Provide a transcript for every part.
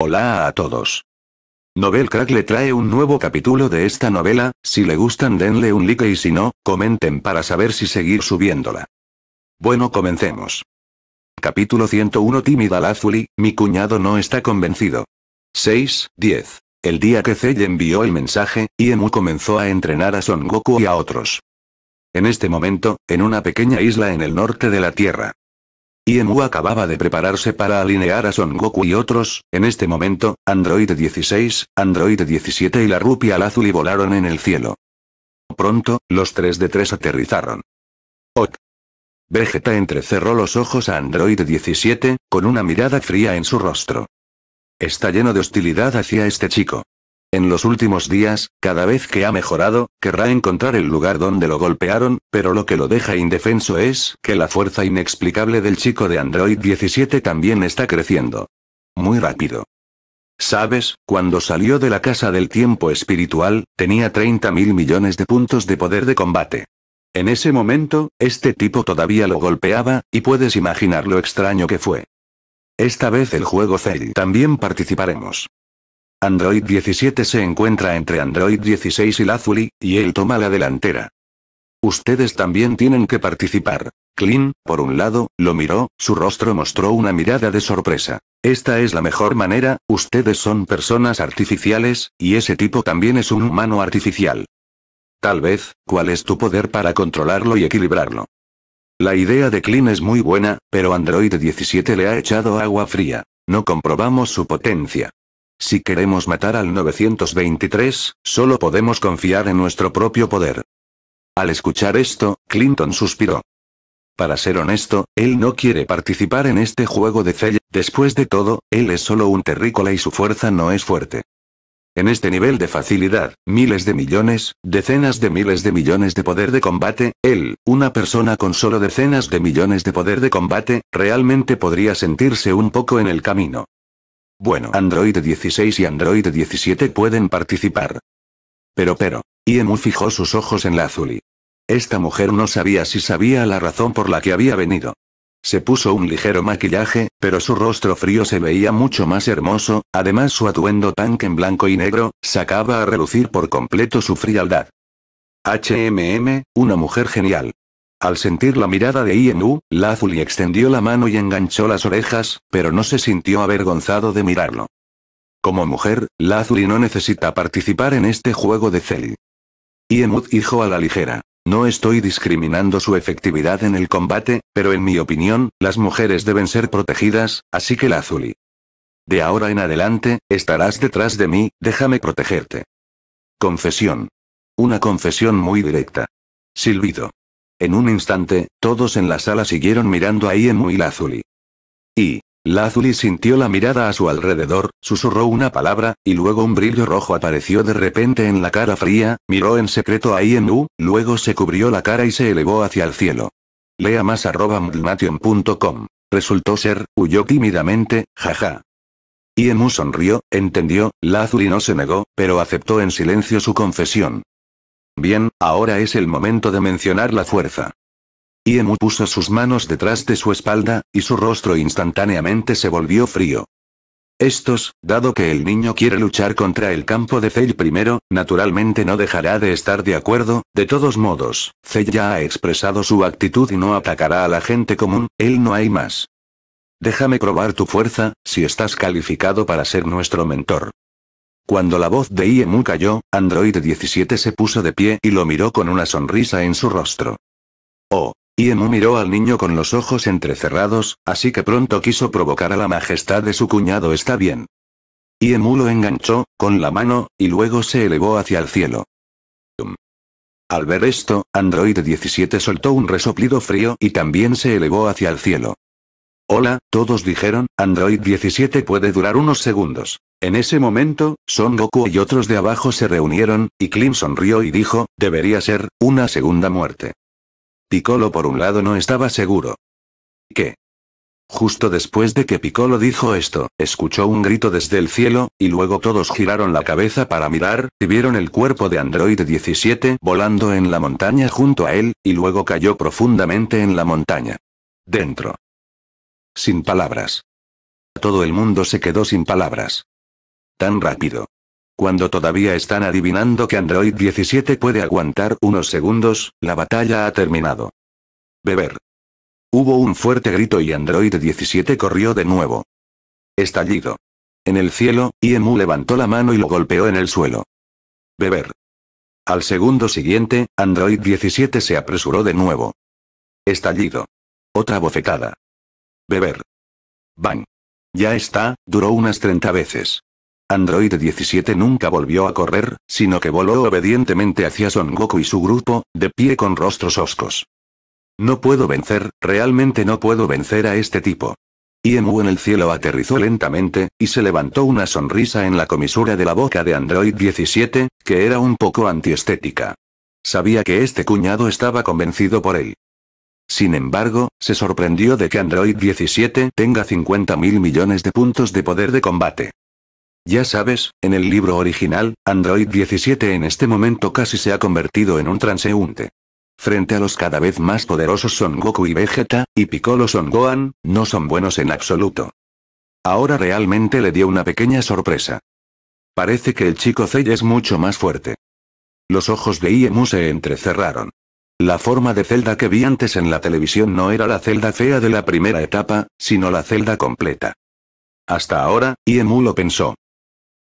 Hola a todos. Novel Crack le trae un nuevo capítulo de esta novela, si le gustan denle un like y si no, comenten para saber si seguir subiéndola. Bueno comencemos. Capítulo 101 Tímida Lazuli, mi cuñado no está convencido. 6, 10. El día que Zell envió el mensaje, Iemu comenzó a entrenar a Son Goku y a otros. En este momento, en una pequeña isla en el norte de la Tierra. Emu acababa de prepararse para alinear a Son Goku y otros, en este momento, Android 16, Android 17 y la rupia al azul y volaron en el cielo. Pronto, los tres de tres aterrizaron. Ok. Vegeta entrecerró los ojos a Android 17, con una mirada fría en su rostro. Está lleno de hostilidad hacia este chico. En los últimos días, cada vez que ha mejorado, querrá encontrar el lugar donde lo golpearon, pero lo que lo deja indefenso es que la fuerza inexplicable del chico de Android 17 también está creciendo. Muy rápido. Sabes, cuando salió de la casa del tiempo espiritual, tenía 30 mil millones de puntos de poder de combate. En ese momento, este tipo todavía lo golpeaba, y puedes imaginar lo extraño que fue. Esta vez el juego Cell también participaremos. Android 17 se encuentra entre Android 16 y Lazuli, y él toma la delantera. Ustedes también tienen que participar. clean por un lado, lo miró, su rostro mostró una mirada de sorpresa. Esta es la mejor manera, ustedes son personas artificiales, y ese tipo también es un humano artificial. Tal vez, ¿cuál es tu poder para controlarlo y equilibrarlo? La idea de clean es muy buena, pero Android 17 le ha echado agua fría. No comprobamos su potencia. Si queremos matar al 923, solo podemos confiar en nuestro propio poder. Al escuchar esto, Clinton suspiró. Para ser honesto, él no quiere participar en este juego de fe. después de todo, él es solo un terrícola y su fuerza no es fuerte. En este nivel de facilidad, miles de millones, decenas de miles de millones de poder de combate, él, una persona con solo decenas de millones de poder de combate, realmente podría sentirse un poco en el camino. Bueno, Android 16 y Android 17 pueden participar. Pero pero. Iemu fijó sus ojos en la Azuli. Esta mujer no sabía si sabía la razón por la que había venido. Se puso un ligero maquillaje, pero su rostro frío se veía mucho más hermoso, además su atuendo tanque en blanco y negro, sacaba a relucir por completo su frialdad. HMM, una mujer genial. Al sentir la mirada de Ienu, Lazuli extendió la mano y enganchó las orejas, pero no se sintió avergonzado de mirarlo. Como mujer, Lazuli no necesita participar en este juego de cel Ienu dijo a la ligera. No estoy discriminando su efectividad en el combate, pero en mi opinión, las mujeres deben ser protegidas, así que Lazuli. De ahora en adelante, estarás detrás de mí, déjame protegerte. Confesión. Una confesión muy directa. Silbido. En un instante, todos en la sala siguieron mirando a Iemu y Lazuli. Y, Lazuli sintió la mirada a su alrededor, susurró una palabra, y luego un brillo rojo apareció de repente en la cara fría, miró en secreto a Iemu, luego se cubrió la cara y se elevó hacia el cielo. Lea más arroba Resultó ser, huyó tímidamente, jaja. Iemu sonrió, entendió, Lazuli no se negó, pero aceptó en silencio su confesión. Bien, ahora es el momento de mencionar la fuerza. Iemu puso sus manos detrás de su espalda, y su rostro instantáneamente se volvió frío. Estos, dado que el niño quiere luchar contra el campo de Zell primero, naturalmente no dejará de estar de acuerdo, de todos modos, Zell ya ha expresado su actitud y no atacará a la gente común, él no hay más. Déjame probar tu fuerza, si estás calificado para ser nuestro mentor. Cuando la voz de Iemu cayó, Android 17 se puso de pie y lo miró con una sonrisa en su rostro. Oh. Iemu miró al niño con los ojos entrecerrados, así que pronto quiso provocar a la majestad de su cuñado está bien. Iemu lo enganchó, con la mano, y luego se elevó hacia el cielo. Al ver esto, Android 17 soltó un resoplido frío y también se elevó hacia el cielo. Hola, todos dijeron, Android 17 puede durar unos segundos. En ese momento, Son Goku y otros de abajo se reunieron, y Klim sonrió y dijo, debería ser, una segunda muerte. Piccolo por un lado no estaba seguro. ¿Qué? Justo después de que Piccolo dijo esto, escuchó un grito desde el cielo, y luego todos giraron la cabeza para mirar, y vieron el cuerpo de Android 17 volando en la montaña junto a él, y luego cayó profundamente en la montaña. Dentro sin palabras. Todo el mundo se quedó sin palabras. Tan rápido. Cuando todavía están adivinando que Android 17 puede aguantar unos segundos, la batalla ha terminado. Beber. Hubo un fuerte grito y Android 17 corrió de nuevo. Estallido. En el cielo, EMU levantó la mano y lo golpeó en el suelo. Beber. Al segundo siguiente, Android 17 se apresuró de nuevo. Estallido. Otra bofetada. Beber. Bang. Ya está, duró unas 30 veces. Android 17 nunca volvió a correr, sino que voló obedientemente hacia Son Goku y su grupo, de pie con rostros oscos. No puedo vencer, realmente no puedo vencer a este tipo. Iemu en el cielo aterrizó lentamente, y se levantó una sonrisa en la comisura de la boca de Android 17, que era un poco antiestética. Sabía que este cuñado estaba convencido por él. Sin embargo, se sorprendió de que Android 17 tenga 50 mil millones de puntos de poder de combate. Ya sabes, en el libro original, Android 17 en este momento casi se ha convertido en un transeúnte. Frente a los cada vez más poderosos Son Goku y Vegeta, y Piccolo Son Gohan, no son buenos en absoluto. Ahora realmente le dio una pequeña sorpresa. Parece que el chico Zell es mucho más fuerte. Los ojos de Iemu se entrecerraron. La forma de celda que vi antes en la televisión no era la celda fea de la primera etapa, sino la celda completa. Hasta ahora, Iemu lo pensó.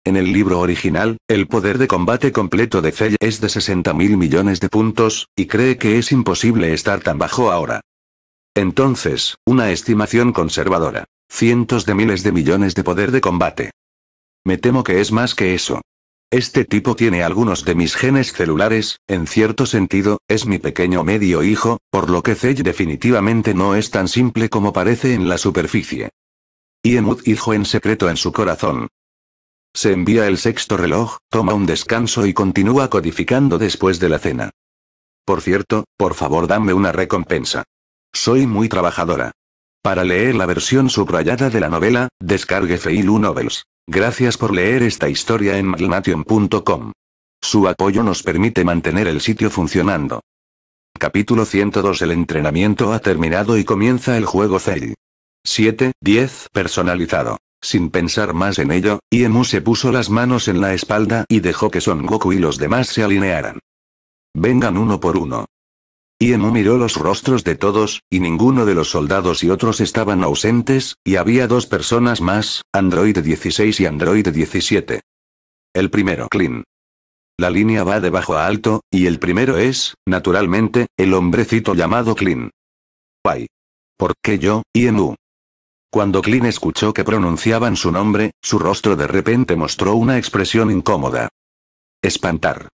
En el libro original, el poder de combate completo de Cell es de 60 mil millones de puntos, y cree que es imposible estar tan bajo ahora. Entonces, una estimación conservadora. Cientos de miles de millones de poder de combate. Me temo que es más que eso. Este tipo tiene algunos de mis genes celulares, en cierto sentido, es mi pequeño medio hijo, por lo que Zey definitivamente no es tan simple como parece en la superficie. Y hijo hijo en secreto en su corazón. Se envía el sexto reloj, toma un descanso y continúa codificando después de la cena. Por cierto, por favor dame una recompensa. Soy muy trabajadora. Para leer la versión subrayada de la novela, descargue Feilu Novels. Gracias por leer esta historia en maglnation.com. Su apoyo nos permite mantener el sitio funcionando. Capítulo 102 El entrenamiento ha terminado y comienza el juego Feil. 7, 10, personalizado. Sin pensar más en ello, Iemu se puso las manos en la espalda y dejó que Son Goku y los demás se alinearan. Vengan uno por uno. Iemu miró los rostros de todos, y ninguno de los soldados y otros estaban ausentes, y había dos personas más, Android 16 y Android 17. El primero, Clean. La línea va de bajo a alto, y el primero es, naturalmente, el hombrecito llamado Clean. Guay. ¿Por qué yo, Iemu? Cuando clean escuchó que pronunciaban su nombre, su rostro de repente mostró una expresión incómoda. Espantar.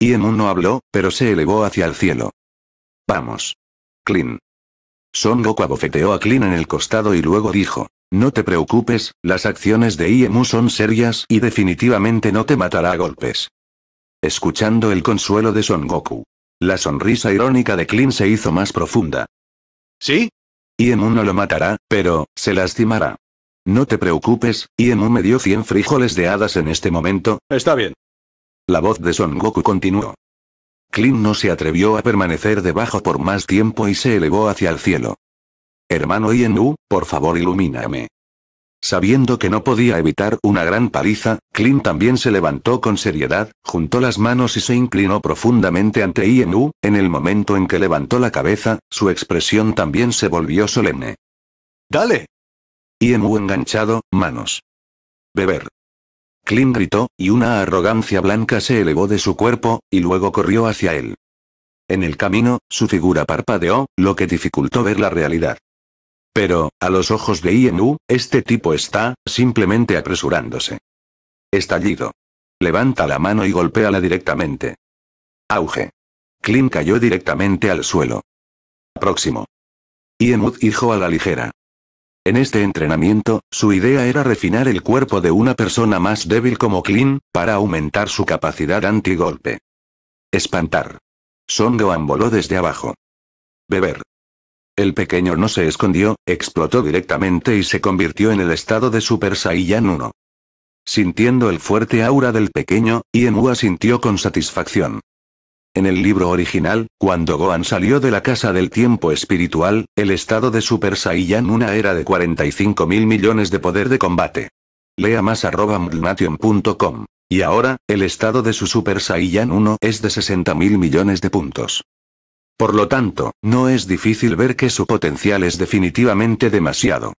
Iemu no habló, pero se elevó hacia el cielo. Vamos. clean Son Goku abofeteó a clean en el costado y luego dijo. No te preocupes, las acciones de Iemu son serias y definitivamente no te matará a golpes. Escuchando el consuelo de Son Goku. La sonrisa irónica de clean se hizo más profunda. ¿Sí? Iemu no lo matará, pero, se lastimará. No te preocupes, Iemu me dio 100 frijoles de hadas en este momento. Está bien. La voz de Son Goku continuó. Clint no se atrevió a permanecer debajo por más tiempo y se elevó hacia el cielo. Hermano Ienu, por favor ilumíname. Sabiendo que no podía evitar una gran paliza, Clint también se levantó con seriedad, juntó las manos y se inclinó profundamente ante Ienu, en el momento en que levantó la cabeza, su expresión también se volvió solemne. ¡Dale! Ienu enganchado, manos. Beber. Klim gritó, y una arrogancia blanca se elevó de su cuerpo, y luego corrió hacia él. En el camino, su figura parpadeó, lo que dificultó ver la realidad. Pero, a los ojos de Ienu, este tipo está, simplemente apresurándose. Estallido. Levanta la mano y golpéala directamente. Auge. Klim cayó directamente al suelo. Próximo. Iemud dijo a la ligera. En este entrenamiento, su idea era refinar el cuerpo de una persona más débil como Clean para aumentar su capacidad antigolpe. Espantar. Son voló desde abajo. Beber. El pequeño no se escondió, explotó directamente y se convirtió en el estado de Super Saiyan 1. Sintiendo el fuerte aura del pequeño, Iemua sintió con satisfacción. En el libro original, cuando Gohan salió de la casa del tiempo espiritual, el estado de Super Saiyan 1 era de 45 mil millones de poder de combate. Lea más arroba Y ahora, el estado de su Super Saiyan 1 es de 60 mil millones de puntos. Por lo tanto, no es difícil ver que su potencial es definitivamente demasiado.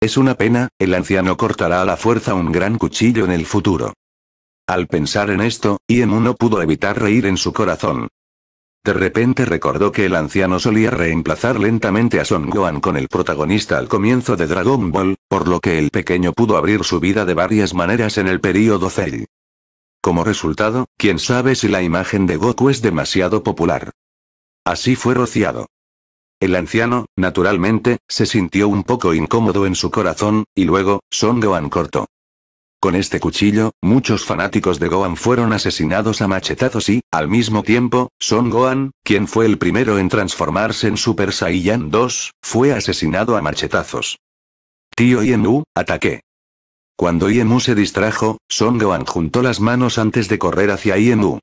Es una pena, el anciano cortará a la fuerza un gran cuchillo en el futuro. Al pensar en esto, Iemu no pudo evitar reír en su corazón. De repente recordó que el anciano solía reemplazar lentamente a Son Gohan con el protagonista al comienzo de Dragon Ball, por lo que el pequeño pudo abrir su vida de varias maneras en el período Cell. Como resultado, quién sabe si la imagen de Goku es demasiado popular. Así fue rociado. El anciano, naturalmente, se sintió un poco incómodo en su corazón, y luego, Son Gohan cortó. Con este cuchillo, muchos fanáticos de Gohan fueron asesinados a machetazos y, al mismo tiempo, Son Gohan, quien fue el primero en transformarse en Super Saiyan 2, fue asesinado a machetazos. Tío Iemu, ataque. Cuando Iemu se distrajo, Son Gohan juntó las manos antes de correr hacia Iemu.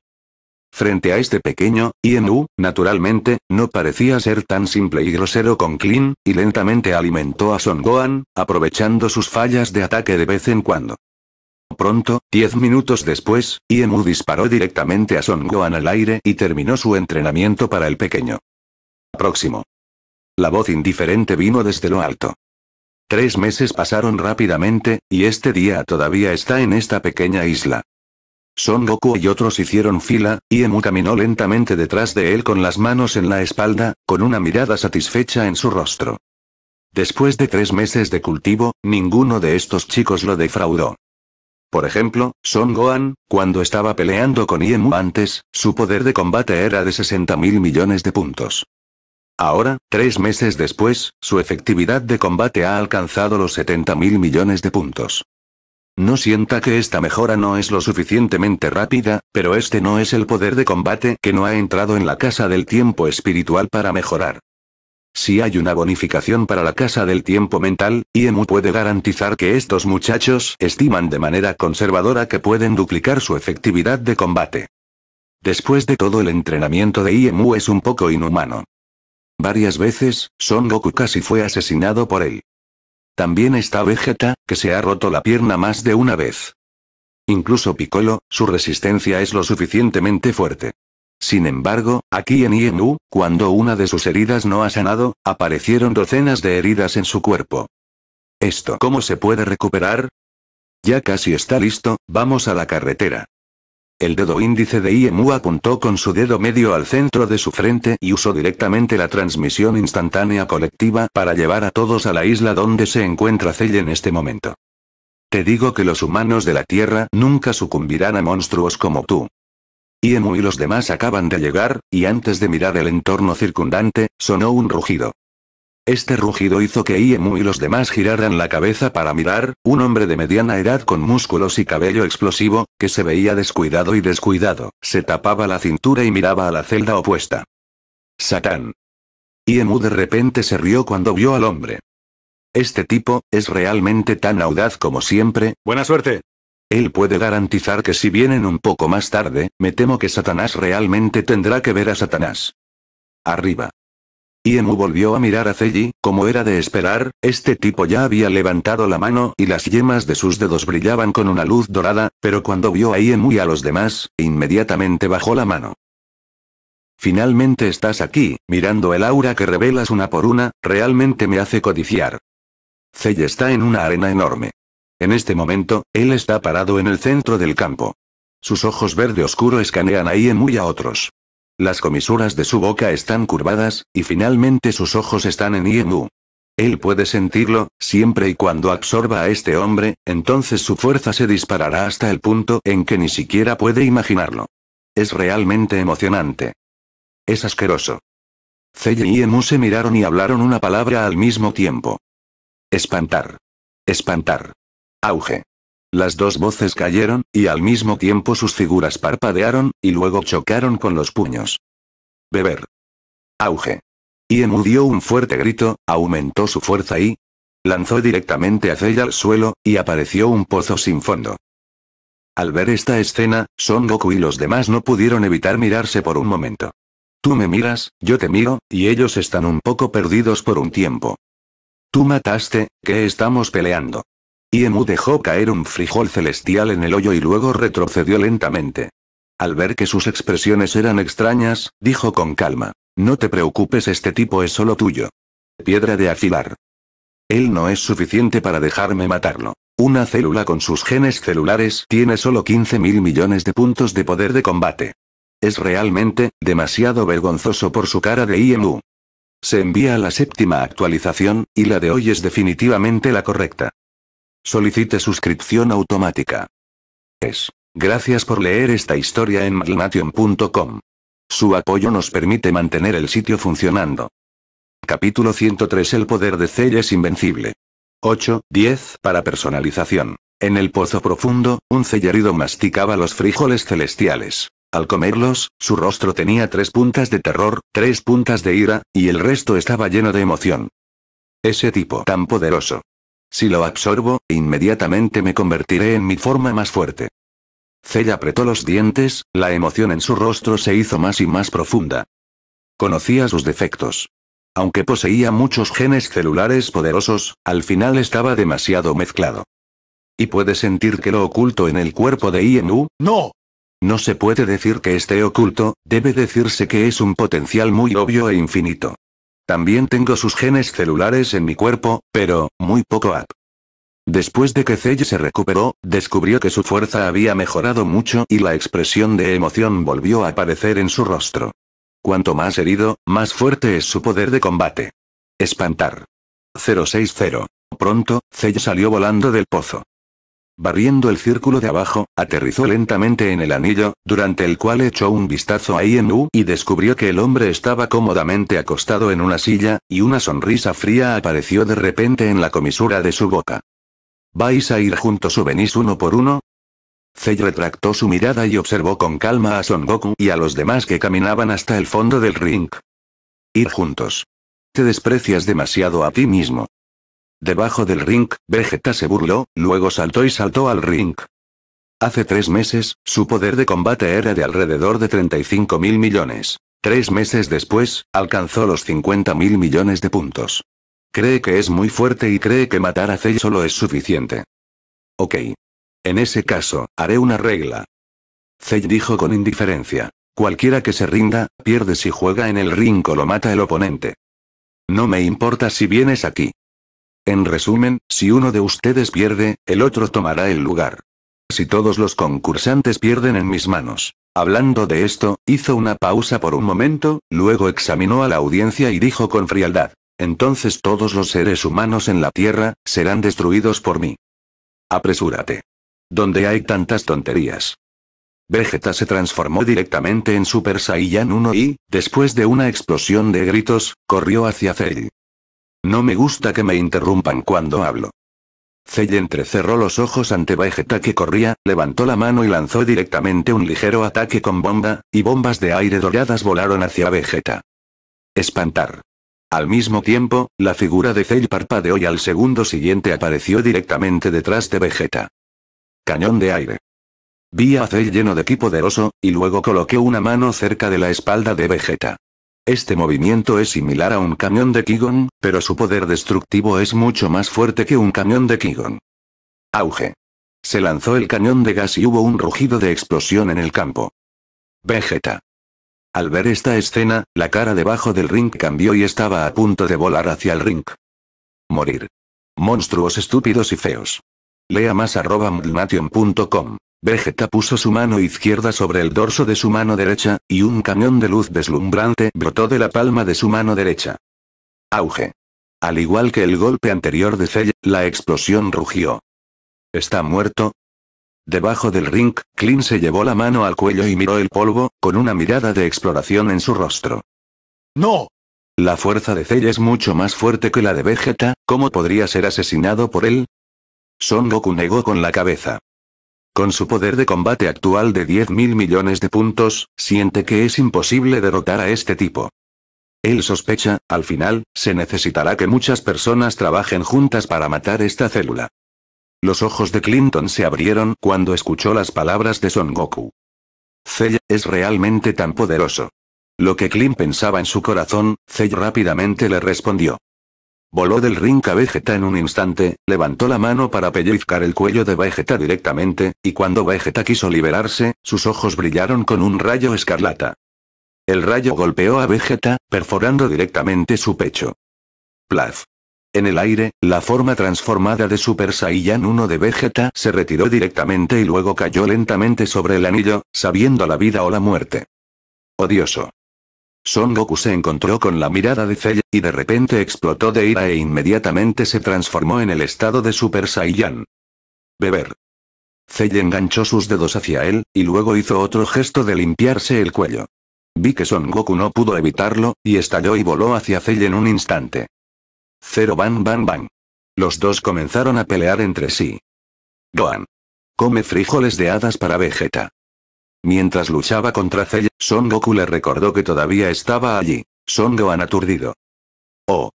Frente a este pequeño, Iemu, naturalmente, no parecía ser tan simple y grosero con Clean, y lentamente alimentó a Son Gohan, aprovechando sus fallas de ataque de vez en cuando. Pronto, diez minutos después, Iemu disparó directamente a Son Gohan al aire y terminó su entrenamiento para el pequeño. Próximo. La voz indiferente vino desde lo alto. Tres meses pasaron rápidamente, y este día todavía está en esta pequeña isla. Son Goku y otros hicieron fila, y Emu caminó lentamente detrás de él con las manos en la espalda, con una mirada satisfecha en su rostro. Después de tres meses de cultivo, ninguno de estos chicos lo defraudó. Por ejemplo, Son Gohan, cuando estaba peleando con Iemu antes, su poder de combate era de 60 mil millones de puntos. Ahora, tres meses después, su efectividad de combate ha alcanzado los 70 mil millones de puntos. No sienta que esta mejora no es lo suficientemente rápida, pero este no es el poder de combate que no ha entrado en la casa del tiempo espiritual para mejorar. Si hay una bonificación para la casa del tiempo mental, IEMU puede garantizar que estos muchachos estiman de manera conservadora que pueden duplicar su efectividad de combate. Después de todo el entrenamiento de IEMU es un poco inhumano. Varias veces, Son Goku casi fue asesinado por él. También está Vegeta, que se ha roto la pierna más de una vez. Incluso Piccolo, su resistencia es lo suficientemente fuerte. Sin embargo, aquí en IEMU, cuando una de sus heridas no ha sanado, aparecieron docenas de heridas en su cuerpo. ¿Esto cómo se puede recuperar? Ya casi está listo, vamos a la carretera. El dedo índice de Iemu apuntó con su dedo medio al centro de su frente y usó directamente la transmisión instantánea colectiva para llevar a todos a la isla donde se encuentra Cell en este momento. Te digo que los humanos de la Tierra nunca sucumbirán a monstruos como tú. Iemu y los demás acaban de llegar, y antes de mirar el entorno circundante, sonó un rugido. Este rugido hizo que Iemu y los demás giraran la cabeza para mirar, un hombre de mediana edad con músculos y cabello explosivo, que se veía descuidado y descuidado, se tapaba la cintura y miraba a la celda opuesta. Satán. Iemu de repente se rió cuando vio al hombre. Este tipo, es realmente tan audaz como siempre. Buena suerte. Él puede garantizar que si vienen un poco más tarde, me temo que Satanás realmente tendrá que ver a Satanás. Arriba. Iemu volvió a mirar a Celly, como era de esperar, este tipo ya había levantado la mano y las yemas de sus dedos brillaban con una luz dorada, pero cuando vio a Iemu y a los demás, inmediatamente bajó la mano. Finalmente estás aquí, mirando el aura que revelas una por una, realmente me hace codiciar. Celly está en una arena enorme. En este momento, él está parado en el centro del campo. Sus ojos verde oscuro escanean a en muy a otros. Las comisuras de su boca están curvadas, y finalmente sus ojos están en Iemu. Él puede sentirlo, siempre y cuando absorba a este hombre, entonces su fuerza se disparará hasta el punto en que ni siquiera puede imaginarlo. Es realmente emocionante. Es asqueroso. Celle y Iemu se miraron y hablaron una palabra al mismo tiempo. Espantar. Espantar. Auge. Las dos voces cayeron, y al mismo tiempo sus figuras parpadearon, y luego chocaron con los puños. Beber. Auge. Y dio un fuerte grito, aumentó su fuerza y lanzó directamente hacia ella al suelo, y apareció un pozo sin fondo. Al ver esta escena, Son Goku y los demás no pudieron evitar mirarse por un momento. Tú me miras, yo te miro, y ellos están un poco perdidos por un tiempo. Tú mataste, que estamos peleando? Iemu dejó caer un frijol celestial en el hoyo y luego retrocedió lentamente. Al ver que sus expresiones eran extrañas, dijo con calma. No te preocupes, este tipo es solo tuyo. Piedra de afilar. Él no es suficiente para dejarme matarlo. Una célula con sus genes celulares tiene solo 15 mil millones de puntos de poder de combate. Es realmente, demasiado vergonzoso por su cara de IMU. Se envía la séptima actualización, y la de hoy es definitivamente la correcta. Solicite suscripción automática. Es. Gracias por leer esta historia en malnation.com. Su apoyo nos permite mantener el sitio funcionando. Capítulo 103 El poder de Cell es invencible. 8, 10 para personalización. En el pozo profundo, un cellarido masticaba los frijoles celestiales. Al comerlos, su rostro tenía tres puntas de terror, tres puntas de ira, y el resto estaba lleno de emoción. Ese tipo tan poderoso. Si lo absorbo, inmediatamente me convertiré en mi forma más fuerte. Cell apretó los dientes, la emoción en su rostro se hizo más y más profunda. Conocía sus defectos. Aunque poseía muchos genes celulares poderosos, al final estaba demasiado mezclado. ¿Y puede sentir que lo oculto en el cuerpo de IMU? ¡No! No se puede decir que esté oculto, debe decirse que es un potencial muy obvio e infinito. También tengo sus genes celulares en mi cuerpo, pero, muy poco app. Después de que Zell se recuperó, descubrió que su fuerza había mejorado mucho y la expresión de emoción volvió a aparecer en su rostro. Cuanto más herido, más fuerte es su poder de combate. Espantar. 060. Pronto, Zell salió volando del pozo. Barriendo el círculo de abajo, aterrizó lentamente en el anillo, durante el cual echó un vistazo a Inu y descubrió que el hombre estaba cómodamente acostado en una silla, y una sonrisa fría apareció de repente en la comisura de su boca. ¿Vais a ir juntos o venís uno por uno? Zey retractó su mirada y observó con calma a Son Goku y a los demás que caminaban hasta el fondo del ring. Ir juntos. Te desprecias demasiado a ti mismo. Debajo del ring, Vegeta se burló, luego saltó y saltó al ring. Hace tres meses, su poder de combate era de alrededor de 35 mil millones. Tres meses después, alcanzó los 50 mil millones de puntos. Cree que es muy fuerte y cree que matar a Cell solo es suficiente. Ok. En ese caso, haré una regla. Cell dijo con indiferencia. Cualquiera que se rinda, pierde si juega en el ring o lo mata el oponente. No me importa si vienes aquí. En resumen, si uno de ustedes pierde, el otro tomará el lugar. Si todos los concursantes pierden en mis manos. Hablando de esto, hizo una pausa por un momento, luego examinó a la audiencia y dijo con frialdad. Entonces todos los seres humanos en la Tierra, serán destruidos por mí. Apresúrate. Donde hay tantas tonterías. Vegeta se transformó directamente en Super Saiyan 1 y, después de una explosión de gritos, corrió hacia Cell. No me gusta que me interrumpan cuando hablo. Zell entrecerró los ojos ante Vegeta que corría, levantó la mano y lanzó directamente un ligero ataque con bomba, y bombas de aire doradas volaron hacia Vegeta. Espantar. Al mismo tiempo, la figura de Cell parpadeó y al segundo siguiente apareció directamente detrás de Vegeta. Cañón de aire. Vi a Cell lleno de equipo poderoso, y luego coloqué una mano cerca de la espalda de Vegeta. Este movimiento es similar a un cañón de Kigon, pero su poder destructivo es mucho más fuerte que un cañón de Kigon. Auge. Se lanzó el cañón de gas y hubo un rugido de explosión en el campo. Vegeta. Al ver esta escena, la cara debajo del ring cambió y estaba a punto de volar hacia el ring. Morir. Monstruos estúpidos y feos. Lea más arroba Vegeta puso su mano izquierda sobre el dorso de su mano derecha, y un cañón de luz deslumbrante brotó de la palma de su mano derecha. Auge. Al igual que el golpe anterior de Cell, la explosión rugió. ¿Está muerto? Debajo del ring, Clint se llevó la mano al cuello y miró el polvo, con una mirada de exploración en su rostro. ¡No! La fuerza de Cell es mucho más fuerte que la de Vegeta, ¿cómo podría ser asesinado por él? Son Goku negó con la cabeza. Con su poder de combate actual de 10.000 millones de puntos, siente que es imposible derrotar a este tipo. Él sospecha, al final, se necesitará que muchas personas trabajen juntas para matar esta célula. Los ojos de Clinton se abrieron cuando escuchó las palabras de Son Goku. Cell es realmente tan poderoso. Lo que Clint pensaba en su corazón, Cell rápidamente le respondió. Voló del ring a Vegeta en un instante, levantó la mano para pellizcar el cuello de Vegeta directamente, y cuando Vegeta quiso liberarse, sus ojos brillaron con un rayo escarlata. El rayo golpeó a Vegeta, perforando directamente su pecho. Plaf. En el aire, la forma transformada de Super Saiyan 1 de Vegeta se retiró directamente y luego cayó lentamente sobre el anillo, sabiendo la vida o la muerte. Odioso. Son Goku se encontró con la mirada de Cell, y de repente explotó de ira e inmediatamente se transformó en el estado de Super Saiyan. Beber. Cell enganchó sus dedos hacia él, y luego hizo otro gesto de limpiarse el cuello. Vi que Son Goku no pudo evitarlo, y estalló y voló hacia Cell en un instante. Cero ban ban ban. Los dos comenzaron a pelear entre sí. Gohan. Come frijoles de hadas para Vegeta. Mientras luchaba contra Cell, Son Goku le recordó que todavía estaba allí. Son Gohan aturdido. Oh.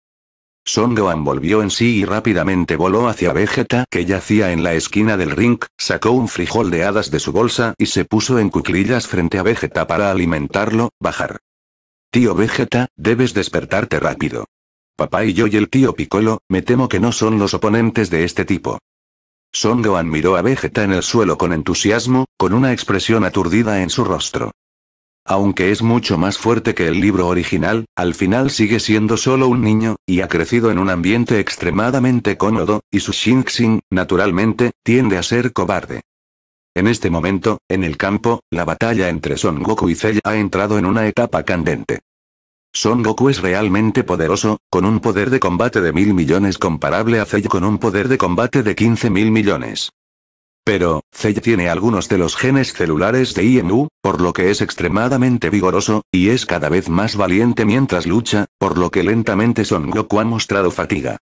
Son Gohan volvió en sí y rápidamente voló hacia Vegeta que yacía en la esquina del ring, sacó un frijol de hadas de su bolsa y se puso en cuclillas frente a Vegeta para alimentarlo, bajar. Tío Vegeta, debes despertarte rápido. Papá y yo y el tío Piccolo, me temo que no son los oponentes de este tipo. Son miró a Vegeta en el suelo con entusiasmo, con una expresión aturdida en su rostro. Aunque es mucho más fuerte que el libro original, al final sigue siendo solo un niño, y ha crecido en un ambiente extremadamente cómodo, y su Shinxin, naturalmente, tiende a ser cobarde. En este momento, en el campo, la batalla entre Son Goku y Cell ha entrado en una etapa candente. Son Goku es realmente poderoso, con un poder de combate de mil millones comparable a Zell con un poder de combate de 15 mil millones. Pero, Zell tiene algunos de los genes celulares de Inu, por lo que es extremadamente vigoroso, y es cada vez más valiente mientras lucha, por lo que lentamente Son Goku ha mostrado fatiga.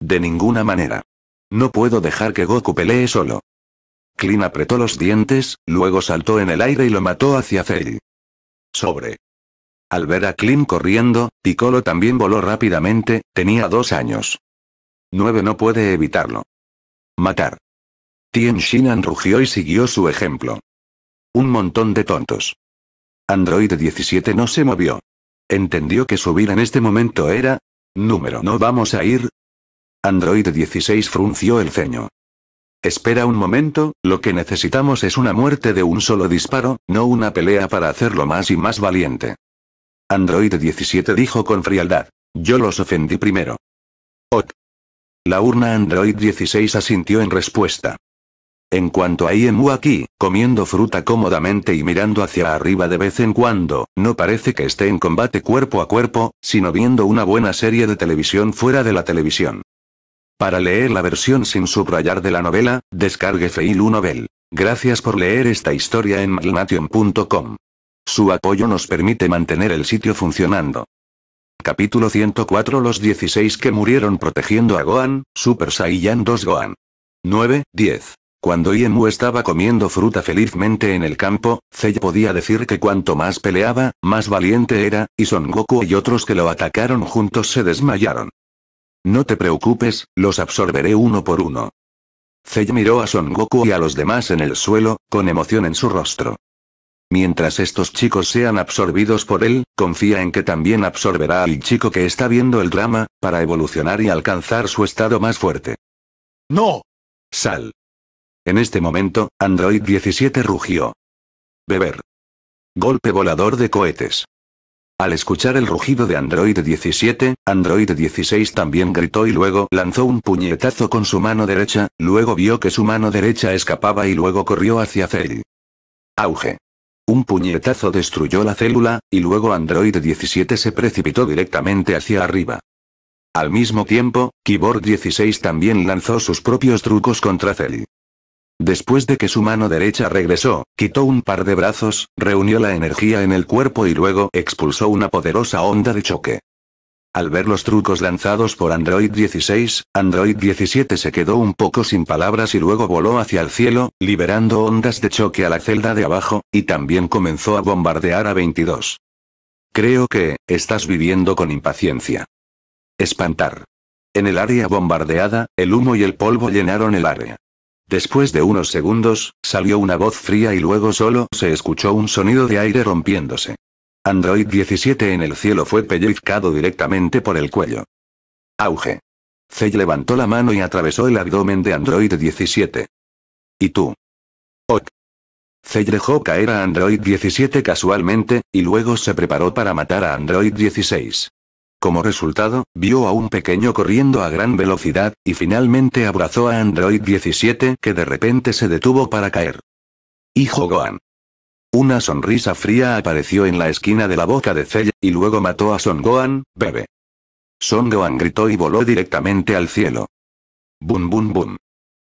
De ninguna manera. No puedo dejar que Goku pelee solo. Clean apretó los dientes, luego saltó en el aire y lo mató hacia Cell. Sobre. Al ver a Klim corriendo, Piccolo también voló rápidamente, tenía dos años. Nueve no puede evitarlo. Matar. Tien Shinan rugió y siguió su ejemplo. Un montón de tontos. Android 17 no se movió. Entendió que subir en este momento era... Número no vamos a ir. Android 16 frunció el ceño. Espera un momento, lo que necesitamos es una muerte de un solo disparo, no una pelea para hacerlo más y más valiente. Android 17 dijo con frialdad. Yo los ofendí primero. Ot. La urna Android 16 asintió en respuesta. En cuanto a Iemu aquí, comiendo fruta cómodamente y mirando hacia arriba de vez en cuando, no parece que esté en combate cuerpo a cuerpo, sino viendo una buena serie de televisión fuera de la televisión. Para leer la versión sin subrayar de la novela, descargue Feilu Novel. Gracias por leer esta historia en malnation.com. Su apoyo nos permite mantener el sitio funcionando. Capítulo 104 Los 16 que murieron protegiendo a Gohan, Super Saiyan 2 Gohan. 9, 10. Cuando Iemu estaba comiendo fruta felizmente en el campo, Zell podía decir que cuanto más peleaba, más valiente era, y Son Goku y otros que lo atacaron juntos se desmayaron. No te preocupes, los absorberé uno por uno. Zell miró a Son Goku y a los demás en el suelo, con emoción en su rostro. Mientras estos chicos sean absorbidos por él, confía en que también absorberá al chico que está viendo el drama, para evolucionar y alcanzar su estado más fuerte. ¡No! Sal. En este momento, Android 17 rugió. Beber. Golpe volador de cohetes. Al escuchar el rugido de Android 17, Android 16 también gritó y luego lanzó un puñetazo con su mano derecha, luego vio que su mano derecha escapaba y luego corrió hacia Cell. Auge. Un puñetazo destruyó la célula, y luego Android 17 se precipitó directamente hacia arriba. Al mismo tiempo, Keyboard 16 también lanzó sus propios trucos contra Cell. Después de que su mano derecha regresó, quitó un par de brazos, reunió la energía en el cuerpo y luego expulsó una poderosa onda de choque. Al ver los trucos lanzados por Android 16, Android 17 se quedó un poco sin palabras y luego voló hacia el cielo, liberando ondas de choque a la celda de abajo, y también comenzó a bombardear a 22. Creo que, estás viviendo con impaciencia. Espantar. En el área bombardeada, el humo y el polvo llenaron el área. Después de unos segundos, salió una voz fría y luego solo se escuchó un sonido de aire rompiéndose. Android 17 en el cielo fue pellizcado directamente por el cuello. Auge. Zey levantó la mano y atravesó el abdomen de Android 17. ¿Y tú? Ok. Zey dejó caer a Android 17 casualmente, y luego se preparó para matar a Android 16. Como resultado, vio a un pequeño corriendo a gran velocidad, y finalmente abrazó a Android 17 que de repente se detuvo para caer. Hijo Gohan. Una sonrisa fría apareció en la esquina de la boca de Zell, y luego mató a Son Gohan, bebé. Son Gohan gritó y voló directamente al cielo. Bum bum bum.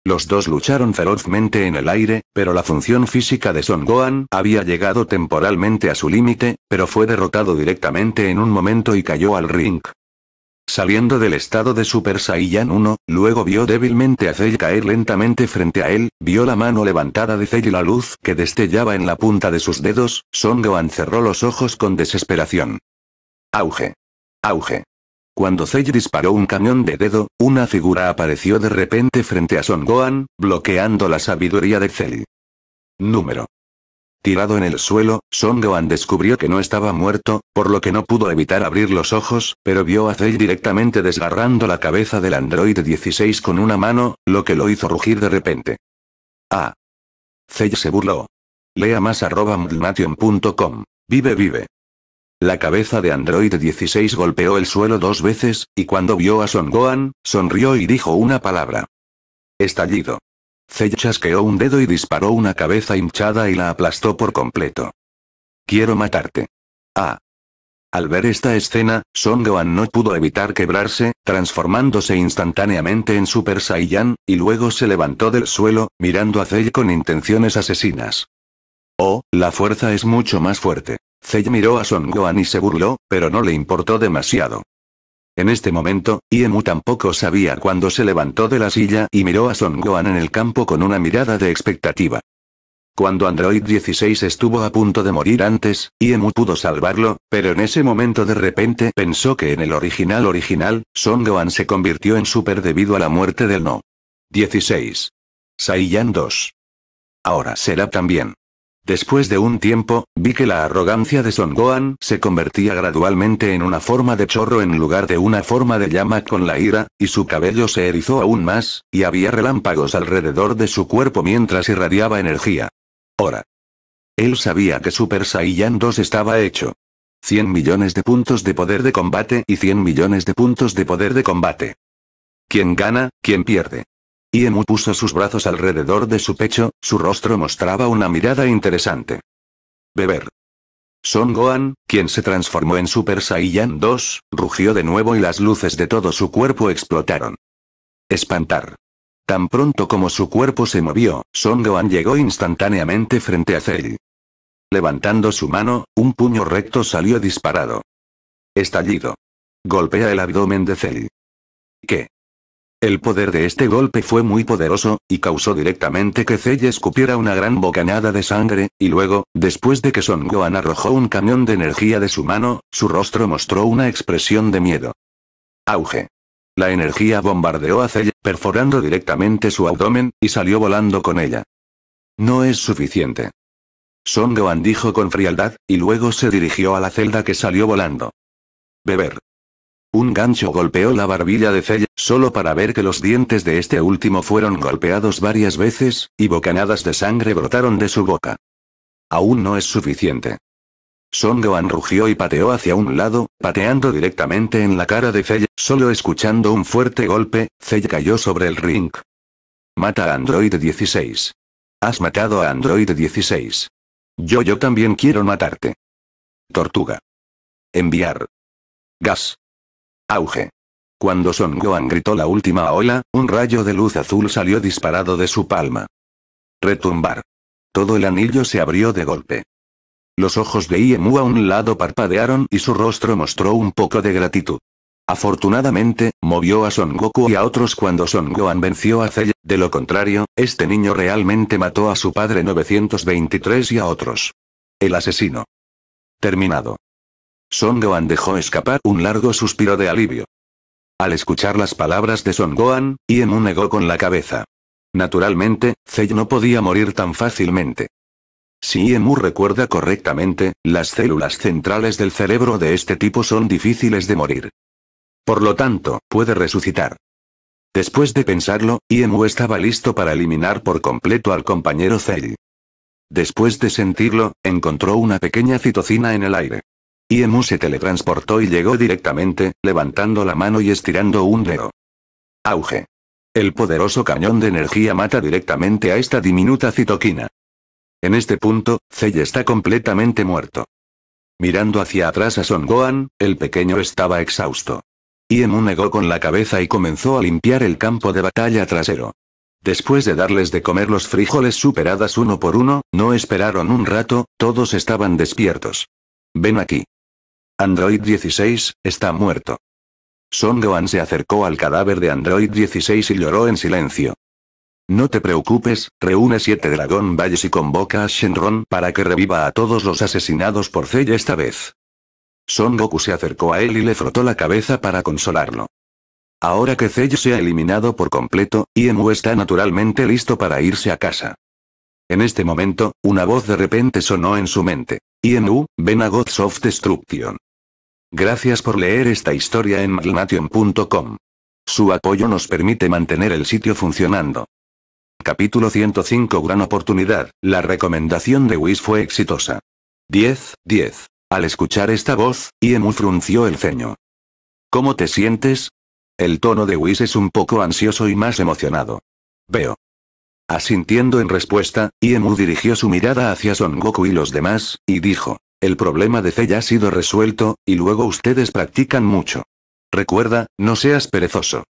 Los dos lucharon ferozmente en el aire, pero la función física de Son Gohan había llegado temporalmente a su límite, pero fue derrotado directamente en un momento y cayó al ring. Saliendo del estado de Super Saiyan 1, luego vio débilmente a Cell caer lentamente frente a él, vio la mano levantada de Cell y la luz que destellaba en la punta de sus dedos, Son Gohan cerró los ojos con desesperación. Auge. Auge. Cuando Zell disparó un cañón de dedo, una figura apareció de repente frente a Son Gohan, bloqueando la sabiduría de Cell. Número Tirado en el suelo, Son Gohan descubrió que no estaba muerto, por lo que no pudo evitar abrir los ojos, pero vio a Cell directamente desgarrando la cabeza del androide 16 con una mano, lo que lo hizo rugir de repente. Ah. Cell se burló. Lea más arroba Vive vive. La cabeza de Android 16 golpeó el suelo dos veces, y cuando vio a Son Gohan, sonrió y dijo una palabra. Estallido. Zey chasqueó un dedo y disparó una cabeza hinchada y la aplastó por completo. Quiero matarte. Ah. Al ver esta escena, Son Gohan no pudo evitar quebrarse, transformándose instantáneamente en Super Saiyan, y luego se levantó del suelo, mirando a Zey con intenciones asesinas. Oh, la fuerza es mucho más fuerte. Zey miró a Son Gohan y se burló, pero no le importó demasiado. En este momento, Iemu tampoco sabía cuándo se levantó de la silla y miró a Son Gohan en el campo con una mirada de expectativa. Cuando Android 16 estuvo a punto de morir antes, Iemu pudo salvarlo, pero en ese momento de repente pensó que en el original original, Son Gohan se convirtió en super debido a la muerte del No. 16. Saiyan 2. Ahora será también. Después de un tiempo, vi que la arrogancia de Son Gohan se convertía gradualmente en una forma de chorro en lugar de una forma de llama con la ira, y su cabello se erizó aún más, y había relámpagos alrededor de su cuerpo mientras irradiaba energía. Ora. Él sabía que Super Saiyan 2 estaba hecho. 100 millones de puntos de poder de combate y 100 millones de puntos de poder de combate. Quien gana, quien pierde. Iemu puso sus brazos alrededor de su pecho, su rostro mostraba una mirada interesante. Beber. Son Gohan, quien se transformó en Super Saiyan 2, rugió de nuevo y las luces de todo su cuerpo explotaron. Espantar. Tan pronto como su cuerpo se movió, Son Gohan llegó instantáneamente frente a Cell. Levantando su mano, un puño recto salió disparado. Estallido. Golpea el abdomen de Cell. ¿Qué? El poder de este golpe fue muy poderoso, y causó directamente que Celle escupiera una gran bocanada de sangre, y luego, después de que Son Gohan arrojó un cañón de energía de su mano, su rostro mostró una expresión de miedo. Auge. La energía bombardeó a Celle, perforando directamente su abdomen, y salió volando con ella. No es suficiente. Son Gohan dijo con frialdad, y luego se dirigió a la celda que salió volando. Beber. Un gancho golpeó la barbilla de Cella, solo para ver que los dientes de este último fueron golpeados varias veces, y bocanadas de sangre brotaron de su boca. Aún no es suficiente. Son rugió y pateó hacia un lado, pateando directamente en la cara de Cella, solo escuchando un fuerte golpe, Cella cayó sobre el ring. Mata a Android 16. Has matado a Android 16. Yo yo también quiero matarte. Tortuga. Enviar. Gas. Auge. Cuando Son Gohan gritó la última ola, un rayo de luz azul salió disparado de su palma. Retumbar. Todo el anillo se abrió de golpe. Los ojos de Iemu a un lado parpadearon y su rostro mostró un poco de gratitud. Afortunadamente, movió a Son Goku y a otros cuando Son Gohan venció a Zell, de lo contrario, este niño realmente mató a su padre 923 y a otros. El asesino. Terminado. Son Gohan dejó escapar un largo suspiro de alivio. Al escuchar las palabras de Son Gohan, Iemu negó con la cabeza. Naturalmente, Zei no podía morir tan fácilmente. Si Iemu recuerda correctamente, las células centrales del cerebro de este tipo son difíciles de morir. Por lo tanto, puede resucitar. Después de pensarlo, Iemu estaba listo para eliminar por completo al compañero Zei. Después de sentirlo, encontró una pequeña citocina en el aire. Iemu se teletransportó y llegó directamente, levantando la mano y estirando un dedo. Auge. El poderoso cañón de energía mata directamente a esta diminuta citoquina. En este punto, Zey está completamente muerto. Mirando hacia atrás a Son Gohan, el pequeño estaba exhausto. Iemu negó con la cabeza y comenzó a limpiar el campo de batalla trasero. Después de darles de comer los frijoles superadas uno por uno, no esperaron un rato, todos estaban despiertos. Ven aquí. Android 16, está muerto. Son Gohan se acercó al cadáver de Android 16 y lloró en silencio. No te preocupes, reúne siete Dragon Valles y convoca a Shenron para que reviva a todos los asesinados por Cell esta vez. Son Goku se acercó a él y le frotó la cabeza para consolarlo. Ahora que Cell se ha eliminado por completo, Iemu está naturalmente listo para irse a casa. En este momento, una voz de repente sonó en su mente. Iemu, ven a Gods of Destruction. Gracias por leer esta historia en maglnation.com. Su apoyo nos permite mantener el sitio funcionando. Capítulo 105 Gran oportunidad. La recomendación de Whis fue exitosa. 10, 10. Al escuchar esta voz, Iemu frunció el ceño. ¿Cómo te sientes? El tono de Whis es un poco ansioso y más emocionado. Veo. Asintiendo en respuesta, Iemu dirigió su mirada hacia Son Goku y los demás, y dijo. El problema de fe ya ha sido resuelto, y luego ustedes practican mucho. Recuerda, no seas perezoso.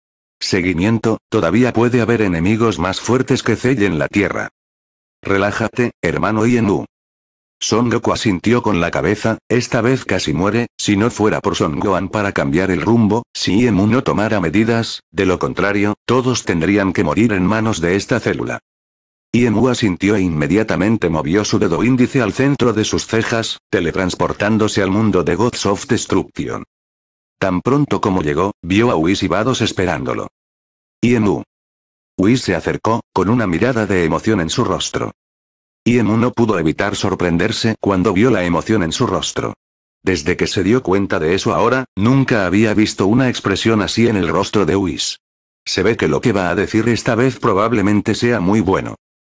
Seguimiento, todavía puede haber enemigos más fuertes que Zei en la Tierra. Relájate, hermano Ienu. Son Goku asintió con la cabeza, esta vez casi muere, si no fuera por Son Gohan para cambiar el rumbo, si Iemu no tomara medidas, de lo contrario, todos tendrían que morir en manos de esta célula. Iemu asintió e inmediatamente movió su dedo índice al centro de sus cejas, teletransportándose al mundo de Gods of Destruction. Tan pronto como llegó, vio a Whis y Vados esperándolo. Yemu. Whis se acercó, con una mirada de emoción en su rostro. Yemu no pudo evitar sorprenderse cuando vio la emoción en su rostro. Desde que se dio cuenta de eso ahora, nunca había visto una expresión así en el rostro de Whis. Se ve que lo que va a decir esta vez probablemente sea muy bueno.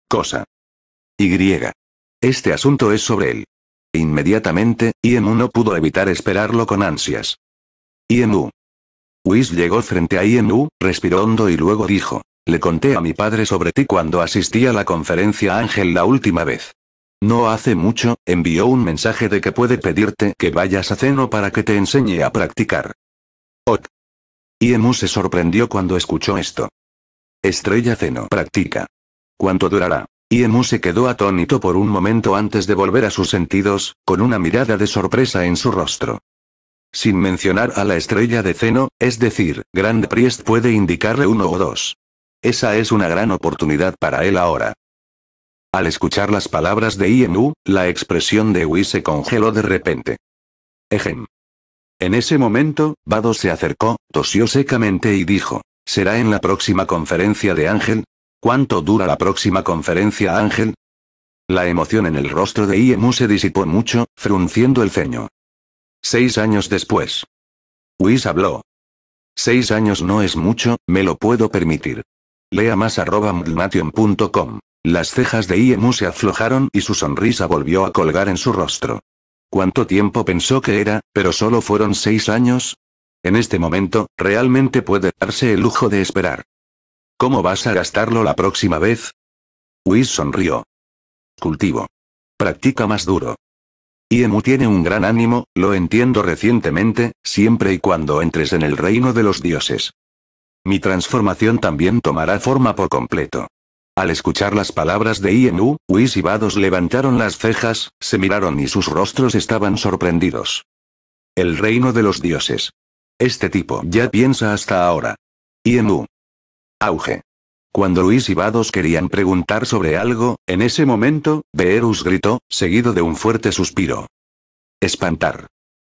Cosa. Y. Este asunto es sobre él. Inmediatamente, Iemu no pudo evitar esperarlo con ansias. Iemu. Whis llegó frente a Iemu, respiró hondo y luego dijo, le conté a mi padre sobre ti cuando asistí a la conferencia Ángel la última vez. No hace mucho, envió un mensaje de que puede pedirte que vayas a Ceno para que te enseñe a practicar. Ok. Iemu se sorprendió cuando escuchó esto. Estrella Ceno practica. ¿Cuánto durará? Iemu se quedó atónito por un momento antes de volver a sus sentidos, con una mirada de sorpresa en su rostro. Sin mencionar a la estrella de Zeno, es decir, Grand Priest puede indicarle uno o dos. Esa es una gran oportunidad para él ahora. Al escuchar las palabras de Iemu, la expresión de Wii se congeló de repente. Ejem. En ese momento, Bado se acercó, tosió secamente y dijo, será en la próxima conferencia de Ángel, ¿Cuánto dura la próxima conferencia Ángel? La emoción en el rostro de Iemu se disipó mucho, frunciendo el ceño. Seis años después. Whis habló. Seis años no es mucho, me lo puedo permitir. Lea más arroba mdnation.com. Las cejas de Iemu se aflojaron y su sonrisa volvió a colgar en su rostro. ¿Cuánto tiempo pensó que era, pero solo fueron seis años? En este momento, realmente puede darse el lujo de esperar. ¿Cómo vas a gastarlo la próxima vez? Whis sonrió. Cultivo. Practica más duro. Iemu tiene un gran ánimo, lo entiendo recientemente, siempre y cuando entres en el reino de los dioses. Mi transformación también tomará forma por completo. Al escuchar las palabras de Iemu, Whis y Vados levantaron las cejas, se miraron y sus rostros estaban sorprendidos. El reino de los dioses. Este tipo ya piensa hasta ahora. Iemu. Auge. Cuando Luis y Bados querían preguntar sobre algo, en ese momento, Beerus gritó, seguido de un fuerte suspiro. Espantar.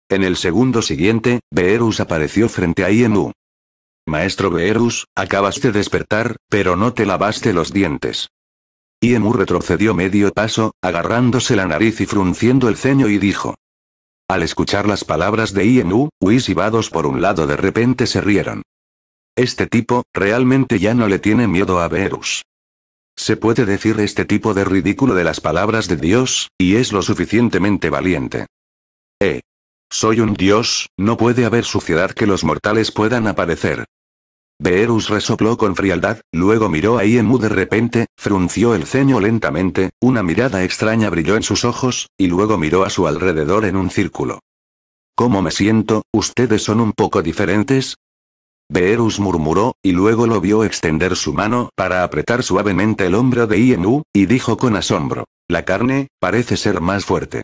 En el segundo siguiente, Beerus apareció frente a Iemu. Maestro Beerus, acabaste de despertar, pero no te lavaste los dientes. Iemu retrocedió medio paso, agarrándose la nariz y frunciendo el ceño y dijo. Al escuchar las palabras de Iemu, Luis y Bados por un lado de repente se rieron. Este tipo, realmente ya no le tiene miedo a Verus. Se puede decir este tipo de ridículo de las palabras de Dios, y es lo suficientemente valiente. Eh. Soy un dios, no puede haber suciedad que los mortales puedan aparecer. Beerus resopló con frialdad, luego miró a Iemu de repente, frunció el ceño lentamente, una mirada extraña brilló en sus ojos, y luego miró a su alrededor en un círculo. ¿Cómo me siento? ¿Ustedes son un poco diferentes? Beerus murmuró, y luego lo vio extender su mano para apretar suavemente el hombro de Iemu, y dijo con asombro. La carne, parece ser más fuerte.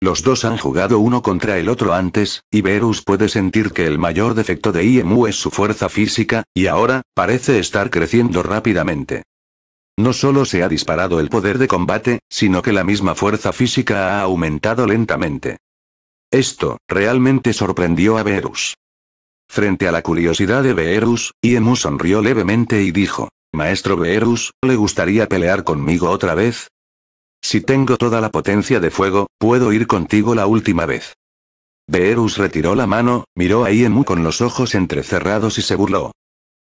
Los dos han jugado uno contra el otro antes, y Verus puede sentir que el mayor defecto de Iemu es su fuerza física, y ahora, parece estar creciendo rápidamente. No solo se ha disparado el poder de combate, sino que la misma fuerza física ha aumentado lentamente. Esto, realmente sorprendió a Verus. Frente a la curiosidad de Beerus, Iemu sonrió levemente y dijo, Maestro Beerus, ¿le gustaría pelear conmigo otra vez? Si tengo toda la potencia de fuego, puedo ir contigo la última vez. Beerus retiró la mano, miró a Iemu con los ojos entrecerrados y se burló.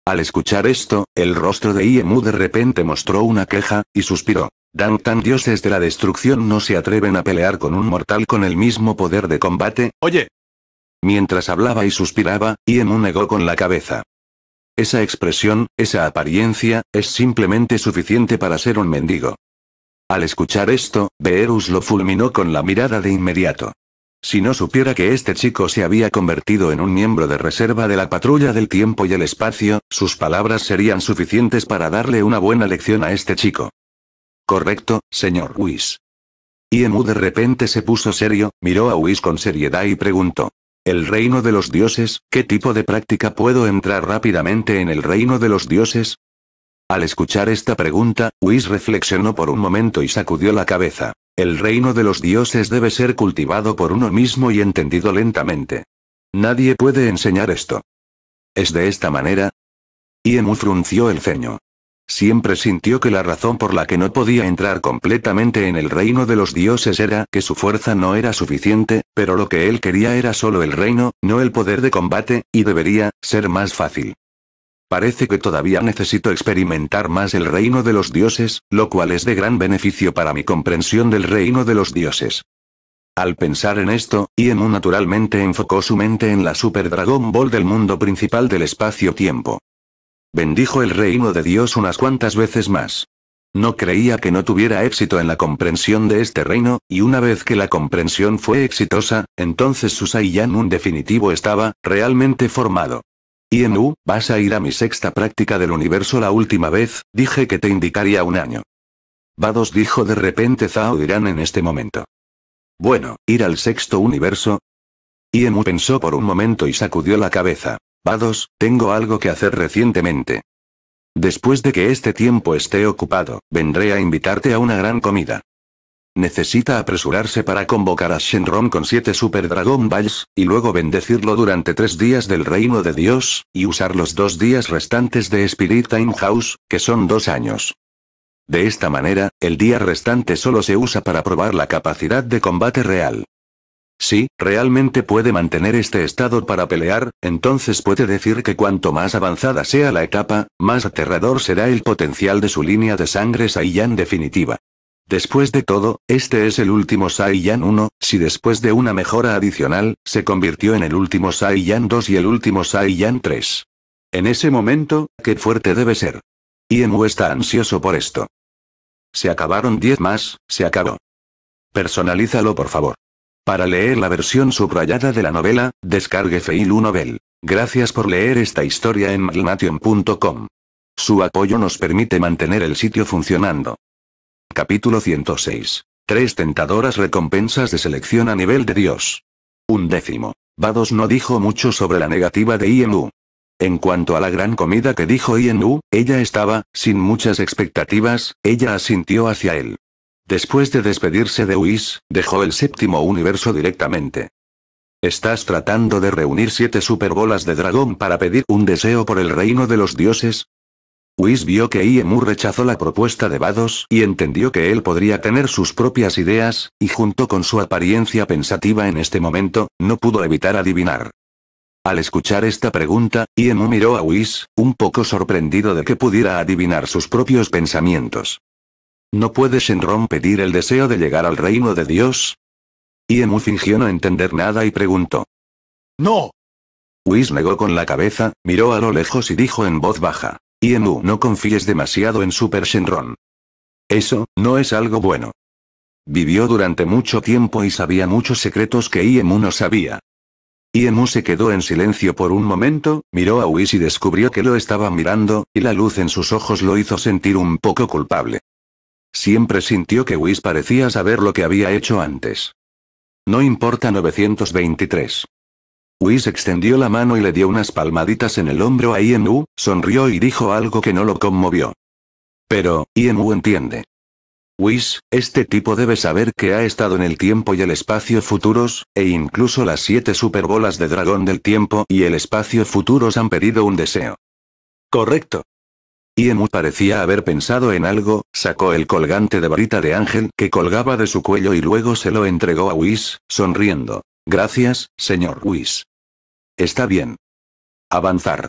Al escuchar esto, el rostro de Iemu de repente mostró una queja, y suspiró. Dan tan dioses de la destrucción no se atreven a pelear con un mortal con el mismo poder de combate. Oye, Mientras hablaba y suspiraba, Iemu negó con la cabeza. Esa expresión, esa apariencia, es simplemente suficiente para ser un mendigo. Al escuchar esto, Beerus lo fulminó con la mirada de inmediato. Si no supiera que este chico se había convertido en un miembro de reserva de la patrulla del tiempo y el espacio, sus palabras serían suficientes para darle una buena lección a este chico. Correcto, señor Whis. Iemu de repente se puso serio, miró a Whis con seriedad y preguntó. El reino de los dioses, ¿qué tipo de práctica puedo entrar rápidamente en el reino de los dioses? Al escuchar esta pregunta, Whis reflexionó por un momento y sacudió la cabeza. El reino de los dioses debe ser cultivado por uno mismo y entendido lentamente. Nadie puede enseñar esto. ¿Es de esta manera? Iemu frunció el ceño. Siempre sintió que la razón por la que no podía entrar completamente en el reino de los dioses era que su fuerza no era suficiente, pero lo que él quería era solo el reino, no el poder de combate, y debería, ser más fácil. Parece que todavía necesito experimentar más el reino de los dioses, lo cual es de gran beneficio para mi comprensión del reino de los dioses. Al pensar en esto, Iemu naturalmente enfocó su mente en la Super Dragon Ball del mundo principal del espacio-tiempo. Bendijo el reino de Dios unas cuantas veces más. No creía que no tuviera éxito en la comprensión de este reino, y una vez que la comprensión fue exitosa, entonces Susaiyan un definitivo estaba, realmente formado. Ienu, vas a ir a mi sexta práctica del universo la última vez, dije que te indicaría un año. Vados dijo de repente Zao Irán en este momento. Bueno, ir al sexto universo. Iemu pensó por un momento y sacudió la cabeza. Vados, tengo algo que hacer recientemente. Después de que este tiempo esté ocupado, vendré a invitarte a una gran comida. Necesita apresurarse para convocar a Shenron con siete Super Dragon Balls, y luego bendecirlo durante tres días del reino de Dios, y usar los dos días restantes de Spirit Time House, que son dos años. De esta manera, el día restante solo se usa para probar la capacidad de combate real. Si realmente puede mantener este estado para pelear, entonces puede decir que cuanto más avanzada sea la etapa, más aterrador será el potencial de su línea de sangre Saiyan definitiva. Después de todo, este es el último Saiyan 1, si después de una mejora adicional, se convirtió en el último Saiyan 2 y el último Saiyan 3. En ese momento, qué fuerte debe ser. Yemu está ansioso por esto. Se acabaron 10 más, se acabó. Personalízalo por favor. Para leer la versión subrayada de la novela, descargue Feilu Novel. Gracias por leer esta historia en malnation.com. Su apoyo nos permite mantener el sitio funcionando. Capítulo 106. Tres tentadoras recompensas de selección a nivel de Dios. Un décimo. Vados no dijo mucho sobre la negativa de IMU. En cuanto a la gran comida que dijo IMU, ella estaba, sin muchas expectativas, ella asintió hacia él. Después de despedirse de Whis, dejó el séptimo universo directamente. ¿Estás tratando de reunir siete superbolas de dragón para pedir un deseo por el reino de los dioses? Whis vio que Iemu rechazó la propuesta de Vados y entendió que él podría tener sus propias ideas, y junto con su apariencia pensativa en este momento, no pudo evitar adivinar. Al escuchar esta pregunta, Iemu miró a Whis, un poco sorprendido de que pudiera adivinar sus propios pensamientos. ¿No puede Shenron pedir el deseo de llegar al reino de Dios? Iemu fingió no entender nada y preguntó. ¡No! Whis negó con la cabeza, miró a lo lejos y dijo en voz baja. Iemu, no confíes demasiado en Super Shenron. Eso, no es algo bueno. Vivió durante mucho tiempo y sabía muchos secretos que Iemu no sabía. Iemu se quedó en silencio por un momento, miró a Whis y descubrió que lo estaba mirando, y la luz en sus ojos lo hizo sentir un poco culpable. Siempre sintió que Whis parecía saber lo que había hecho antes. No importa 923. Whis extendió la mano y le dio unas palmaditas en el hombro a IMU, sonrió y dijo algo que no lo conmovió. Pero, INU entiende. Whis, este tipo debe saber que ha estado en el tiempo y el espacio futuros, e incluso las siete superbolas de dragón del tiempo y el espacio futuros han pedido un deseo. Correcto. Iemu parecía haber pensado en algo, sacó el colgante de varita de ángel que colgaba de su cuello y luego se lo entregó a Whis, sonriendo. Gracias, señor Whis. Está bien. Avanzar.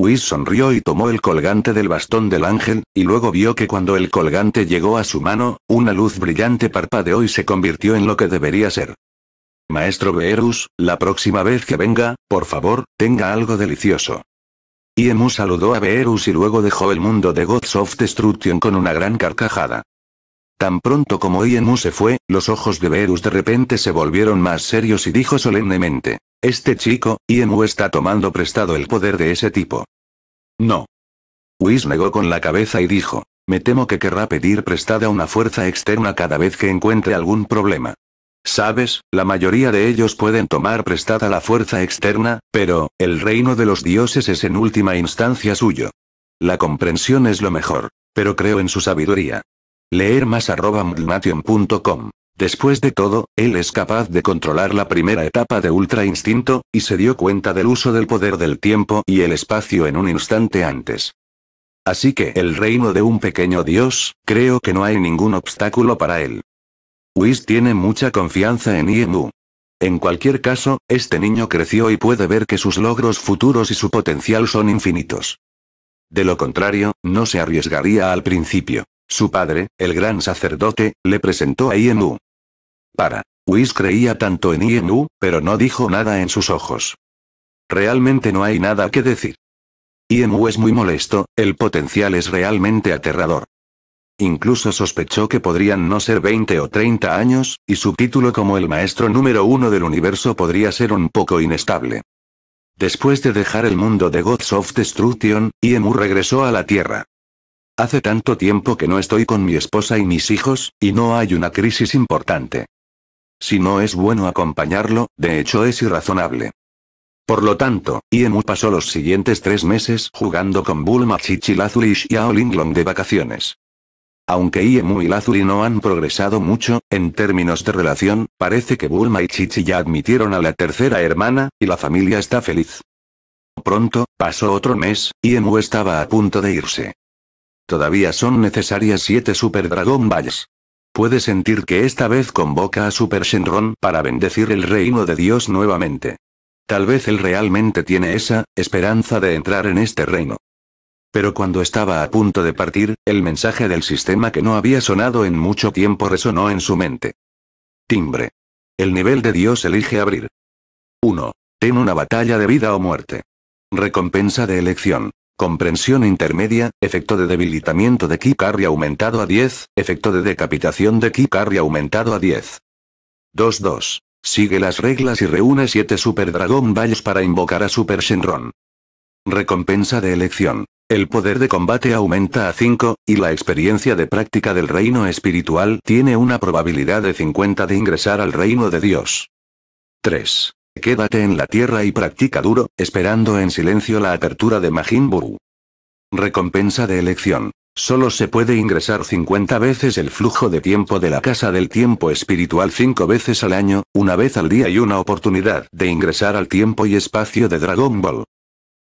Whis sonrió y tomó el colgante del bastón del ángel, y luego vio que cuando el colgante llegó a su mano, una luz brillante parpadeó y se convirtió en lo que debería ser. Maestro Beerus, la próxima vez que venga, por favor, tenga algo delicioso. Iemu saludó a Beerus y luego dejó el mundo de Gods of Destruction con una gran carcajada. Tan pronto como Iemu se fue, los ojos de Beerus de repente se volvieron más serios y dijo solemnemente. Este chico, Iemu está tomando prestado el poder de ese tipo. No. Whis negó con la cabeza y dijo. Me temo que querrá pedir prestada una fuerza externa cada vez que encuentre algún problema. Sabes, la mayoría de ellos pueden tomar prestada la fuerza externa, pero, el reino de los dioses es en última instancia suyo. La comprensión es lo mejor, pero creo en su sabiduría. Leer más arroba Después de todo, él es capaz de controlar la primera etapa de Ultra Instinto, y se dio cuenta del uso del poder del tiempo y el espacio en un instante antes. Así que el reino de un pequeño dios, creo que no hay ningún obstáculo para él. Whis tiene mucha confianza en Iemu. En cualquier caso, este niño creció y puede ver que sus logros futuros y su potencial son infinitos. De lo contrario, no se arriesgaría al principio. Su padre, el gran sacerdote, le presentó a Iemu. Para. Whis creía tanto en Iemu, pero no dijo nada en sus ojos. Realmente no hay nada que decir. Iemu es muy molesto, el potencial es realmente aterrador. Incluso sospechó que podrían no ser 20 o 30 años, y su título como el maestro número uno del universo podría ser un poco inestable. Después de dejar el mundo de Gods of Destruction, Iemu regresó a la Tierra. Hace tanto tiempo que no estoy con mi esposa y mis hijos, y no hay una crisis importante. Si no es bueno acompañarlo, de hecho es irrazonable. Por lo tanto, Iemu pasó los siguientes tres meses jugando con Bulma Chichilazulish y Aolinglong de vacaciones. Aunque Iemu y Lazuli no han progresado mucho, en términos de relación, parece que Bulma y Chichi ya admitieron a la tercera hermana, y la familia está feliz. Pronto, pasó otro mes, Iemu estaba a punto de irse. Todavía son necesarias siete Super Dragon Balls. Puede sentir que esta vez convoca a Super Shenron para bendecir el reino de Dios nuevamente. Tal vez él realmente tiene esa esperanza de entrar en este reino. Pero cuando estaba a punto de partir, el mensaje del sistema que no había sonado en mucho tiempo resonó en su mente. Timbre. El nivel de Dios elige abrir. 1. Ten una batalla de vida o muerte. Recompensa de elección. Comprensión intermedia, efecto de debilitamiento de Kikari aumentado a 10, efecto de decapitación de Kikari aumentado a 10. 2-2. Sigue las reglas y reúne 7 Super Dragon Balls para invocar a Super Shenron. Recompensa de elección. El poder de combate aumenta a 5, y la experiencia de práctica del reino espiritual tiene una probabilidad de 50 de ingresar al reino de Dios. 3. Quédate en la tierra y practica duro, esperando en silencio la apertura de Majin Buu. Recompensa de elección. Solo se puede ingresar 50 veces el flujo de tiempo de la casa del tiempo espiritual 5 veces al año, una vez al día y una oportunidad de ingresar al tiempo y espacio de Dragon Ball.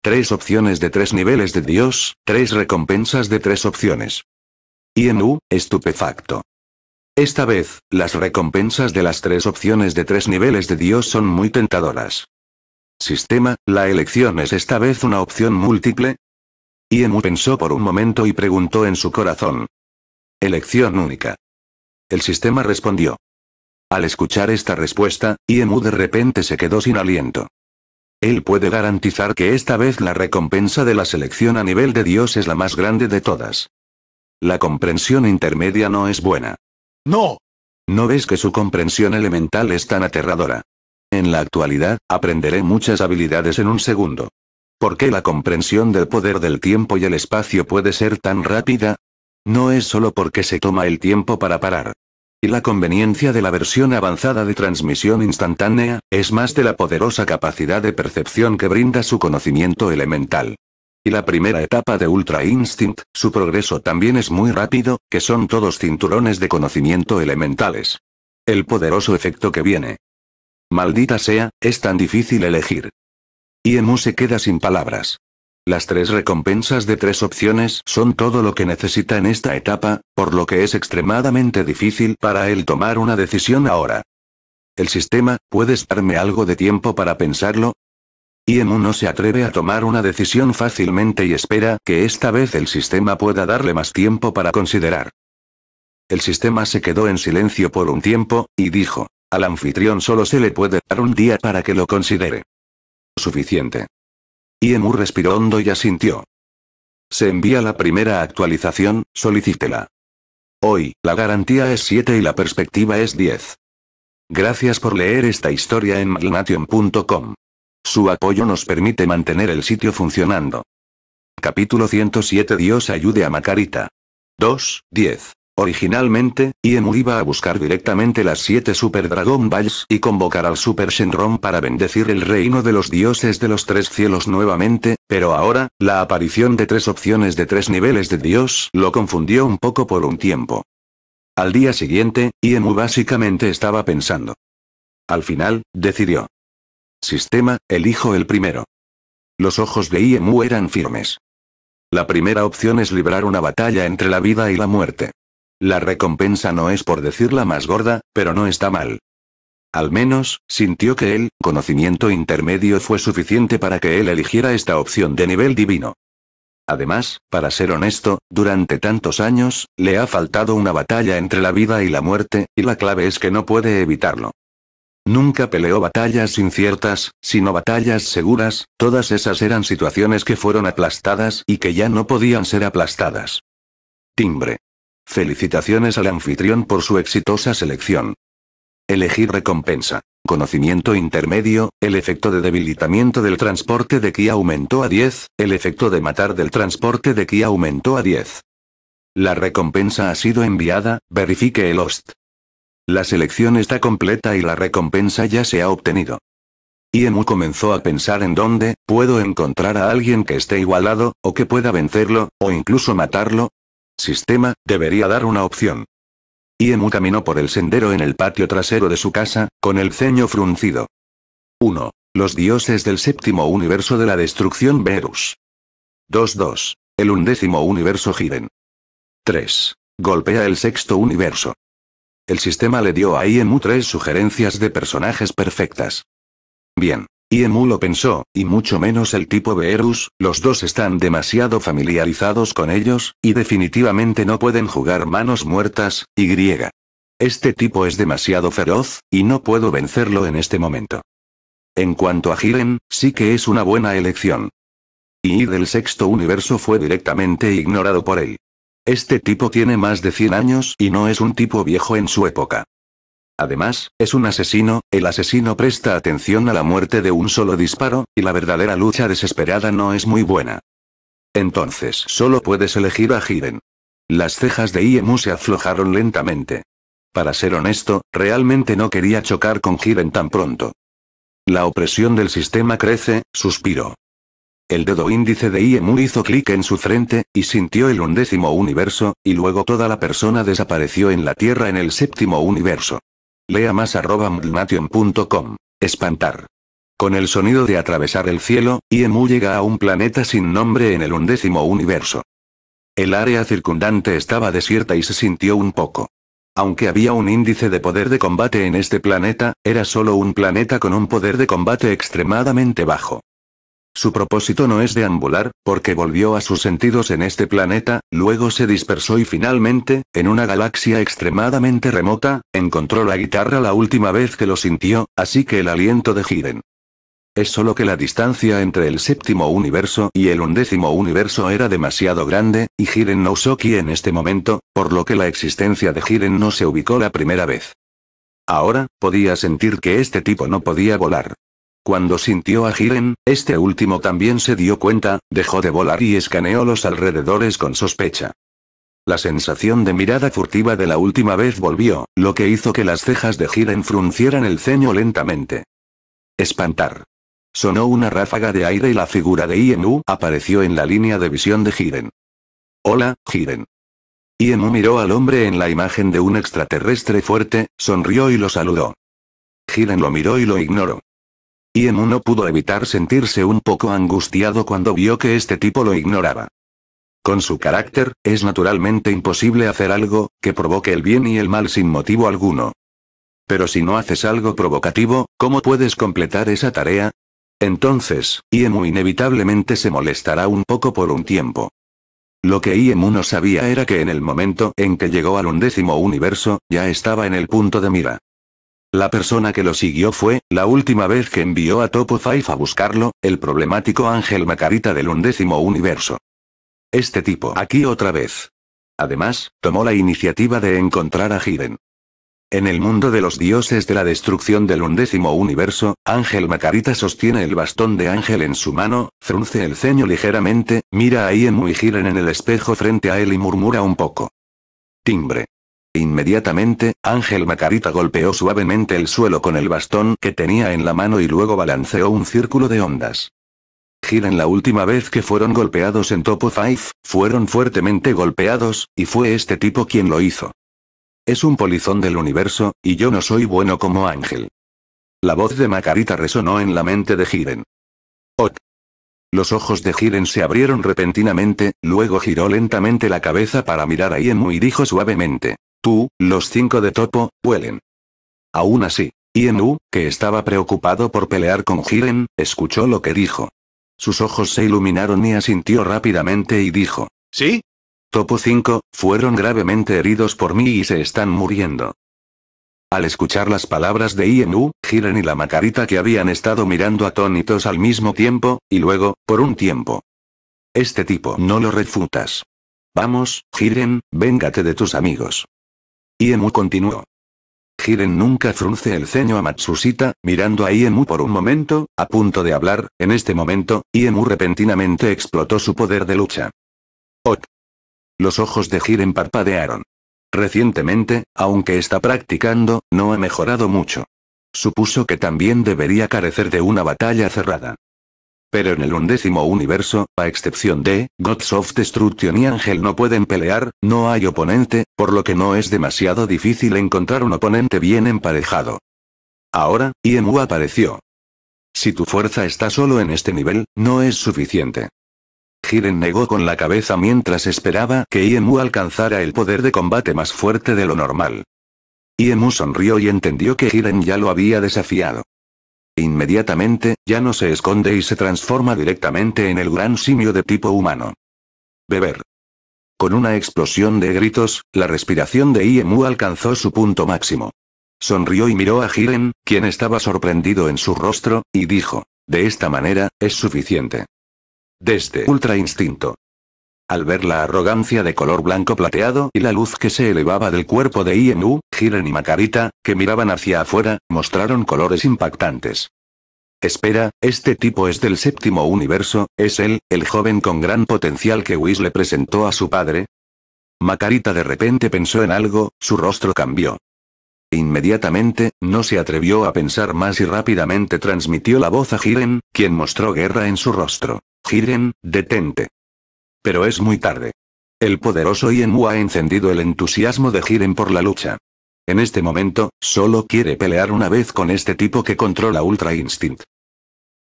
Tres opciones de tres niveles de Dios, tres recompensas de tres opciones. Iemu estupefacto. Esta vez, las recompensas de las tres opciones de tres niveles de Dios son muy tentadoras. Sistema, la elección es esta vez una opción múltiple. INU pensó por un momento y preguntó en su corazón. Elección única. El sistema respondió. Al escuchar esta respuesta, IMU de repente se quedó sin aliento. Él puede garantizar que esta vez la recompensa de la selección a nivel de Dios es la más grande de todas. La comprensión intermedia no es buena. No. ¿No ves que su comprensión elemental es tan aterradora? En la actualidad, aprenderé muchas habilidades en un segundo. ¿Por qué la comprensión del poder del tiempo y el espacio puede ser tan rápida? No es solo porque se toma el tiempo para parar y la conveniencia de la versión avanzada de transmisión instantánea, es más de la poderosa capacidad de percepción que brinda su conocimiento elemental. Y la primera etapa de Ultra Instinct, su progreso también es muy rápido, que son todos cinturones de conocimiento elementales. El poderoso efecto que viene. Maldita sea, es tan difícil elegir. Y Emu se queda sin palabras. Las tres recompensas de tres opciones son todo lo que necesita en esta etapa, por lo que es extremadamente difícil para él tomar una decisión ahora. El sistema, ¿puedes darme algo de tiempo para pensarlo? en no se atreve a tomar una decisión fácilmente y espera que esta vez el sistema pueda darle más tiempo para considerar. El sistema se quedó en silencio por un tiempo, y dijo, al anfitrión solo se le puede dar un día para que lo considere. Suficiente. Iemu respiró hondo y asintió. Se envía la primera actualización, solicítela. Hoy, la garantía es 7 y la perspectiva es 10. Gracias por leer esta historia en Malnation.com. Su apoyo nos permite mantener el sitio funcionando. Capítulo 107 Dios ayude a Macarita. 2, 10. Originalmente, Iemu iba a buscar directamente las siete Super Dragon Balls y convocar al Super Shenron para bendecir el reino de los dioses de los tres cielos nuevamente, pero ahora, la aparición de tres opciones de tres niveles de dios lo confundió un poco por un tiempo. Al día siguiente, Iemu básicamente estaba pensando. Al final, decidió. Sistema, elijo el primero. Los ojos de Iemu eran firmes. La primera opción es librar una batalla entre la vida y la muerte. La recompensa no es por decirla más gorda, pero no está mal. Al menos, sintió que el conocimiento intermedio fue suficiente para que él eligiera esta opción de nivel divino. Además, para ser honesto, durante tantos años, le ha faltado una batalla entre la vida y la muerte, y la clave es que no puede evitarlo. Nunca peleó batallas inciertas, sino batallas seguras, todas esas eran situaciones que fueron aplastadas y que ya no podían ser aplastadas. Timbre. Felicitaciones al anfitrión por su exitosa selección. Elegir recompensa. Conocimiento intermedio, el efecto de debilitamiento del transporte de Ki aumentó a 10, el efecto de matar del transporte de Ki aumentó a 10. La recompensa ha sido enviada, verifique el host. La selección está completa y la recompensa ya se ha obtenido. Iemu comenzó a pensar en dónde, puedo encontrar a alguien que esté igualado, o que pueda vencerlo, o incluso matarlo, sistema, debería dar una opción. Iemu caminó por el sendero en el patio trasero de su casa, con el ceño fruncido. 1. Los dioses del séptimo universo de la destrucción Verus. 2. El undécimo universo Giren. 3. Golpea el sexto universo. El sistema le dio a Iemu tres sugerencias de personajes perfectas. Bien. Y Emu lo pensó, y mucho menos el tipo erus los dos están demasiado familiarizados con ellos, y definitivamente no pueden jugar manos muertas, y Este tipo es demasiado feroz, y no puedo vencerlo en este momento. En cuanto a Jiren, sí que es una buena elección. Y del sexto universo fue directamente ignorado por él. Este tipo tiene más de 100 años y no es un tipo viejo en su época. Además, es un asesino, el asesino presta atención a la muerte de un solo disparo, y la verdadera lucha desesperada no es muy buena. Entonces solo puedes elegir a Giren. Las cejas de Iemu se aflojaron lentamente. Para ser honesto, realmente no quería chocar con Giren tan pronto. La opresión del sistema crece, suspiró. El dedo índice de Iemu hizo clic en su frente, y sintió el undécimo universo, y luego toda la persona desapareció en la Tierra en el séptimo universo. Lea más arroba Espantar. Con el sonido de atravesar el cielo, Iemu llega a un planeta sin nombre en el undécimo universo. El área circundante estaba desierta y se sintió un poco. Aunque había un índice de poder de combate en este planeta, era solo un planeta con un poder de combate extremadamente bajo. Su propósito no es deambular, porque volvió a sus sentidos en este planeta, luego se dispersó y finalmente, en una galaxia extremadamente remota, encontró la guitarra la última vez que lo sintió, así que el aliento de Giren. Es solo que la distancia entre el séptimo universo y el undécimo universo era demasiado grande, y Giren no usó ki en este momento, por lo que la existencia de Giren no se ubicó la primera vez. Ahora, podía sentir que este tipo no podía volar. Cuando sintió a Jiren, este último también se dio cuenta, dejó de volar y escaneó los alrededores con sospecha. La sensación de mirada furtiva de la última vez volvió, lo que hizo que las cejas de Jiren fruncieran el ceño lentamente. Espantar. Sonó una ráfaga de aire y la figura de Ienu apareció en la línea de visión de Jiren. Hola, Jiren. Ienu miró al hombre en la imagen de un extraterrestre fuerte, sonrió y lo saludó. Jiren lo miró y lo ignoró. Iemu no pudo evitar sentirse un poco angustiado cuando vio que este tipo lo ignoraba. Con su carácter, es naturalmente imposible hacer algo, que provoque el bien y el mal sin motivo alguno. Pero si no haces algo provocativo, ¿cómo puedes completar esa tarea? Entonces, Iemu inevitablemente se molestará un poco por un tiempo. Lo que Iemu no sabía era que en el momento en que llegó al undécimo universo, ya estaba en el punto de mira. La persona que lo siguió fue, la última vez que envió a Topo Five a buscarlo, el problemático Ángel Macarita del undécimo universo. Este tipo aquí otra vez. Además, tomó la iniciativa de encontrar a Jiren. En el mundo de los dioses de la destrucción del undécimo universo, Ángel Macarita sostiene el bastón de Ángel en su mano, frunce el ceño ligeramente, mira a en muy Jiren en el espejo frente a él y murmura un poco. Timbre. Inmediatamente, Ángel Macarita golpeó suavemente el suelo con el bastón que tenía en la mano y luego balanceó un círculo de ondas. Giren, la última vez que fueron golpeados en Topo 5, fueron fuertemente golpeados, y fue este tipo quien lo hizo. Es un polizón del universo, y yo no soy bueno como Ángel. La voz de Macarita resonó en la mente de Giren. Ot. Los ojos de Giren se abrieron repentinamente, luego giró lentamente la cabeza para mirar a Iemu y dijo suavemente. Tú, los cinco de topo, huelen. Aún así, Ienu, que estaba preocupado por pelear con Jiren, escuchó lo que dijo. Sus ojos se iluminaron y asintió rápidamente y dijo. ¿Sí? Topo 5, fueron gravemente heridos por mí y se están muriendo. Al escuchar las palabras de Ienu, Jiren y la Macarita que habían estado mirando atónitos al mismo tiempo, y luego, por un tiempo. Este tipo no lo refutas. Vamos, Jiren, véngate de tus amigos. Iemu continuó. Jiren nunca frunce el ceño a Matsusita, mirando a Iemu por un momento, a punto de hablar, en este momento, Iemu repentinamente explotó su poder de lucha. Ok. Los ojos de Jiren parpadearon. Recientemente, aunque está practicando, no ha mejorado mucho. Supuso que también debería carecer de una batalla cerrada. Pero en el undécimo universo, a excepción de Gods of Destruction y Ángel no pueden pelear, no hay oponente, por lo que no es demasiado difícil encontrar un oponente bien emparejado. Ahora, Iemu apareció. Si tu fuerza está solo en este nivel, no es suficiente. Hiren negó con la cabeza mientras esperaba que Iemu alcanzara el poder de combate más fuerte de lo normal. Iemu sonrió y entendió que Hiren ya lo había desafiado. Inmediatamente, ya no se esconde y se transforma directamente en el gran simio de tipo humano. Beber. Con una explosión de gritos, la respiración de Iemu alcanzó su punto máximo. Sonrió y miró a Jiren, quien estaba sorprendido en su rostro, y dijo, de esta manera, es suficiente. Desde Ultra Instinto. Al ver la arrogancia de color blanco plateado y la luz que se elevaba del cuerpo de Ienu, Jiren y Macarita, que miraban hacia afuera, mostraron colores impactantes. Espera, este tipo es del séptimo universo, ¿es él, el joven con gran potencial que Whis le presentó a su padre? Macarita de repente pensó en algo, su rostro cambió. Inmediatamente, no se atrevió a pensar más y rápidamente transmitió la voz a Jiren, quien mostró guerra en su rostro. Jiren, detente. Pero es muy tarde. El poderoso Yenmu ha encendido el entusiasmo de Jiren por la lucha. En este momento, solo quiere pelear una vez con este tipo que controla Ultra Instinct.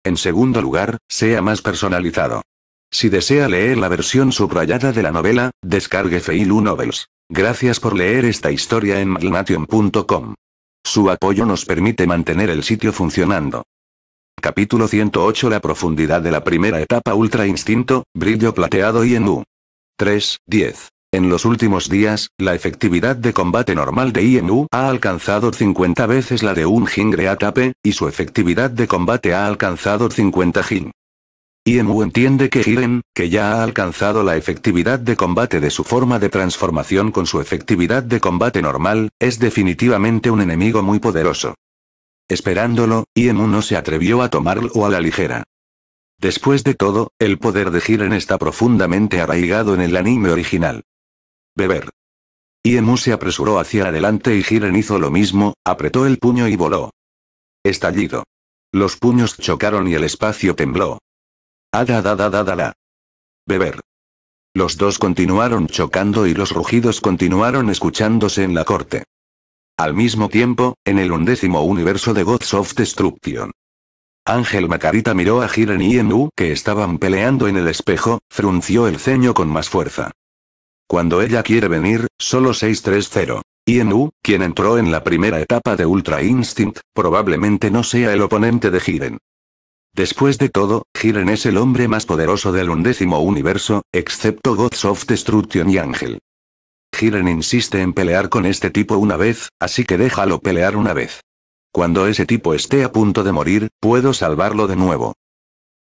En segundo lugar, sea más personalizado. Si desea leer la versión subrayada de la novela, descargue Feilu Novels. Gracias por leer esta historia en magnation.com. Su apoyo nos permite mantener el sitio funcionando. Capítulo 108 La profundidad de la primera etapa Ultra Instinto, brillo plateado y EMU. 3, 10. En los últimos días, la efectividad de combate normal de IMU ha alcanzado 50 veces la de un Jingre Atape, y su efectividad de combate ha alcanzado 50 Jin. IMU entiende que Jiren, que ya ha alcanzado la efectividad de combate de su forma de transformación con su efectividad de combate normal, es definitivamente un enemigo muy poderoso. Esperándolo, Iemu no se atrevió a tomarlo a la ligera. Después de todo, el poder de Jiren está profundamente arraigado en el anime original. Beber. Iemu se apresuró hacia adelante y Jiren hizo lo mismo, apretó el puño y voló. Estallido. Los puños chocaron y el espacio tembló. Ada Beber. Los dos continuaron chocando y los rugidos continuaron escuchándose en la corte. Al mismo tiempo, en el undécimo universo de Gods of Destruction. Ángel Macarita miró a Jiren y Enu que estaban peleando en el espejo, frunció el ceño con más fuerza. Cuando ella quiere venir, solo 630. Enu, quien entró en la primera etapa de Ultra Instinct, probablemente no sea el oponente de Jiren. Después de todo, Jiren es el hombre más poderoso del undécimo universo, excepto Gods of Destruction y Ángel. Jiren insiste en pelear con este tipo una vez, así que déjalo pelear una vez. Cuando ese tipo esté a punto de morir, puedo salvarlo de nuevo.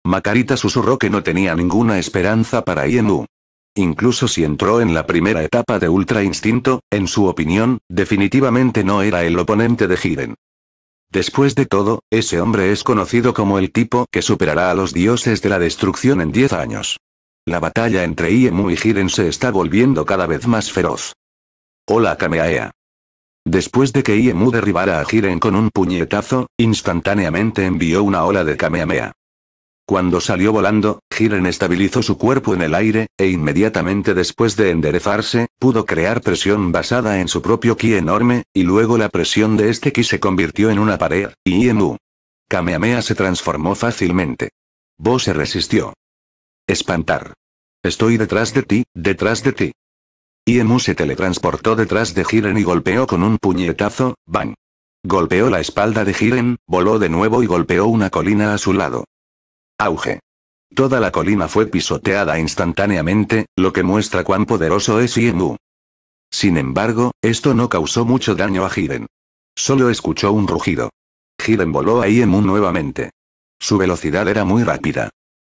Macarita susurró que no tenía ninguna esperanza para Ienu. Incluso si entró en la primera etapa de Ultra Instinto, en su opinión, definitivamente no era el oponente de Jiren. Después de todo, ese hombre es conocido como el tipo que superará a los dioses de la destrucción en 10 años. La batalla entre Iemu y Giren se está volviendo cada vez más feroz. Hola Kamehameha. Después de que Iemu derribara a Jiren con un puñetazo, instantáneamente envió una ola de Kamehameha. Cuando salió volando, Jiren estabilizó su cuerpo en el aire, e inmediatamente después de enderezarse, pudo crear presión basada en su propio ki enorme, y luego la presión de este ki se convirtió en una pared, y Iemu. Kamehameha se transformó fácilmente. Bo se resistió. Espantar. Estoy detrás de ti, detrás de ti. Iemu se teletransportó detrás de Jiren y golpeó con un puñetazo, bang. Golpeó la espalda de Jiren, voló de nuevo y golpeó una colina a su lado. Auge. Toda la colina fue pisoteada instantáneamente, lo que muestra cuán poderoso es Iemu. Sin embargo, esto no causó mucho daño a Jiren. Solo escuchó un rugido. Jiren voló a Iemu nuevamente. Su velocidad era muy rápida.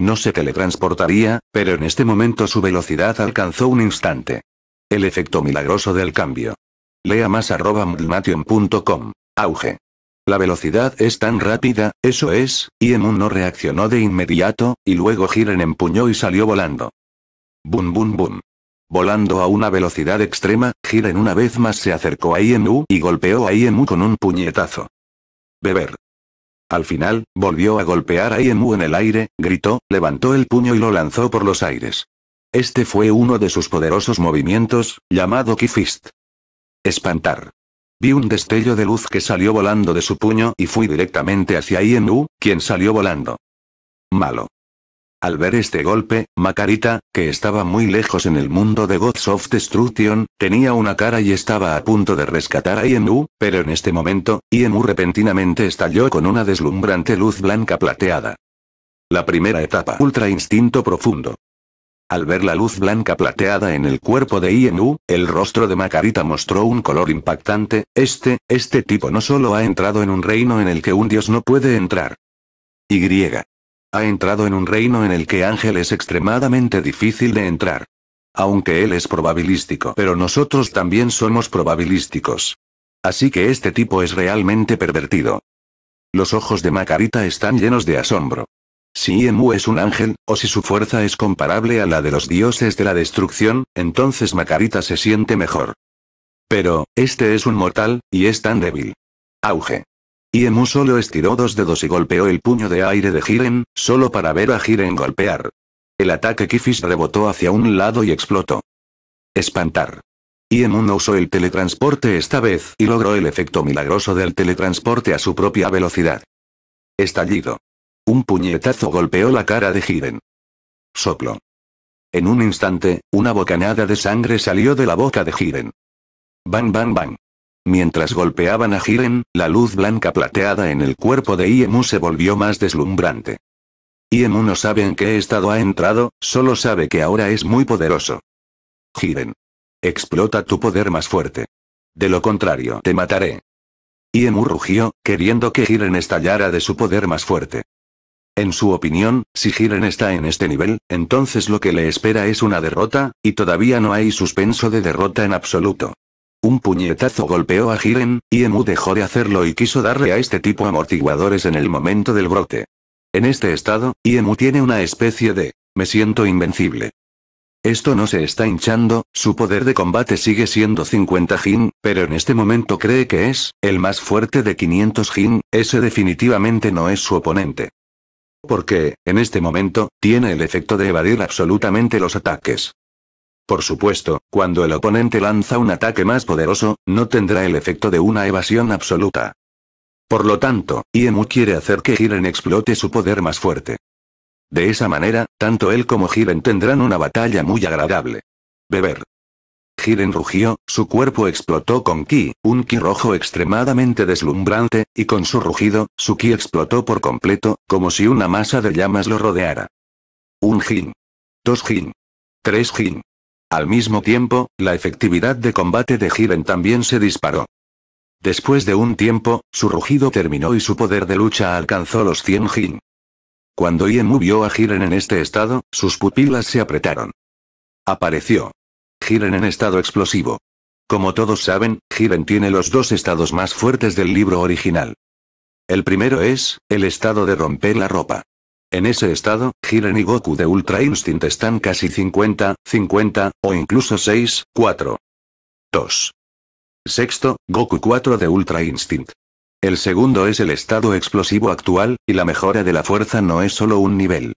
No se teletransportaría, pero en este momento su velocidad alcanzó un instante. El efecto milagroso del cambio. Lea más arroba Auge. La velocidad es tan rápida, eso es, y no reaccionó de inmediato, y luego Giren empuñó y salió volando. Bum bum bum. Volando a una velocidad extrema, Giren una vez más se acercó a Iemu y golpeó a Iemu con un puñetazo. Beber. Al final, volvió a golpear a Ienu en el aire, gritó, levantó el puño y lo lanzó por los aires. Este fue uno de sus poderosos movimientos, llamado Kifist. Espantar. Vi un destello de luz que salió volando de su puño y fui directamente hacia Iemu, quien salió volando. Malo. Al ver este golpe, Macarita, que estaba muy lejos en el mundo de Gods of Destruction, tenía una cara y estaba a punto de rescatar a Iemu, pero en este momento, Iemu repentinamente estalló con una deslumbrante luz blanca plateada. La primera etapa Ultra Instinto Profundo. Al ver la luz blanca plateada en el cuerpo de Ienu, el rostro de Macarita mostró un color impactante, este, este tipo no solo ha entrado en un reino en el que un dios no puede entrar. Y. Ha entrado en un reino en el que Ángel es extremadamente difícil de entrar. Aunque él es probabilístico, pero nosotros también somos probabilísticos. Así que este tipo es realmente pervertido. Los ojos de Macarita están llenos de asombro. Si Emu es un ángel, o si su fuerza es comparable a la de los dioses de la destrucción, entonces Macarita se siente mejor. Pero, este es un mortal, y es tan débil. Auge. Iemu solo estiró dos dedos y golpeó el puño de aire de Jiren, solo para ver a Jiren golpear. El ataque Kifis rebotó hacia un lado y explotó. Espantar. Iemu no usó el teletransporte esta vez y logró el efecto milagroso del teletransporte a su propia velocidad. Estallido. Un puñetazo golpeó la cara de Jiren. Soplo. En un instante, una bocanada de sangre salió de la boca de Jiren. Bang bang bang. Mientras golpeaban a Jiren, la luz blanca plateada en el cuerpo de Iemu se volvió más deslumbrante. Iemu no sabe en qué estado ha entrado, solo sabe que ahora es muy poderoso. Jiren. Explota tu poder más fuerte. De lo contrario, te mataré. Iemu rugió, queriendo que Jiren estallara de su poder más fuerte. En su opinión, si Jiren está en este nivel, entonces lo que le espera es una derrota, y todavía no hay suspenso de derrota en absoluto. Un puñetazo golpeó a Jiren, y Emu dejó de hacerlo y quiso darle a este tipo amortiguadores en el momento del brote. En este estado, Iemu tiene una especie de, me siento invencible. Esto no se está hinchando, su poder de combate sigue siendo 50 Jin, pero en este momento cree que es, el más fuerte de 500 Jin, ese definitivamente no es su oponente. Porque, en este momento, tiene el efecto de evadir absolutamente los ataques. Por supuesto, cuando el oponente lanza un ataque más poderoso, no tendrá el efecto de una evasión absoluta. Por lo tanto, Iemu quiere hacer que Jiren explote su poder más fuerte. De esa manera, tanto él como Jiren tendrán una batalla muy agradable. Beber. Jiren rugió, su cuerpo explotó con ki, un ki rojo extremadamente deslumbrante, y con su rugido, su ki explotó por completo, como si una masa de llamas lo rodeara. Un jin. Dos jin. Tres jin. Al mismo tiempo, la efectividad de combate de Jiren también se disparó. Después de un tiempo, su rugido terminó y su poder de lucha alcanzó los 100 Jin. Cuando Iemu vio a Jiren en este estado, sus pupilas se apretaron. Apareció. Jiren en estado explosivo. Como todos saben, Jiren tiene los dos estados más fuertes del libro original. El primero es, el estado de romper la ropa. En ese estado, Jiren y Goku de Ultra Instinct están casi 50, 50, o incluso 6, 4. 2. Sexto, Goku 4 de Ultra Instinct. El segundo es el estado explosivo actual, y la mejora de la fuerza no es solo un nivel.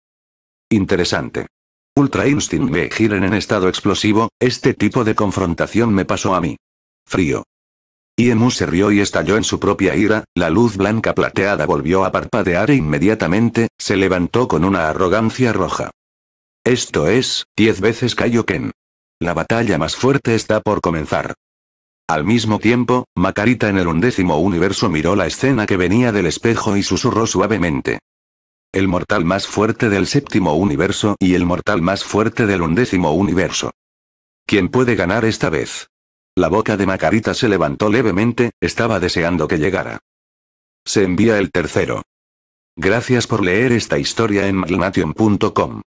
Interesante. Ultra Instinct me giren en estado explosivo, este tipo de confrontación me pasó a mí. Frío. Iemu se rió y estalló en su propia ira, la luz blanca plateada volvió a parpadear e inmediatamente, se levantó con una arrogancia roja. Esto es, diez veces Kaioken. La batalla más fuerte está por comenzar. Al mismo tiempo, Macarita en el undécimo universo miró la escena que venía del espejo y susurró suavemente. El mortal más fuerte del séptimo universo y el mortal más fuerte del undécimo universo. ¿Quién puede ganar esta vez? La boca de Macarita se levantó levemente, estaba deseando que llegara. Se envía el tercero. Gracias por leer esta historia en maglnation.com.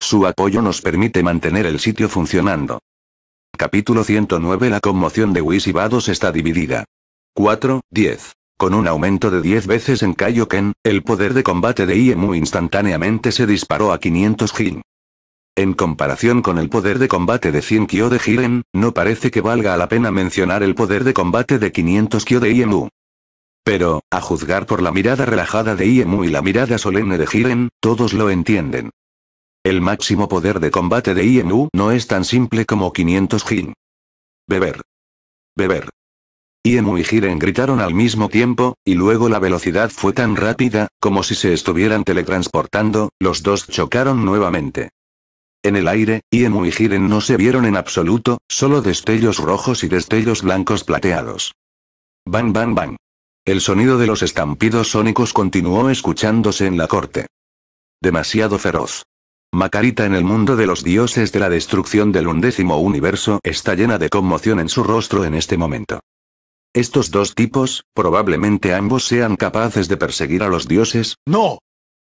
Su apoyo nos permite mantener el sitio funcionando. Capítulo 109 La conmoción de y Vados está dividida. 4, 10. Con un aumento de 10 veces en Kaioken, el poder de combate de Iemu instantáneamente se disparó a 500 Jin. En comparación con el poder de combate de 100 Kyo de Hiren, no parece que valga la pena mencionar el poder de combate de 500 Kyo de Iemu. Pero, a juzgar por la mirada relajada de Iemu y la mirada solemne de Hiren, todos lo entienden. El máximo poder de combate de Iemu no es tan simple como 500 Jin. Beber. Beber. Iemu y Hiren gritaron al mismo tiempo, y luego la velocidad fue tan rápida, como si se estuvieran teletransportando, los dos chocaron nuevamente. En el aire, y en Jiren no se vieron en absoluto, solo destellos rojos y destellos blancos plateados. Bang bang bang. El sonido de los estampidos sónicos continuó escuchándose en la corte. Demasiado feroz. Macarita en el mundo de los dioses de la destrucción del undécimo universo está llena de conmoción en su rostro en este momento. Estos dos tipos, probablemente ambos sean capaces de perseguir a los dioses, ¡no!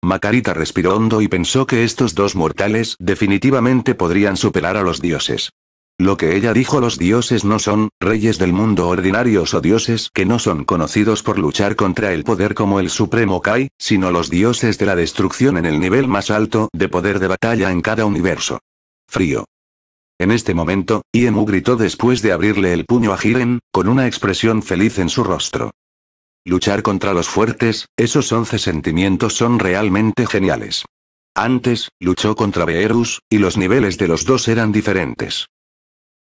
Macarita respiró hondo y pensó que estos dos mortales definitivamente podrían superar a los dioses. Lo que ella dijo los dioses no son, reyes del mundo ordinarios o dioses que no son conocidos por luchar contra el poder como el supremo Kai, sino los dioses de la destrucción en el nivel más alto de poder de batalla en cada universo. Frío. En este momento, Iemu gritó después de abrirle el puño a Jiren, con una expresión feliz en su rostro. Luchar contra los fuertes, esos once sentimientos son realmente geniales. Antes, luchó contra Beerus, y los niveles de los dos eran diferentes.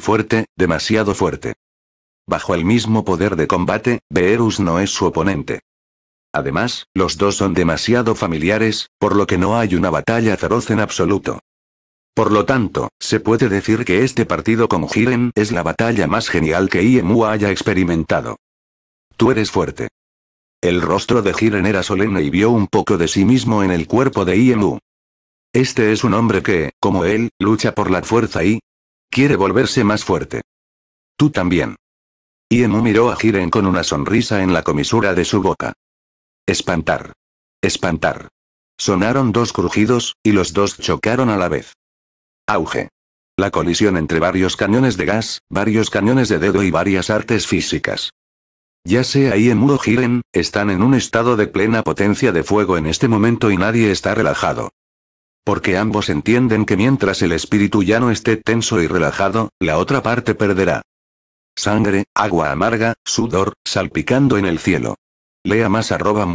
Fuerte, demasiado fuerte. Bajo el mismo poder de combate, Beerus no es su oponente. Además, los dos son demasiado familiares, por lo que no hay una batalla feroz en absoluto. Por lo tanto, se puede decir que este partido con Jiren es la batalla más genial que IMU haya experimentado. Tú eres fuerte. El rostro de Jiren era solemne y vio un poco de sí mismo en el cuerpo de Iemu. Este es un hombre que, como él, lucha por la fuerza y... quiere volverse más fuerte. Tú también. Iemu miró a Jiren con una sonrisa en la comisura de su boca. Espantar. Espantar. Sonaron dos crujidos, y los dos chocaron a la vez. Auge. La colisión entre varios cañones de gas, varios cañones de dedo y varias artes físicas. Ya sea en muro Giren están en un estado de plena potencia de fuego en este momento y nadie está relajado. Porque ambos entienden que mientras el espíritu ya no esté tenso y relajado, la otra parte perderá. Sangre, agua amarga, sudor, salpicando en el cielo. Lea más arroba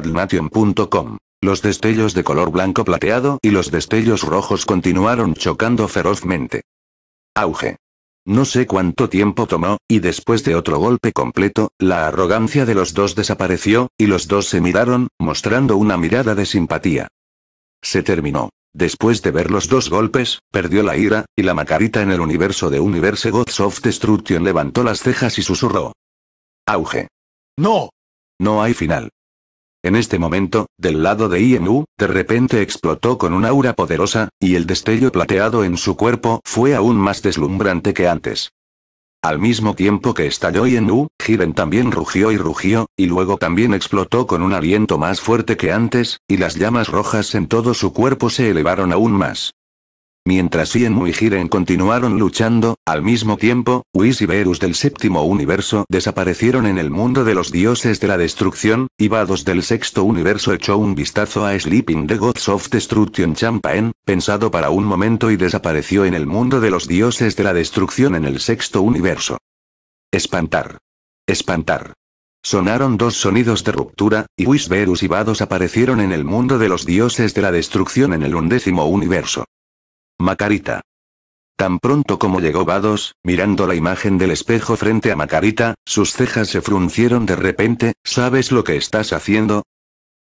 Los destellos de color blanco plateado y los destellos rojos continuaron chocando ferozmente. Auge. No sé cuánto tiempo tomó, y después de otro golpe completo, la arrogancia de los dos desapareció, y los dos se miraron, mostrando una mirada de simpatía. Se terminó. Después de ver los dos golpes, perdió la ira, y la macarita en el universo de Universe Gods of Destruction levantó las cejas y susurró. Auge. No. No hay final. En este momento, del lado de Ienu, de repente explotó con un aura poderosa, y el destello plateado en su cuerpo fue aún más deslumbrante que antes. Al mismo tiempo que estalló Ienu, Jiren también rugió y rugió, y luego también explotó con un aliento más fuerte que antes, y las llamas rojas en todo su cuerpo se elevaron aún más. Mientras Ian y Jiren continuaron luchando, al mismo tiempo, Whis y Verus del séptimo universo desaparecieron en el mundo de los dioses de la destrucción, y Vados del sexto universo echó un vistazo a Sleeping the Gods of Destruction Champaen, pensado para un momento y desapareció en el mundo de los dioses de la destrucción en el sexto universo. Espantar. Espantar. Sonaron dos sonidos de ruptura, y Whis, Verus y Vados aparecieron en el mundo de los dioses de la destrucción en el undécimo universo. Macarita. Tan pronto como llegó Vados, mirando la imagen del espejo frente a Macarita, sus cejas se fruncieron de repente, ¿sabes lo que estás haciendo?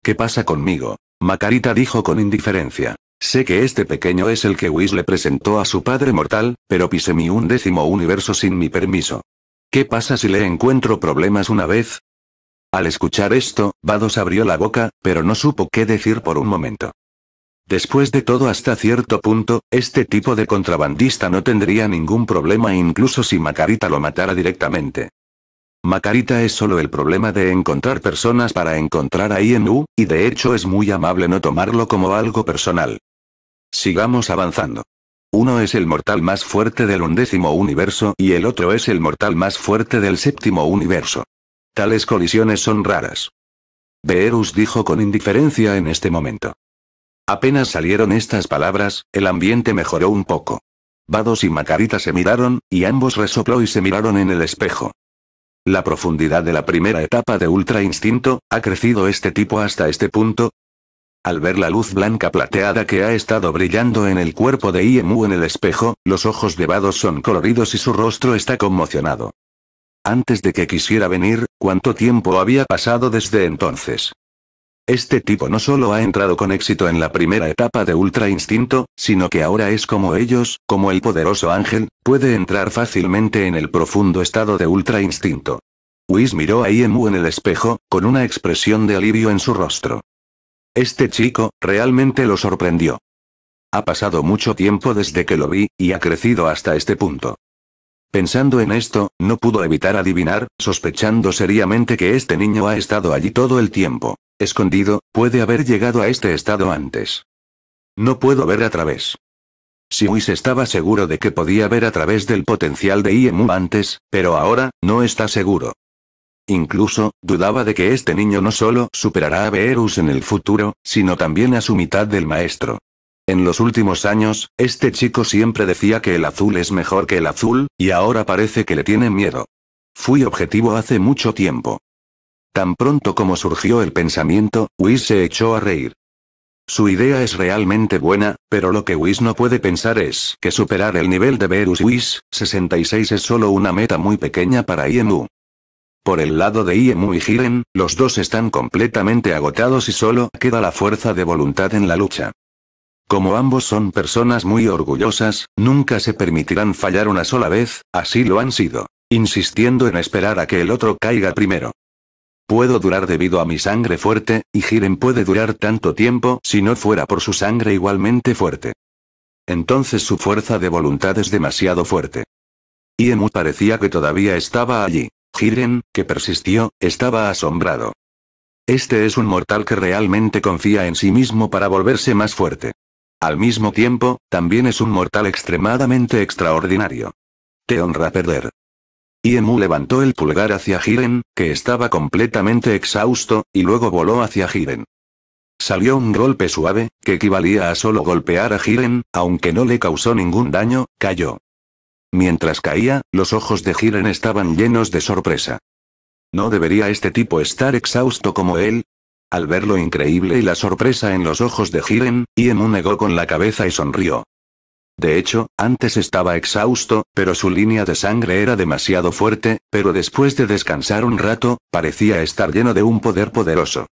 ¿Qué pasa conmigo? Macarita dijo con indiferencia. Sé que este pequeño es el que Whis le presentó a su padre mortal, pero pisé mi undécimo universo sin mi permiso. ¿Qué pasa si le encuentro problemas una vez? Al escuchar esto, Vados abrió la boca, pero no supo qué decir por un momento. Después de todo hasta cierto punto, este tipo de contrabandista no tendría ningún problema incluso si Macarita lo matara directamente. Macarita es solo el problema de encontrar personas para encontrar a Inu, y de hecho es muy amable no tomarlo como algo personal. Sigamos avanzando. Uno es el mortal más fuerte del undécimo universo y el otro es el mortal más fuerte del séptimo universo. Tales colisiones son raras. Beerus dijo con indiferencia en este momento. Apenas salieron estas palabras, el ambiente mejoró un poco. Vados y Macarita se miraron, y ambos resopló y se miraron en el espejo. La profundidad de la primera etapa de Ultra Instinto, ¿ha crecido este tipo hasta este punto? Al ver la luz blanca plateada que ha estado brillando en el cuerpo de Iemu en el espejo, los ojos de Vados son coloridos y su rostro está conmocionado. Antes de que quisiera venir, ¿cuánto tiempo había pasado desde entonces? Este tipo no solo ha entrado con éxito en la primera etapa de Ultra Instinto, sino que ahora es como ellos, como el poderoso ángel, puede entrar fácilmente en el profundo estado de Ultra Instinto. Whis miró a Iemu en el espejo, con una expresión de alivio en su rostro. Este chico, realmente lo sorprendió. Ha pasado mucho tiempo desde que lo vi, y ha crecido hasta este punto. Pensando en esto, no pudo evitar adivinar, sospechando seriamente que este niño ha estado allí todo el tiempo escondido, puede haber llegado a este estado antes. No puedo ver a través. Siwis estaba seguro de que podía ver a través del potencial de IEMU antes, pero ahora, no está seguro. Incluso, dudaba de que este niño no solo superará a Beerus en el futuro, sino también a su mitad del maestro. En los últimos años, este chico siempre decía que el azul es mejor que el azul, y ahora parece que le tiene miedo. Fui objetivo hace mucho tiempo. Tan pronto como surgió el pensamiento, Whis se echó a reír. Su idea es realmente buena, pero lo que Whis no puede pensar es que superar el nivel de Verus Whis 66 es solo una meta muy pequeña para Iemu. Por el lado de Iemu y Hiren, los dos están completamente agotados y solo queda la fuerza de voluntad en la lucha. Como ambos son personas muy orgullosas, nunca se permitirán fallar una sola vez, así lo han sido, insistiendo en esperar a que el otro caiga primero. Puedo durar debido a mi sangre fuerte, y Jiren puede durar tanto tiempo si no fuera por su sangre igualmente fuerte. Entonces su fuerza de voluntad es demasiado fuerte. Emu parecía que todavía estaba allí. Jiren, que persistió, estaba asombrado. Este es un mortal que realmente confía en sí mismo para volverse más fuerte. Al mismo tiempo, también es un mortal extremadamente extraordinario. Te honra perder. Iemu levantó el pulgar hacia Jiren, que estaba completamente exhausto, y luego voló hacia Jiren. Salió un golpe suave, que equivalía a solo golpear a Jiren, aunque no le causó ningún daño, cayó. Mientras caía, los ojos de Jiren estaban llenos de sorpresa. ¿No debería este tipo estar exhausto como él? Al ver lo increíble y la sorpresa en los ojos de Jiren, Iemu negó con la cabeza y sonrió. De hecho, antes estaba exhausto, pero su línea de sangre era demasiado fuerte, pero después de descansar un rato, parecía estar lleno de un poder poderoso.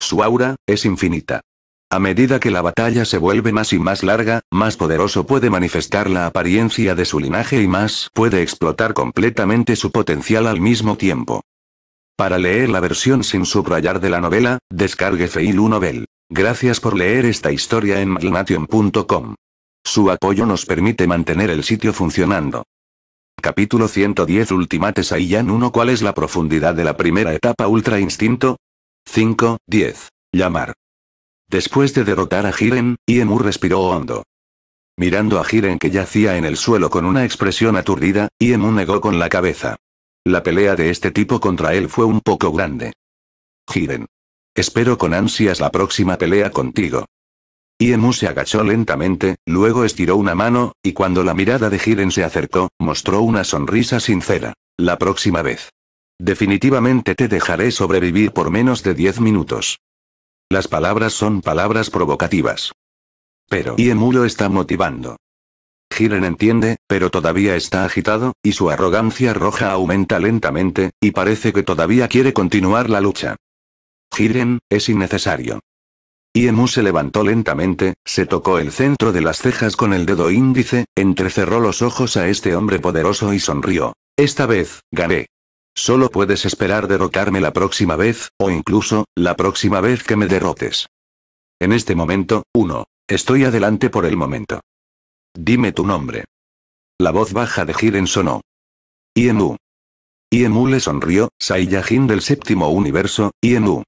Su aura, es infinita. A medida que la batalla se vuelve más y más larga, más poderoso puede manifestar la apariencia de su linaje y más puede explotar completamente su potencial al mismo tiempo. Para leer la versión sin subrayar de la novela, descargue Feil Nobel. Gracias por leer esta historia en malnation.com. Su apoyo nos permite mantener el sitio funcionando. Capítulo 110 Ultimate Saiyan 1 ¿Cuál es la profundidad de la primera etapa Ultra Instinto? 5, 10. Llamar. Después de derrotar a Jiren, Iemu respiró hondo. Mirando a Jiren que yacía en el suelo con una expresión aturdida, Iemu negó con la cabeza. La pelea de este tipo contra él fue un poco grande. Jiren. Espero con ansias la próxima pelea contigo. Iemu se agachó lentamente, luego estiró una mano, y cuando la mirada de Jiren se acercó, mostró una sonrisa sincera. La próxima vez. Definitivamente te dejaré sobrevivir por menos de 10 minutos. Las palabras son palabras provocativas. Pero Iemu lo está motivando. Jiren entiende, pero todavía está agitado, y su arrogancia roja aumenta lentamente, y parece que todavía quiere continuar la lucha. Jiren, es innecesario. Iemu se levantó lentamente, se tocó el centro de las cejas con el dedo índice, entrecerró los ojos a este hombre poderoso y sonrió. Esta vez, gané. Solo puedes esperar derrotarme la próxima vez, o incluso, la próxima vez que me derrotes. En este momento, uno. Estoy adelante por el momento. Dime tu nombre. La voz baja de Jiren sonó. Iemu. Iemu le sonrió, Saiyajin del séptimo universo, Iemu.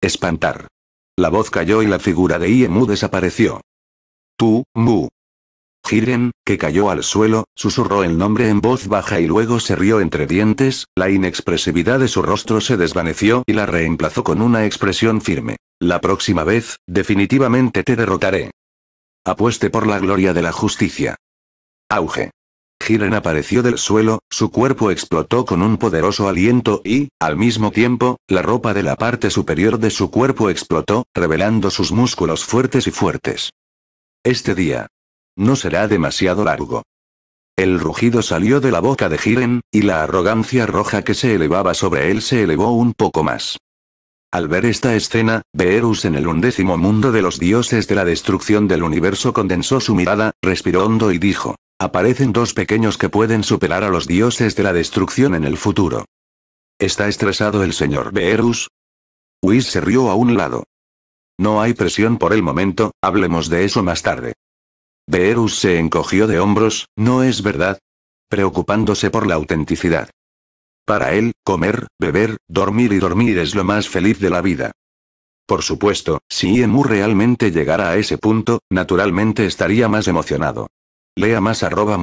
Espantar. La voz cayó y la figura de Iemu desapareció. Tú, Mu. Jiren, que cayó al suelo, susurró el nombre en voz baja y luego se rió entre dientes, la inexpresividad de su rostro se desvaneció y la reemplazó con una expresión firme. La próxima vez, definitivamente te derrotaré. Apueste por la gloria de la justicia. Auge. Jiren apareció del suelo, su cuerpo explotó con un poderoso aliento y, al mismo tiempo, la ropa de la parte superior de su cuerpo explotó, revelando sus músculos fuertes y fuertes. Este día. No será demasiado largo. El rugido salió de la boca de Giren, y la arrogancia roja que se elevaba sobre él se elevó un poco más. Al ver esta escena, Beerus en el undécimo mundo de los dioses de la destrucción del universo condensó su mirada, respiró hondo y dijo. Aparecen dos pequeños que pueden superar a los dioses de la destrucción en el futuro. ¿Está estresado el señor Beerus? Whis se rió a un lado. No hay presión por el momento, hablemos de eso más tarde. Beerus se encogió de hombros, ¿no es verdad? Preocupándose por la autenticidad. Para él, comer, beber, dormir y dormir es lo más feliz de la vida. Por supuesto, si Emu realmente llegara a ese punto, naturalmente estaría más emocionado. Lea más arroba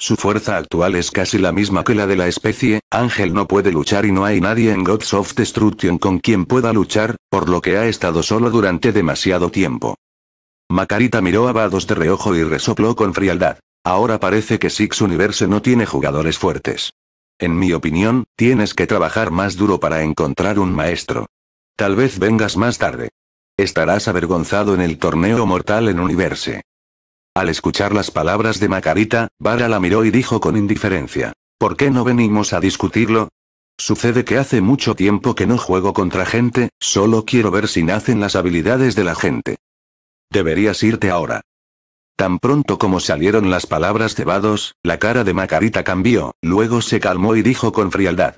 Su fuerza actual es casi la misma que la de la especie, Ángel no puede luchar y no hay nadie en Gods of Destruction con quien pueda luchar, por lo que ha estado solo durante demasiado tiempo. Macarita miró a Vados de reojo y resopló con frialdad. Ahora parece que Six Universe no tiene jugadores fuertes. En mi opinión, tienes que trabajar más duro para encontrar un maestro. Tal vez vengas más tarde. Estarás avergonzado en el torneo mortal en Universe. Al escuchar las palabras de Macarita, Vara la miró y dijo con indiferencia. ¿Por qué no venimos a discutirlo? Sucede que hace mucho tiempo que no juego contra gente, solo quiero ver si nacen las habilidades de la gente. Deberías irte ahora. Tan pronto como salieron las palabras de Vados, la cara de Macarita cambió, luego se calmó y dijo con frialdad.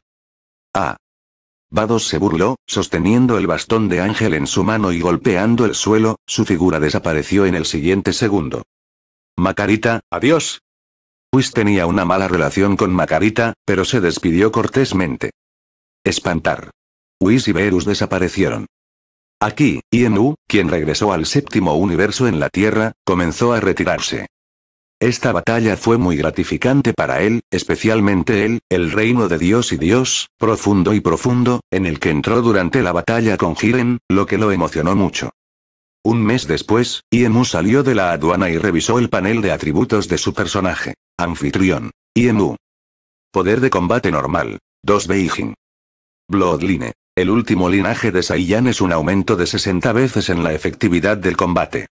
Ah. Vados se burló, sosteniendo el bastón de Ángel en su mano y golpeando el suelo, su figura desapareció en el siguiente segundo. Macarita, adiós. Whis pues tenía una mala relación con Macarita, pero se despidió cortésmente. Espantar. Whis y Verus desaparecieron. Aquí, Ienu, quien regresó al séptimo universo en la Tierra, comenzó a retirarse. Esta batalla fue muy gratificante para él, especialmente él, el reino de Dios y Dios, profundo y profundo, en el que entró durante la batalla con Jiren, lo que lo emocionó mucho. Un mes después, Iemu salió de la aduana y revisó el panel de atributos de su personaje. Anfitrión. Iemu. Poder de combate normal. 2 Beijing. Bloodline. El último linaje de Saiyan es un aumento de 60 veces en la efectividad del combate.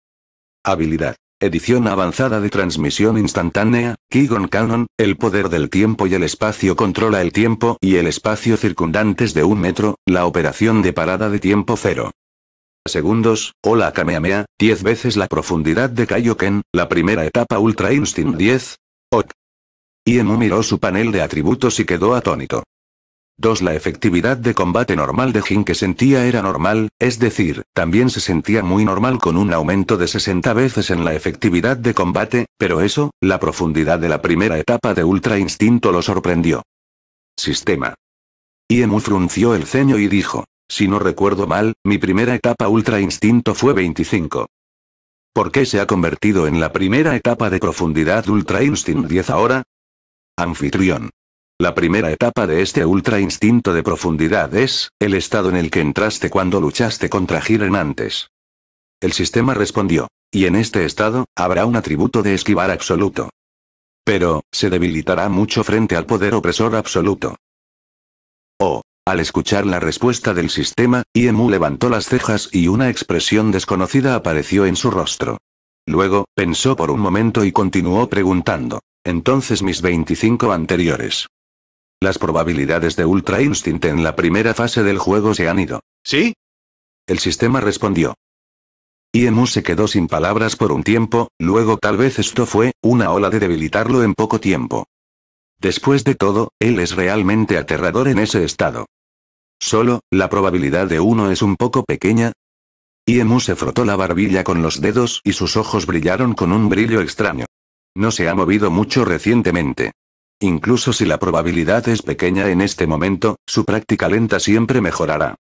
Habilidad. Edición avanzada de transmisión instantánea, Kigon Cannon, el poder del tiempo y el espacio controla el tiempo y el espacio circundantes de un metro, la operación de parada de tiempo cero segundos, Hola Kamehameha, 10 veces la profundidad de Kaioken, la primera etapa Ultra Instinct 10. Ok. Iemu miró su panel de atributos y quedó atónito. 2. La efectividad de combate normal de Jin que sentía era normal, es decir, también se sentía muy normal con un aumento de 60 veces en la efectividad de combate, pero eso, la profundidad de la primera etapa de Ultra Instinto lo sorprendió. Sistema. Iemu frunció el ceño y dijo, si no recuerdo mal, mi primera etapa Ultra Instinto fue 25. ¿Por qué se ha convertido en la primera etapa de profundidad Ultra Instinto 10 ahora? Anfitrión. La primera etapa de este ultra instinto de profundidad es, el estado en el que entraste cuando luchaste contra Jiren antes. El sistema respondió, y en este estado, habrá un atributo de esquivar absoluto. Pero, se debilitará mucho frente al poder opresor absoluto. Oh, al escuchar la respuesta del sistema, Iemu levantó las cejas y una expresión desconocida apareció en su rostro. Luego, pensó por un momento y continuó preguntando. Entonces mis 25 anteriores. Las probabilidades de Ultra Instinct en la primera fase del juego se han ido. ¿Sí? El sistema respondió. Iemu se quedó sin palabras por un tiempo, luego tal vez esto fue, una ola de debilitarlo en poco tiempo. Después de todo, él es realmente aterrador en ese estado. Solo, la probabilidad de uno es un poco pequeña. Iemu se frotó la barbilla con los dedos y sus ojos brillaron con un brillo extraño. No se ha movido mucho recientemente. Incluso si la probabilidad es pequeña en este momento, su práctica lenta siempre mejorará.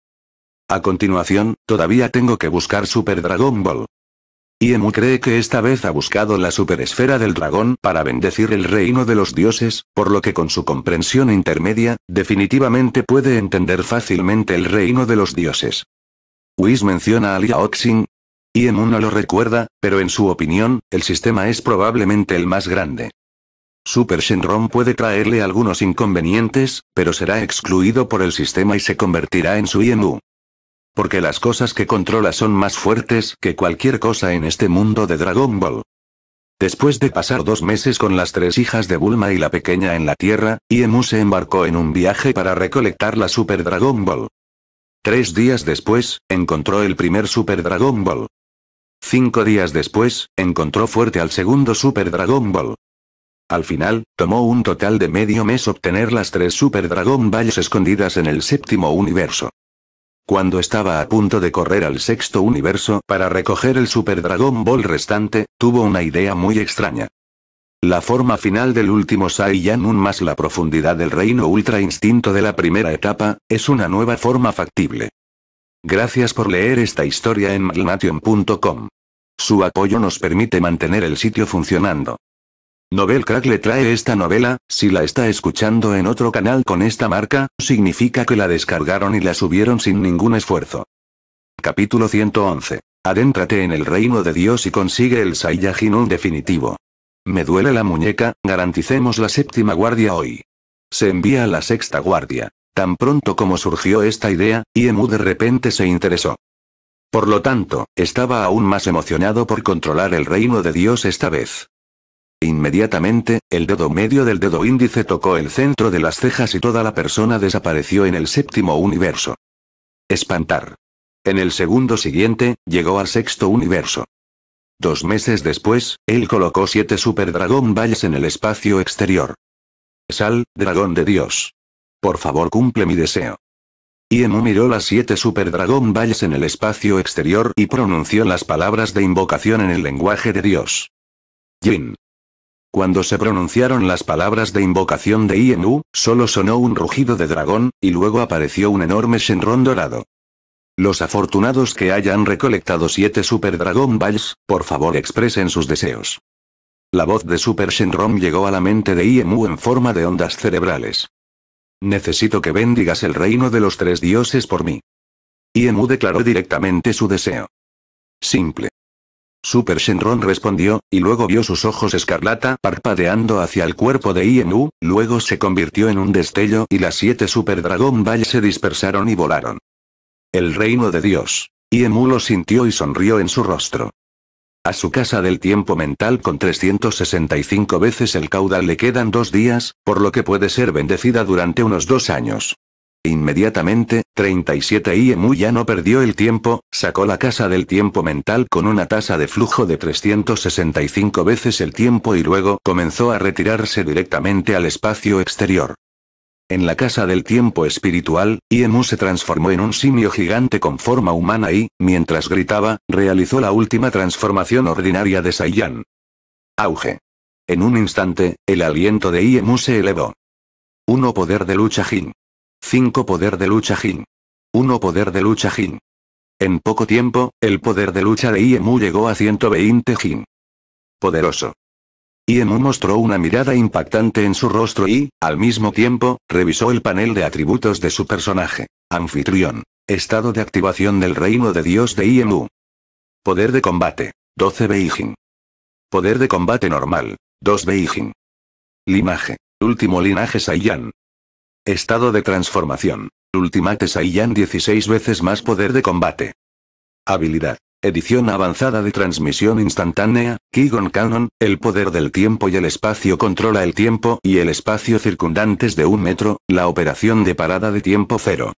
A continuación, todavía tengo que buscar Super Dragon Ball. Iemu cree que esta vez ha buscado la superesfera del dragón para bendecir el reino de los dioses, por lo que con su comprensión intermedia, definitivamente puede entender fácilmente el reino de los dioses. Whis menciona a Liaoxing, Iemu no lo recuerda, pero en su opinión, el sistema es probablemente el más grande. Super Shenron puede traerle algunos inconvenientes, pero será excluido por el sistema y se convertirá en su Iemu porque las cosas que controla son más fuertes que cualquier cosa en este mundo de Dragon Ball. Después de pasar dos meses con las tres hijas de Bulma y la pequeña en la Tierra, Iemu se embarcó en un viaje para recolectar la Super Dragon Ball. Tres días después, encontró el primer Super Dragon Ball. Cinco días después, encontró fuerte al segundo Super Dragon Ball. Al final, tomó un total de medio mes obtener las tres Super Dragon Balls escondidas en el séptimo universo. Cuando estaba a punto de correr al sexto universo para recoger el Super Dragon Ball restante, tuvo una idea muy extraña. La forma final del último Saiyan más la profundidad del reino ultra instinto de la primera etapa, es una nueva forma factible. Gracias por leer esta historia en magnation.com. Su apoyo nos permite mantener el sitio funcionando. Novelcrack Crack le trae esta novela, si la está escuchando en otro canal con esta marca, significa que la descargaron y la subieron sin ningún esfuerzo. Capítulo 111. Adéntrate en el reino de Dios y consigue el Saiyajin definitivo. Me duele la muñeca, garanticemos la séptima guardia hoy. Se envía a la sexta guardia. Tan pronto como surgió esta idea, Iemu de repente se interesó. Por lo tanto, estaba aún más emocionado por controlar el reino de Dios esta vez. Inmediatamente, el dedo medio del dedo índice tocó el centro de las cejas y toda la persona desapareció en el séptimo universo. Espantar. En el segundo siguiente, llegó al sexto universo. Dos meses después, él colocó siete Super dragón Balls en el espacio exterior. Sal, dragón de Dios. Por favor cumple mi deseo. Iemu miró las siete Super Dragon Balls en el espacio exterior y pronunció las palabras de invocación en el lenguaje de Dios. Jin. Cuando se pronunciaron las palabras de invocación de Iemu, solo sonó un rugido de dragón, y luego apareció un enorme Shenron dorado. Los afortunados que hayan recolectado siete Super Dragon Balls, por favor expresen sus deseos. La voz de Super Shenron llegó a la mente de Iemu en forma de ondas cerebrales. Necesito que bendigas el reino de los tres dioses por mí. Iemu declaró directamente su deseo. Simple. Super Shenron respondió, y luego vio sus ojos escarlata parpadeando hacia el cuerpo de Iemu, luego se convirtió en un destello y las siete Super Dragon Balls se dispersaron y volaron. El reino de Dios. Iemu lo sintió y sonrió en su rostro. A su casa del tiempo mental con 365 veces el caudal le quedan dos días, por lo que puede ser bendecida durante unos dos años. Inmediatamente, 37 Iemu ya no perdió el tiempo, sacó la casa del tiempo mental con una tasa de flujo de 365 veces el tiempo y luego comenzó a retirarse directamente al espacio exterior. En la casa del tiempo espiritual, Iemu se transformó en un simio gigante con forma humana y, mientras gritaba, realizó la última transformación ordinaria de Saiyan. Auge. En un instante, el aliento de Iemu se elevó. Uno poder de lucha Jin. 5 Poder de lucha Jin. 1 Poder de lucha Jin. En poco tiempo, el poder de lucha de Iemu llegó a 120 Jin. Poderoso. Iemu mostró una mirada impactante en su rostro y, al mismo tiempo, revisó el panel de atributos de su personaje. Anfitrión. Estado de activación del reino de Dios de Iemu. Poder de combate. 12 Beijing. Poder de combate normal. 2 Beijing. Linaje. Último linaje Saiyan. Estado de transformación. Ultimate Saiyan 16 veces más poder de combate. Habilidad. Edición avanzada de transmisión instantánea, Kigon Cannon, el poder del tiempo y el espacio controla el tiempo y el espacio circundantes de un metro, la operación de parada de tiempo cero.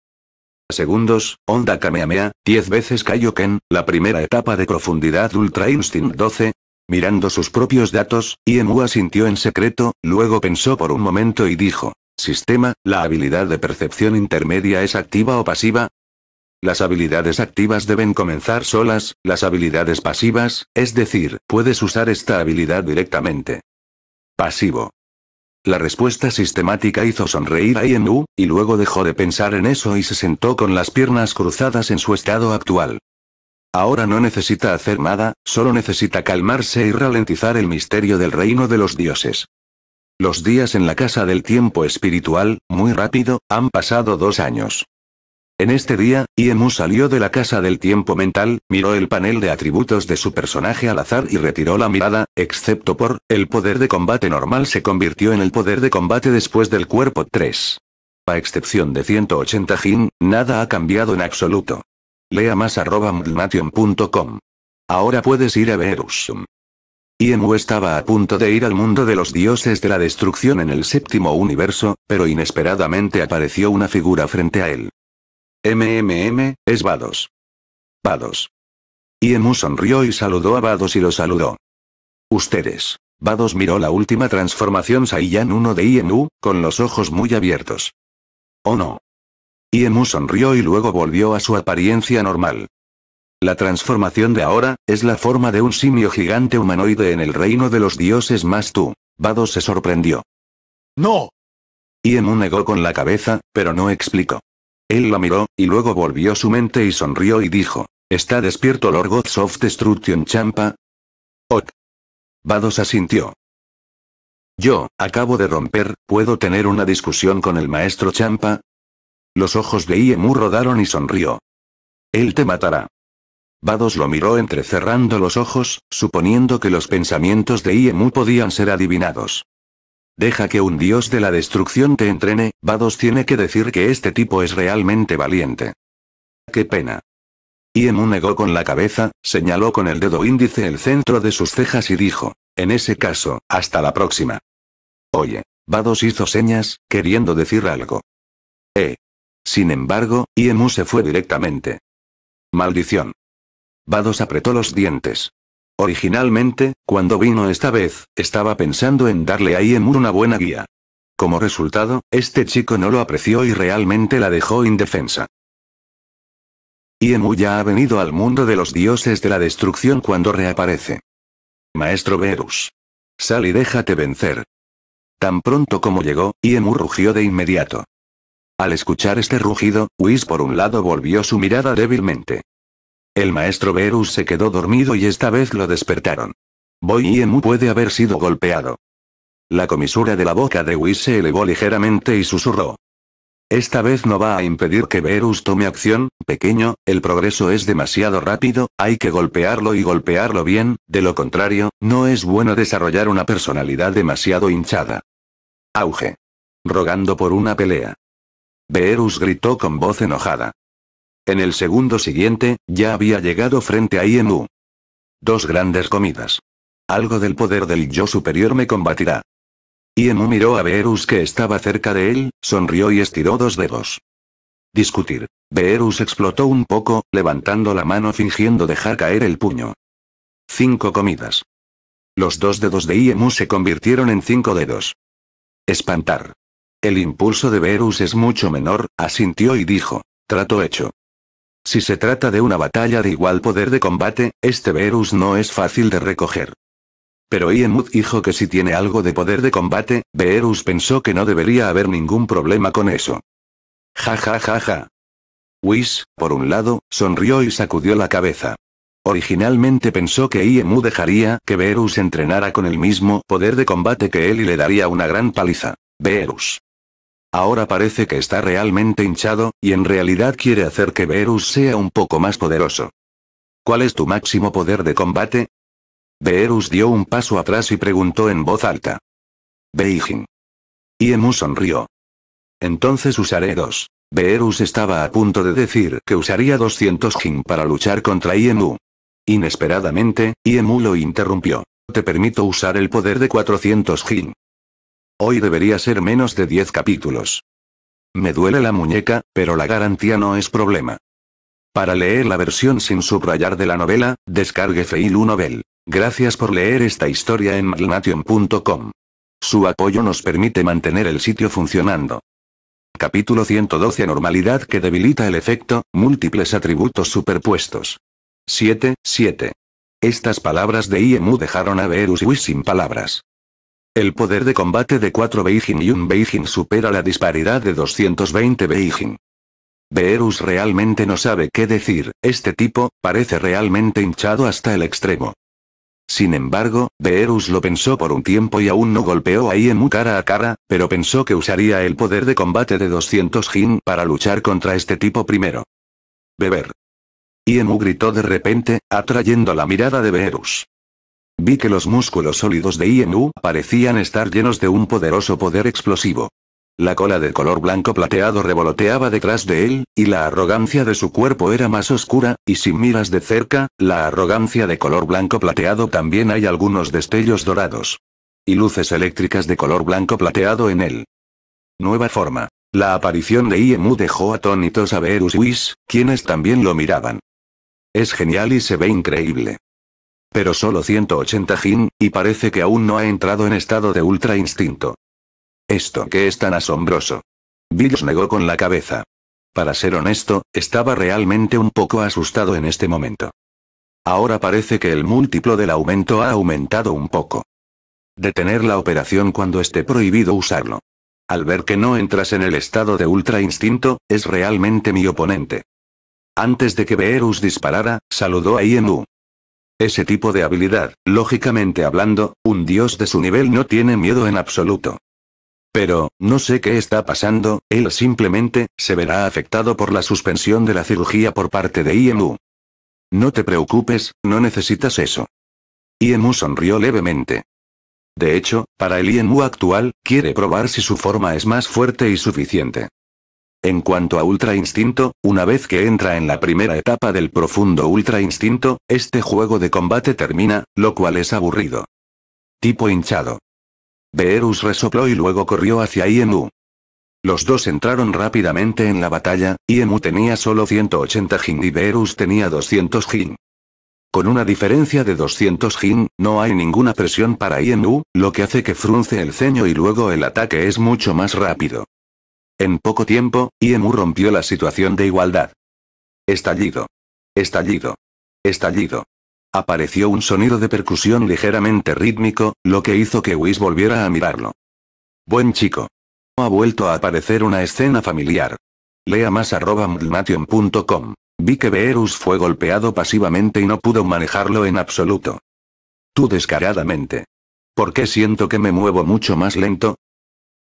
Segundos, onda Kamehameha, 10 veces Kaioken, la primera etapa de profundidad Ultra Instinct 12. Mirando sus propios datos, Iemua sintió en secreto, luego pensó por un momento y dijo, Sistema, ¿la habilidad de percepción intermedia es activa o pasiva? Las habilidades activas deben comenzar solas, las habilidades pasivas, es decir, puedes usar esta habilidad directamente. Pasivo. La respuesta sistemática hizo sonreír a Inu, y luego dejó de pensar en eso y se sentó con las piernas cruzadas en su estado actual. Ahora no necesita hacer nada, solo necesita calmarse y ralentizar el misterio del reino de los dioses. Los días en la casa del tiempo espiritual, muy rápido, han pasado dos años. En este día, Iemu salió de la casa del tiempo mental, miró el panel de atributos de su personaje al azar y retiró la mirada, excepto por, el poder de combate normal se convirtió en el poder de combate después del cuerpo 3. A excepción de 180 Jin, nada ha cambiado en absoluto. Lea más arroba Ahora puedes ir a Verusum. Iemu estaba a punto de ir al mundo de los dioses de la destrucción en el séptimo universo, pero inesperadamente apareció una figura frente a él. MMM, es Vados. Vados. Iemu sonrió y saludó a Vados y lo saludó. Ustedes. Vados miró la última transformación Saiyan 1 de Iemu, con los ojos muy abiertos. Oh no. Iemu sonrió y luego volvió a su apariencia normal. La transformación de ahora, es la forma de un simio gigante humanoide en el reino de los dioses más tú. Vado se sorprendió. ¡No! Iemu negó con la cabeza, pero no explicó. Él la miró, y luego volvió su mente y sonrió y dijo, ¿Está despierto Lord Gods of Destruction Champa? Ok. Vados asintió. Yo, acabo de romper, ¿puedo tener una discusión con el maestro Champa? Los ojos de Iemu rodaron y sonrió. Él te matará. Vados lo miró entrecerrando los ojos, suponiendo que los pensamientos de Iemu podían ser adivinados. Deja que un dios de la destrucción te entrene, Vados tiene que decir que este tipo es realmente valiente. Qué pena. Iemu negó con la cabeza, señaló con el dedo índice el centro de sus cejas y dijo, en ese caso, hasta la próxima. Oye. Vados hizo señas, queriendo decir algo. Eh. Sin embargo, Iemu se fue directamente. Maldición. Vados apretó los dientes. Originalmente, cuando vino esta vez, estaba pensando en darle a Iemur una buena guía. Como resultado, este chico no lo apreció y realmente la dejó indefensa. Iemur ya ha venido al mundo de los dioses de la destrucción cuando reaparece. Maestro Verus. Sal y déjate vencer. Tan pronto como llegó, Iemur rugió de inmediato. Al escuchar este rugido, Whis por un lado volvió su mirada débilmente. El maestro Verus se quedó dormido y esta vez lo despertaron. Boy Emu puede haber sido golpeado. La comisura de la boca de Whis se elevó ligeramente y susurró. Esta vez no va a impedir que Verus tome acción, pequeño, el progreso es demasiado rápido, hay que golpearlo y golpearlo bien, de lo contrario, no es bueno desarrollar una personalidad demasiado hinchada. Auge. Rogando por una pelea. Verus gritó con voz enojada. En el segundo siguiente, ya había llegado frente a Iemu. Dos grandes comidas. Algo del poder del yo superior me combatirá. Iemu miró a Beerus que estaba cerca de él, sonrió y estiró dos dedos. Discutir. Beerus explotó un poco, levantando la mano fingiendo dejar caer el puño. Cinco comidas. Los dos dedos de Iemu se convirtieron en cinco dedos. Espantar. El impulso de Verus es mucho menor, asintió y dijo. Trato hecho. Si se trata de una batalla de igual poder de combate, este Verus no es fácil de recoger. Pero Iemut dijo que si tiene algo de poder de combate, Verus pensó que no debería haber ningún problema con eso. Ja ja ja ja. Whis, por un lado, sonrió y sacudió la cabeza. Originalmente pensó que Iemu dejaría que Verus entrenara con el mismo poder de combate que él y le daría una gran paliza. Verus. Ahora parece que está realmente hinchado, y en realidad quiere hacer que Beerus sea un poco más poderoso. ¿Cuál es tu máximo poder de combate? Beerus dio un paso atrás y preguntó en voz alta. Beijing. Iemu sonrió. Entonces usaré dos. Beerus estaba a punto de decir que usaría 200 Jin para luchar contra Iemu. Inesperadamente, Iemu lo interrumpió. Te permito usar el poder de 400 Jin. Hoy debería ser menos de 10 capítulos. Me duele la muñeca, pero la garantía no es problema. Para leer la versión sin subrayar de la novela, descargue Feilu Novel. Gracias por leer esta historia en malnation.com. Su apoyo nos permite mantener el sitio funcionando. Capítulo 112 Normalidad que debilita el efecto, múltiples atributos superpuestos. 7, 7. Estas palabras de Iemu dejaron a Beerus sin palabras. El poder de combate de 4 Beijing y un Beijing supera la disparidad de 220 Beijing. Beerus realmente no sabe qué decir, este tipo, parece realmente hinchado hasta el extremo. Sin embargo, Beerus lo pensó por un tiempo y aún no golpeó a Iemu cara a cara, pero pensó que usaría el poder de combate de 200 Jin para luchar contra este tipo primero. Beber. Iemu gritó de repente, atrayendo la mirada de Beerus. Vi que los músculos sólidos de IEMU parecían estar llenos de un poderoso poder explosivo. La cola de color blanco plateado revoloteaba detrás de él, y la arrogancia de su cuerpo era más oscura, y si miras de cerca, la arrogancia de color blanco plateado también hay algunos destellos dorados. Y luces eléctricas de color blanco plateado en él. Nueva forma. La aparición de IEMU dejó atónitos a Verus Whis, quienes también lo miraban. Es genial y se ve increíble. Pero solo 180 Jin, y parece que aún no ha entrado en estado de ultra instinto. ¿Esto que es tan asombroso? Bills negó con la cabeza. Para ser honesto, estaba realmente un poco asustado en este momento. Ahora parece que el múltiplo del aumento ha aumentado un poco. Detener la operación cuando esté prohibido usarlo. Al ver que no entras en el estado de ultra instinto, es realmente mi oponente. Antes de que Beerus disparara, saludó a Iemu. Ese tipo de habilidad, lógicamente hablando, un dios de su nivel no tiene miedo en absoluto. Pero, no sé qué está pasando, él simplemente, se verá afectado por la suspensión de la cirugía por parte de IMU. No te preocupes, no necesitas eso. IMU sonrió levemente. De hecho, para el IMU actual, quiere probar si su forma es más fuerte y suficiente. En cuanto a Ultra Instinto, una vez que entra en la primera etapa del profundo Ultra Instinto, este juego de combate termina, lo cual es aburrido. Tipo hinchado. Beerus resopló y luego corrió hacia Iemu. Los dos entraron rápidamente en la batalla, Iemu tenía solo 180 Jin y Beerus tenía 200 Jin. Con una diferencia de 200 Jin, no hay ninguna presión para Iemu, lo que hace que frunce el ceño y luego el ataque es mucho más rápido. En poco tiempo, IEMU rompió la situación de igualdad. Estallido. Estallido. Estallido. Apareció un sonido de percusión ligeramente rítmico, lo que hizo que Whis volviera a mirarlo. Buen chico. Ha vuelto a aparecer una escena familiar. Lea más arroba Vi que Beerus fue golpeado pasivamente y no pudo manejarlo en absoluto. Tú descaradamente. ¿Por qué siento que me muevo mucho más lento?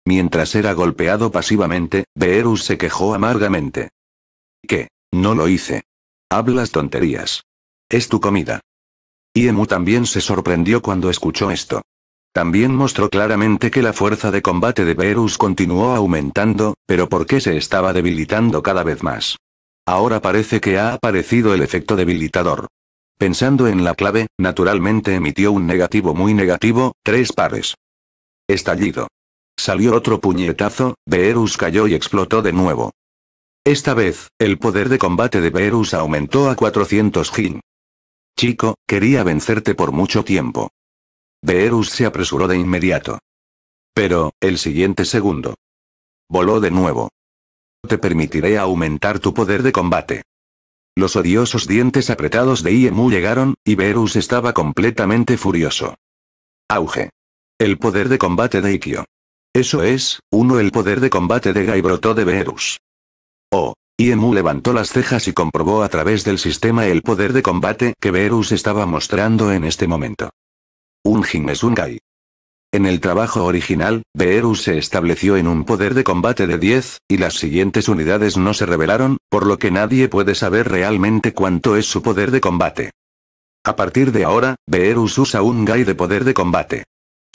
Mientras era golpeado pasivamente, Beerus se quejó amargamente. ¿Qué? No lo hice. Hablas tonterías. Es tu comida. Emu también se sorprendió cuando escuchó esto. También mostró claramente que la fuerza de combate de Beerus continuó aumentando, pero por qué se estaba debilitando cada vez más. Ahora parece que ha aparecido el efecto debilitador. Pensando en la clave, naturalmente emitió un negativo muy negativo, tres pares. Estallido. Salió otro puñetazo, Beerus cayó y explotó de nuevo. Esta vez, el poder de combate de Beerus aumentó a 400 Jin. Chico, quería vencerte por mucho tiempo. Beerus se apresuró de inmediato. Pero, el siguiente segundo. Voló de nuevo. Te permitiré aumentar tu poder de combate. Los odiosos dientes apretados de Iemu llegaron, y Beerus estaba completamente furioso. Auge. El poder de combate de Ikkyo. Eso es, uno el poder de combate de Gai brotó de Beerus. Oh. Iemu levantó las cejas y comprobó a través del sistema el poder de combate que Beerus estaba mostrando en este momento. Un Jin es un Gai. En el trabajo original, Beerus se estableció en un poder de combate de 10, y las siguientes unidades no se revelaron, por lo que nadie puede saber realmente cuánto es su poder de combate. A partir de ahora, Beerus usa un Gai de poder de combate.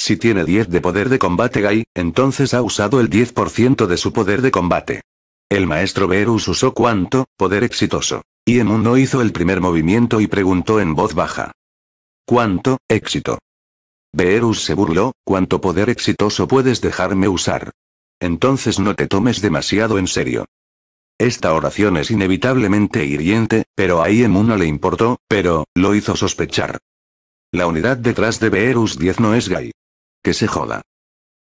Si tiene 10 de poder de combate Gai, entonces ha usado el 10% de su poder de combate. El maestro Verus usó cuánto, poder exitoso. Y hizo el primer movimiento y preguntó en voz baja. ¿Cuánto, éxito? Verus se burló, ¿cuánto poder exitoso puedes dejarme usar? Entonces no te tomes demasiado en serio. Esta oración es inevitablemente hiriente, pero a Iemuno no le importó, pero, lo hizo sospechar. La unidad detrás de Beerus 10 no es Gai. Que se joda.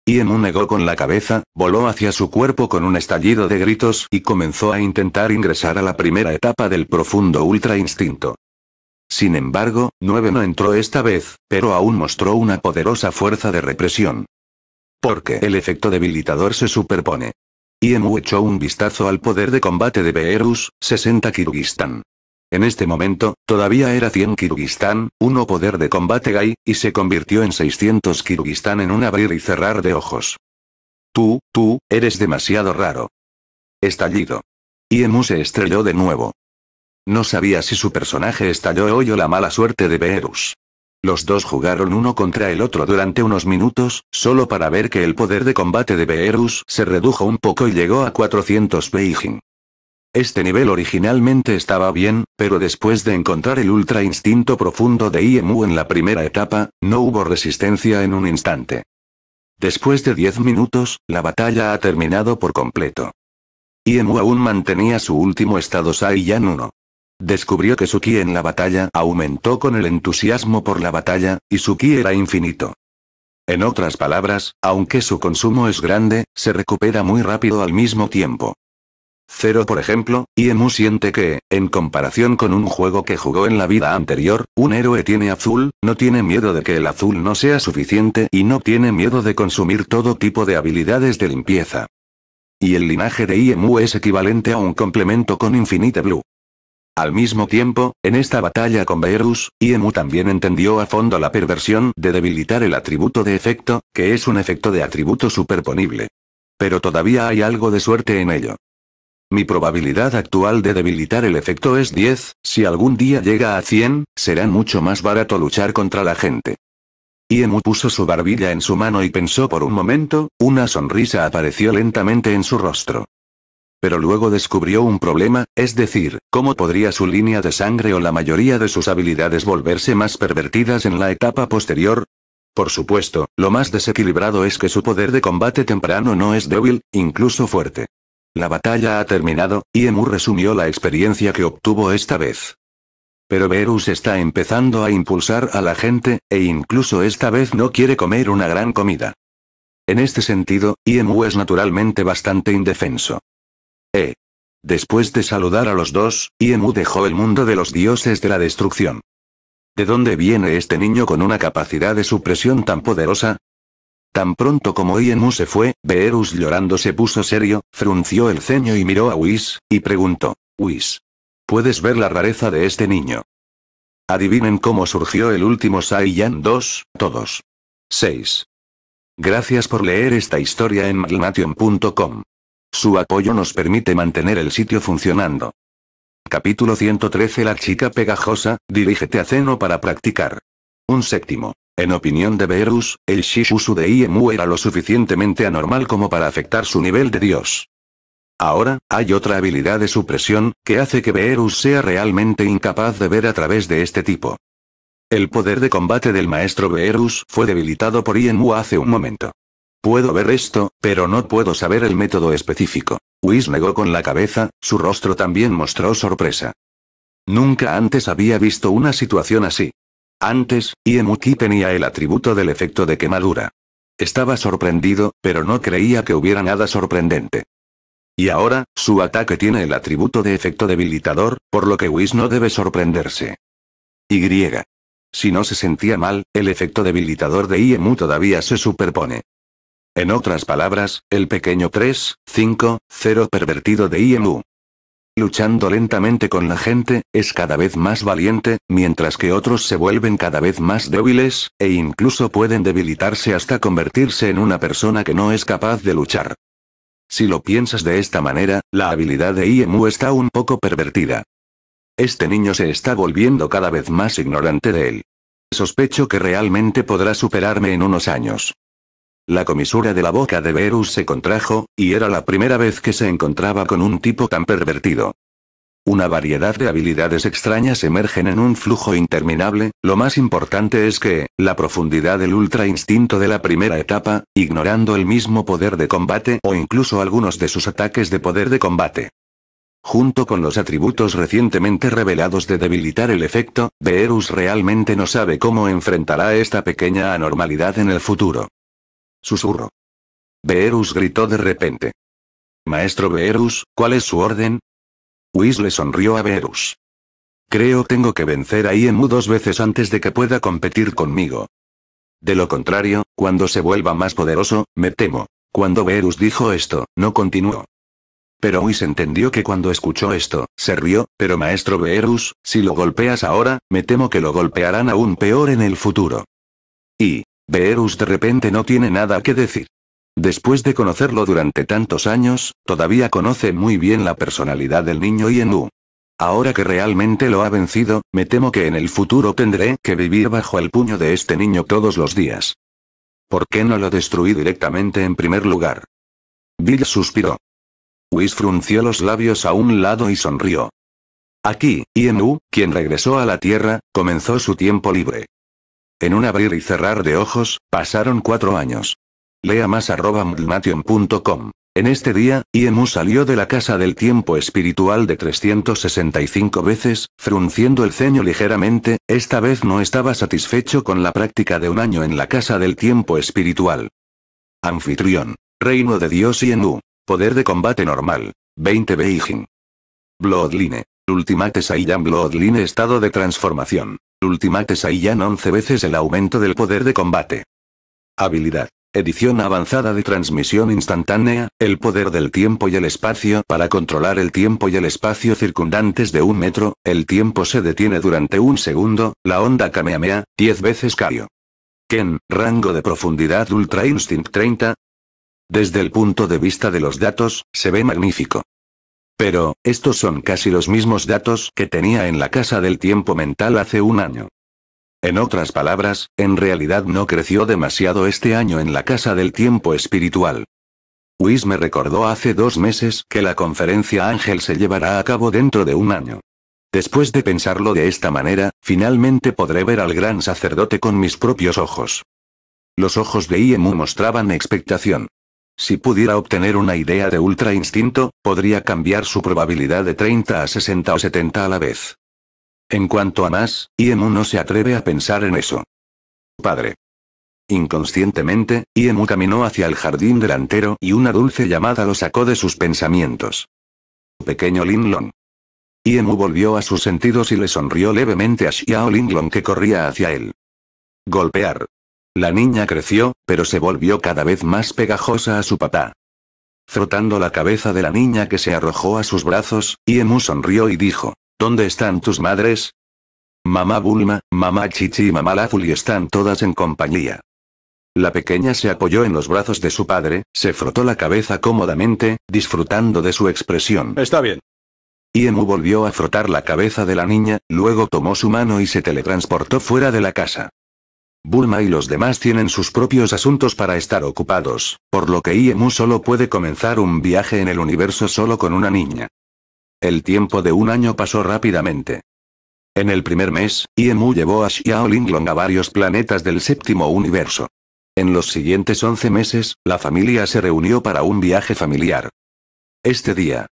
Iemu negó con la cabeza, voló hacia su cuerpo con un estallido de gritos y comenzó a intentar ingresar a la primera etapa del profundo ultra instinto. Sin embargo, 9 no entró esta vez, pero aún mostró una poderosa fuerza de represión. Porque el efecto debilitador se superpone. Iemu echó un vistazo al poder de combate de Beerus, 60 Kirguistán. En este momento, todavía era 100 Kirguistán, uno poder de combate gay, y se convirtió en 600 Kirguistán en un abrir y cerrar de ojos. Tú, tú, eres demasiado raro. Estallido. Emu se estrelló de nuevo. No sabía si su personaje estalló hoy o la mala suerte de Beerus. Los dos jugaron uno contra el otro durante unos minutos, solo para ver que el poder de combate de Beerus se redujo un poco y llegó a 400 Beijing. Este nivel originalmente estaba bien, pero después de encontrar el ultra instinto profundo de Iemu en la primera etapa, no hubo resistencia en un instante. Después de 10 minutos, la batalla ha terminado por completo. Iemu aún mantenía su último estado Saiyan 1. Descubrió que su ki en la batalla aumentó con el entusiasmo por la batalla, y su ki era infinito. En otras palabras, aunque su consumo es grande, se recupera muy rápido al mismo tiempo. Cero por ejemplo, Iemu siente que, en comparación con un juego que jugó en la vida anterior, un héroe tiene azul, no tiene miedo de que el azul no sea suficiente y no tiene miedo de consumir todo tipo de habilidades de limpieza. Y el linaje de Iemu es equivalente a un complemento con Infinite Blue. Al mismo tiempo, en esta batalla con Beerus, Iemu también entendió a fondo la perversión de debilitar el atributo de efecto, que es un efecto de atributo superponible. Pero todavía hay algo de suerte en ello. Mi probabilidad actual de debilitar el efecto es 10, si algún día llega a 100, será mucho más barato luchar contra la gente. Iemu puso su barbilla en su mano y pensó por un momento, una sonrisa apareció lentamente en su rostro. Pero luego descubrió un problema, es decir, cómo podría su línea de sangre o la mayoría de sus habilidades volverse más pervertidas en la etapa posterior, por supuesto, lo más desequilibrado es que su poder de combate temprano no es débil, incluso fuerte. La batalla ha terminado, y Emu resumió la experiencia que obtuvo esta vez. Pero Verus está empezando a impulsar a la gente, e incluso esta vez no quiere comer una gran comida. En este sentido, Iemu es naturalmente bastante indefenso. E. Después de saludar a los dos, Iemu dejó el mundo de los dioses de la destrucción. ¿De dónde viene este niño con una capacidad de supresión tan poderosa? Tan pronto como Ienmu se fue, Beerus llorando se puso serio, frunció el ceño y miró a Whis, y preguntó, Whis, ¿puedes ver la rareza de este niño? Adivinen cómo surgió el último Saiyan 2, todos. 6. Gracias por leer esta historia en Magnation.com. Su apoyo nos permite mantener el sitio funcionando. Capítulo 113 La chica pegajosa, dirígete a Zeno para practicar. Un séptimo. En opinión de Beerus, el Shishusu de Iemu era lo suficientemente anormal como para afectar su nivel de dios. Ahora, hay otra habilidad de supresión, que hace que Beerus sea realmente incapaz de ver a través de este tipo. El poder de combate del maestro Beerus fue debilitado por Iemu hace un momento. Puedo ver esto, pero no puedo saber el método específico. Whis negó con la cabeza, su rostro también mostró sorpresa. Nunca antes había visto una situación así. Antes, Iemuki tenía el atributo del efecto de quemadura. Estaba sorprendido, pero no creía que hubiera nada sorprendente. Y ahora, su ataque tiene el atributo de efecto debilitador, por lo que Whis no debe sorprenderse. Y. Si no se sentía mal, el efecto debilitador de Iemu todavía se superpone. En otras palabras, el pequeño 3, 5, 0 pervertido de Iemu luchando lentamente con la gente, es cada vez más valiente, mientras que otros se vuelven cada vez más débiles, e incluso pueden debilitarse hasta convertirse en una persona que no es capaz de luchar. Si lo piensas de esta manera, la habilidad de Iemu está un poco pervertida. Este niño se está volviendo cada vez más ignorante de él. Sospecho que realmente podrá superarme en unos años. La comisura de la boca de Verus se contrajo, y era la primera vez que se encontraba con un tipo tan pervertido. Una variedad de habilidades extrañas emergen en un flujo interminable, lo más importante es que, la profundidad del ultra instinto de la primera etapa, ignorando el mismo poder de combate o incluso algunos de sus ataques de poder de combate. Junto con los atributos recientemente revelados de debilitar el efecto, Verus realmente no sabe cómo enfrentará esta pequeña anormalidad en el futuro. Susurro. Beerus gritó de repente. Maestro Beerus, ¿cuál es su orden? Whis le sonrió a Beerus. Creo tengo que vencer a Iemu dos veces antes de que pueda competir conmigo. De lo contrario, cuando se vuelva más poderoso, me temo. Cuando Beerus dijo esto, no continuó. Pero Whis entendió que cuando escuchó esto, se rió, pero maestro Beerus, si lo golpeas ahora, me temo que lo golpearán aún peor en el futuro. Y, Beerus de repente no tiene nada que decir. Después de conocerlo durante tantos años, todavía conoce muy bien la personalidad del niño Ienu. Ahora que realmente lo ha vencido, me temo que en el futuro tendré que vivir bajo el puño de este niño todos los días. ¿Por qué no lo destruí directamente en primer lugar? Bill suspiró. Whis frunció los labios a un lado y sonrió. Aquí, Ienu, quien regresó a la Tierra, comenzó su tiempo libre. En un abrir y cerrar de ojos, pasaron cuatro años. Lea más arroba En este día, Iemu salió de la casa del tiempo espiritual de 365 veces, frunciendo el ceño ligeramente, esta vez no estaba satisfecho con la práctica de un año en la casa del tiempo espiritual. Anfitrión. Reino de Dios Iemu. Poder de combate normal. 20 Beijing. Bloodline. Ultimate Saiyan Bloodline Estado de transformación. Ultimate Saiyan 11 veces el aumento del poder de combate. Habilidad. Edición avanzada de transmisión instantánea, el poder del tiempo y el espacio para controlar el tiempo y el espacio circundantes de un metro, el tiempo se detiene durante un segundo, la onda Kamehameha, 10 veces Kaio. Ken, rango de profundidad Ultra Instinct 30. Desde el punto de vista de los datos, se ve magnífico. Pero, estos son casi los mismos datos que tenía en la casa del tiempo mental hace un año. En otras palabras, en realidad no creció demasiado este año en la casa del tiempo espiritual. Whis me recordó hace dos meses que la conferencia Ángel se llevará a cabo dentro de un año. Después de pensarlo de esta manera, finalmente podré ver al gran sacerdote con mis propios ojos. Los ojos de Iemu mostraban expectación. Si pudiera obtener una idea de Ultra Instinto, podría cambiar su probabilidad de 30 a 60 o 70 a la vez. En cuanto a más, Iemu no se atreve a pensar en eso. Padre. Inconscientemente, Iemu caminó hacia el jardín delantero y una dulce llamada lo sacó de sus pensamientos. Pequeño Linglong. Iemu volvió a sus sentidos y le sonrió levemente a Xiao Linglong que corría hacia él. Golpear. La niña creció, pero se volvió cada vez más pegajosa a su papá. Frotando la cabeza de la niña que se arrojó a sus brazos, Iemu sonrió y dijo, ¿Dónde están tus madres? Mamá Bulma, mamá Chichi y mamá Lazuli están todas en compañía. La pequeña se apoyó en los brazos de su padre, se frotó la cabeza cómodamente, disfrutando de su expresión. Está bien. Iemu volvió a frotar la cabeza de la niña, luego tomó su mano y se teletransportó fuera de la casa. Bulma y los demás tienen sus propios asuntos para estar ocupados, por lo que Iemu solo puede comenzar un viaje en el universo solo con una niña. El tiempo de un año pasó rápidamente. En el primer mes, Iemu llevó a Xiao Linglong a varios planetas del séptimo universo. En los siguientes 11 meses, la familia se reunió para un viaje familiar. Este día.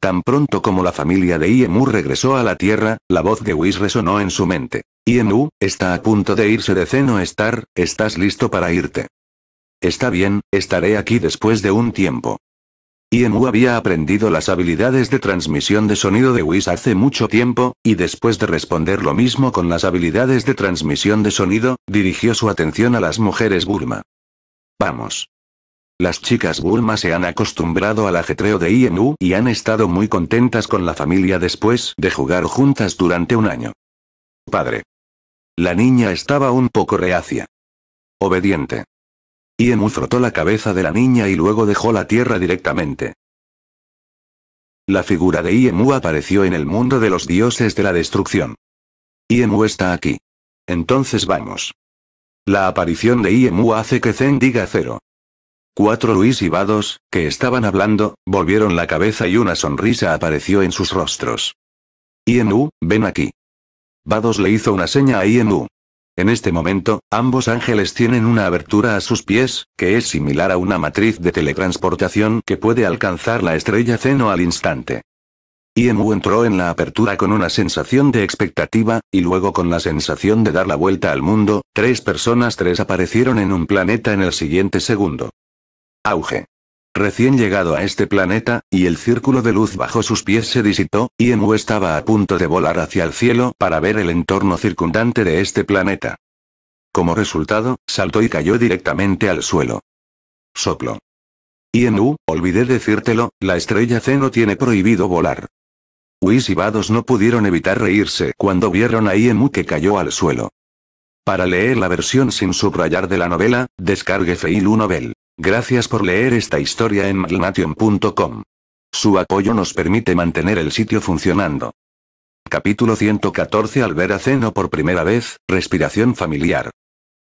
Tan pronto como la familia de Iemu regresó a la Tierra, la voz de Whis resonó en su mente. INU, está a punto de irse de Ceno Star, ¿estás listo para irte? Está bien, estaré aquí después de un tiempo. INU había aprendido las habilidades de transmisión de sonido de Whis hace mucho tiempo, y después de responder lo mismo con las habilidades de transmisión de sonido, dirigió su atención a las mujeres Burma. Vamos. Las chicas Burma se han acostumbrado al ajetreo de INU y han estado muy contentas con la familia después de jugar juntas durante un año. Padre. La niña estaba un poco reacia. Obediente. Iemu frotó la cabeza de la niña y luego dejó la tierra directamente. La figura de Iemu apareció en el mundo de los dioses de la destrucción. Iemu está aquí. Entonces vamos. La aparición de Iemu hace que Zen diga cero. Cuatro Luis y Vados, que estaban hablando, volvieron la cabeza y una sonrisa apareció en sus rostros. Iemu, ven aquí. Vados le hizo una seña a Iemu. En este momento, ambos ángeles tienen una abertura a sus pies, que es similar a una matriz de teletransportación que puede alcanzar la estrella Zeno al instante. Iemu entró en la apertura con una sensación de expectativa, y luego con la sensación de dar la vuelta al mundo, tres personas tres aparecieron en un planeta en el siguiente segundo. Auge. Recién llegado a este planeta, y el círculo de luz bajo sus pies se disipó, y estaba a punto de volar hacia el cielo para ver el entorno circundante de este planeta. Como resultado, saltó y cayó directamente al suelo. Soplo. Iemu, olvidé decírtelo, la estrella Zeno tiene prohibido volar. Whis y Vados no pudieron evitar reírse cuando vieron a Iemu que cayó al suelo. Para leer la versión sin subrayar de la novela, descargue Feilu Nobel. Gracias por leer esta historia en maglnation.com. Su apoyo nos permite mantener el sitio funcionando. Capítulo 114 Al ver a Zeno por primera vez, respiración familiar.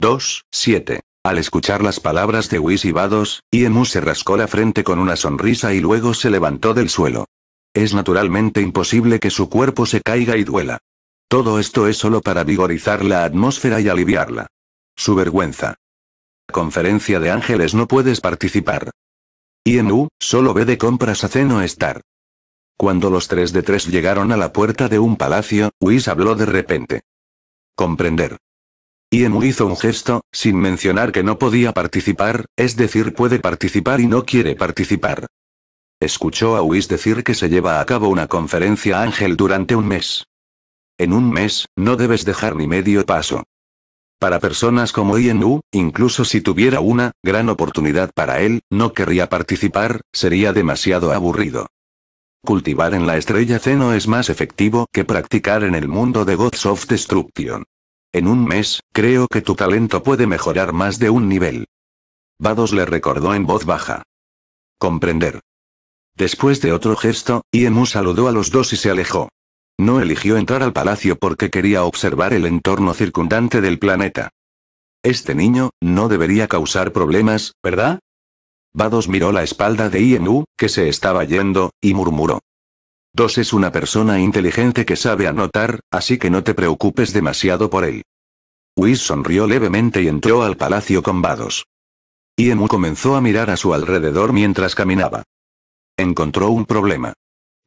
2, 7. Al escuchar las palabras de y Vados, Iemu se rascó la frente con una sonrisa y luego se levantó del suelo. Es naturalmente imposible que su cuerpo se caiga y duela. Todo esto es solo para vigorizar la atmósfera y aliviarla. Su vergüenza. Conferencia de ángeles no puedes participar. INU, solo ve de compras a Ceno estar Cuando los tres de tres llegaron a la puerta de un palacio, Whis habló de repente. Comprender. INU hizo un gesto, sin mencionar que no podía participar, es decir, puede participar y no quiere participar. Escuchó a Whis decir que se lleva a cabo una conferencia ángel durante un mes. En un mes, no debes dejar ni medio paso. Para personas como Ian incluso si tuviera una gran oportunidad para él, no querría participar, sería demasiado aburrido. Cultivar en la estrella Zeno es más efectivo que practicar en el mundo de Gods of Destruction. En un mes, creo que tu talento puede mejorar más de un nivel. Vados le recordó en voz baja. Comprender. Después de otro gesto, Iemu saludó a los dos y se alejó. No eligió entrar al palacio porque quería observar el entorno circundante del planeta. Este niño, no debería causar problemas, ¿verdad? Vados miró la espalda de Ienu, que se estaba yendo, y murmuró. Dos es una persona inteligente que sabe anotar, así que no te preocupes demasiado por él. Whis sonrió levemente y entró al palacio con Vados. Iemu comenzó a mirar a su alrededor mientras caminaba. Encontró un problema.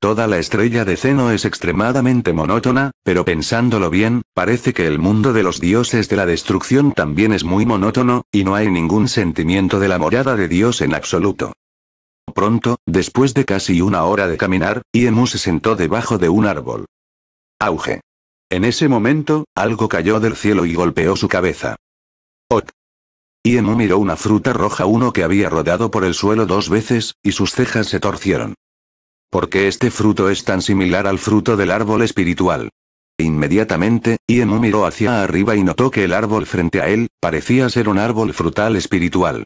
Toda la estrella de Zeno es extremadamente monótona, pero pensándolo bien, parece que el mundo de los dioses de la destrucción también es muy monótono, y no hay ningún sentimiento de la morada de Dios en absoluto. Pronto, después de casi una hora de caminar, Iemu se sentó debajo de un árbol. Auge. En ese momento, algo cayó del cielo y golpeó su cabeza. Ot. Iemu miró una fruta roja uno que había rodado por el suelo dos veces, y sus cejas se torcieron. Porque este fruto es tan similar al fruto del árbol espiritual. Inmediatamente, Iemu miró hacia arriba y notó que el árbol frente a él, parecía ser un árbol frutal espiritual.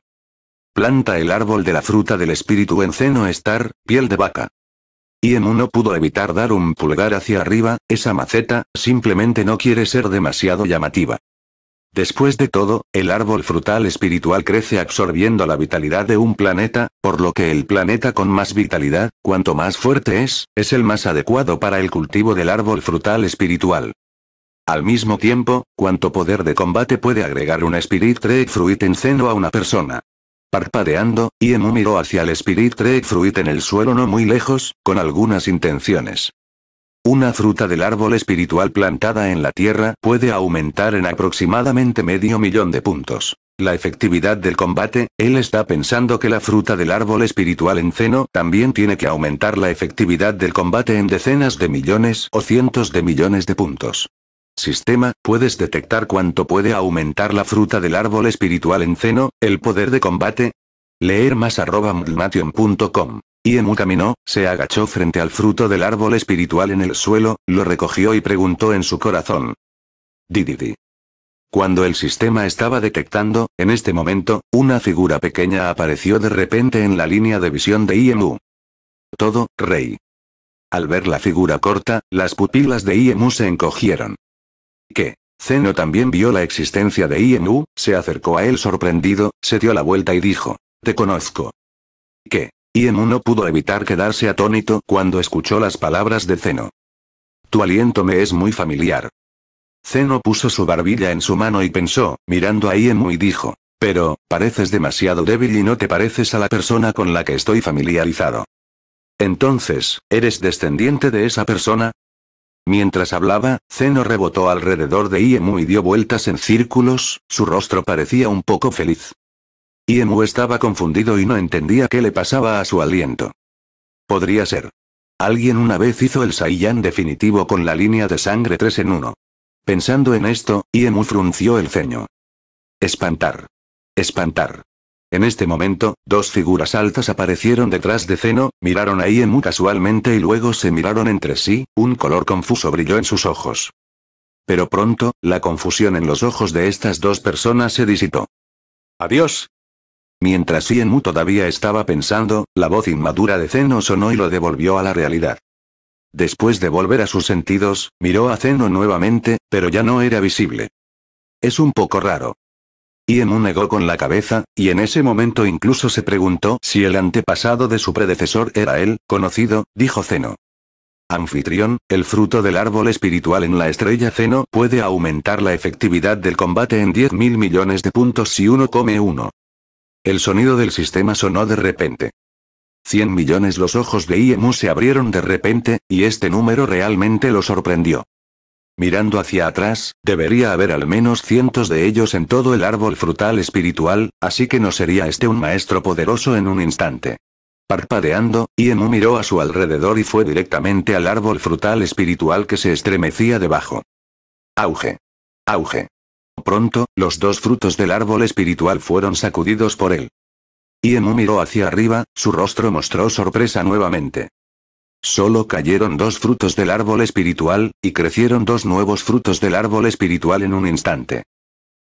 Planta el árbol de la fruta del espíritu en seno estar, piel de vaca. Iemu no pudo evitar dar un pulgar hacia arriba, esa maceta, simplemente no quiere ser demasiado llamativa. Después de todo, el árbol frutal espiritual crece absorbiendo la vitalidad de un planeta, por lo que el planeta con más vitalidad, cuanto más fuerte es, es el más adecuado para el cultivo del árbol frutal espiritual. Al mismo tiempo, cuánto poder de combate puede agregar un Spirit Tree Fruit en seno a una persona. Parpadeando, un miró hacia el Spirit Tree Fruit en el suelo no muy lejos, con algunas intenciones. Una fruta del árbol espiritual plantada en la tierra puede aumentar en aproximadamente medio millón de puntos. La efectividad del combate, él está pensando que la fruta del árbol espiritual en ceno también tiene que aumentar la efectividad del combate en decenas de millones o cientos de millones de puntos. Sistema, ¿puedes detectar cuánto puede aumentar la fruta del árbol espiritual en ceno, el poder de combate? Leer más arroba IEMU caminó, se agachó frente al fruto del árbol espiritual en el suelo, lo recogió y preguntó en su corazón. Dididi. Cuando el sistema estaba detectando, en este momento, una figura pequeña apareció de repente en la línea de visión de Iemu. Todo, rey. Al ver la figura corta, las pupilas de Iemu se encogieron. ¿Qué? Zeno también vio la existencia de Iemu, se acercó a él sorprendido, se dio la vuelta y dijo, Te conozco. ¿Qué? Iemu no pudo evitar quedarse atónito cuando escuchó las palabras de Zeno. Tu aliento me es muy familiar. Zeno puso su barbilla en su mano y pensó, mirando a Iemu y dijo, pero, pareces demasiado débil y no te pareces a la persona con la que estoy familiarizado. Entonces, ¿eres descendiente de esa persona? Mientras hablaba, Zeno rebotó alrededor de Iemu y dio vueltas en círculos, su rostro parecía un poco feliz. Iemu estaba confundido y no entendía qué le pasaba a su aliento. Podría ser. Alguien una vez hizo el Saiyan definitivo con la línea de sangre 3 en uno. Pensando en esto, Iemu frunció el ceño. Espantar. Espantar. En este momento, dos figuras altas aparecieron detrás de Zeno, miraron a Iemu casualmente y luego se miraron entre sí, un color confuso brilló en sus ojos. Pero pronto, la confusión en los ojos de estas dos personas se disipó. Adiós, Mientras Iemu todavía estaba pensando, la voz inmadura de Zeno sonó y lo devolvió a la realidad. Después de volver a sus sentidos, miró a Zeno nuevamente, pero ya no era visible. Es un poco raro. Iemu negó con la cabeza, y en ese momento incluso se preguntó si el antepasado de su predecesor era él, conocido, dijo Zeno. Anfitrión, el fruto del árbol espiritual en la estrella Zeno puede aumentar la efectividad del combate en 10.000 millones de puntos si uno come uno. El sonido del sistema sonó de repente. Cien millones los ojos de IEMU se abrieron de repente, y este número realmente lo sorprendió. Mirando hacia atrás, debería haber al menos cientos de ellos en todo el árbol frutal espiritual, así que no sería este un maestro poderoso en un instante. Parpadeando, Iemu miró a su alrededor y fue directamente al árbol frutal espiritual que se estremecía debajo. Auge. Auge. Pronto, los dos frutos del árbol espiritual fueron sacudidos por él. Iemu miró hacia arriba, su rostro mostró sorpresa nuevamente. Solo cayeron dos frutos del árbol espiritual, y crecieron dos nuevos frutos del árbol espiritual en un instante.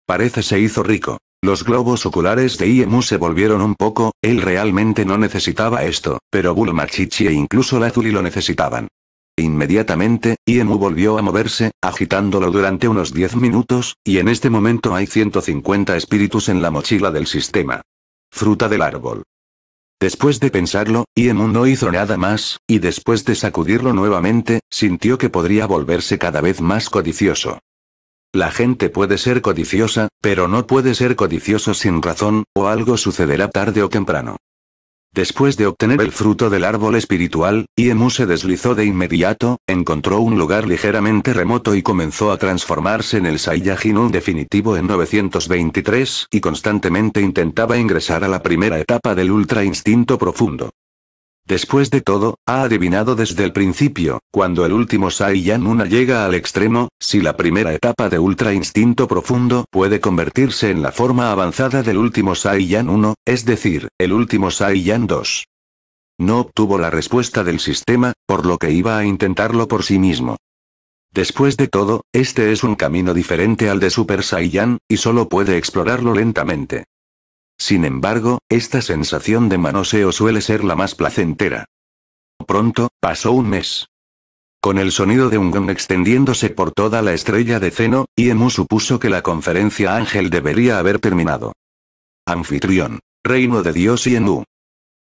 Parece se hizo rico. Los globos oculares de Iemu se volvieron un poco, él realmente no necesitaba esto, pero Bulma Chichi e incluso Lazuli lo necesitaban. Inmediatamente, Iemu volvió a moverse, agitándolo durante unos 10 minutos, y en este momento hay 150 espíritus en la mochila del sistema. Fruta del árbol. Después de pensarlo, Iemu no hizo nada más, y después de sacudirlo nuevamente, sintió que podría volverse cada vez más codicioso. La gente puede ser codiciosa, pero no puede ser codicioso sin razón, o algo sucederá tarde o temprano. Después de obtener el fruto del árbol espiritual, Iemu se deslizó de inmediato, encontró un lugar ligeramente remoto y comenzó a transformarse en el Saiyajin definitivo en 923 y constantemente intentaba ingresar a la primera etapa del Ultra Instinto Profundo. Después de todo, ha adivinado desde el principio, cuando el último Saiyan 1 llega al extremo, si la primera etapa de Ultra Instinto Profundo puede convertirse en la forma avanzada del último Saiyan 1, es decir, el último Saiyan 2. No obtuvo la respuesta del sistema, por lo que iba a intentarlo por sí mismo. Después de todo, este es un camino diferente al de Super Saiyan, y solo puede explorarlo lentamente. Sin embargo, esta sensación de manoseo suele ser la más placentera. Pronto, pasó un mes. Con el sonido de un gong extendiéndose por toda la estrella de Zeno, Iemu supuso que la conferencia ángel debería haber terminado. Anfitrión. Reino de Dios Iemu.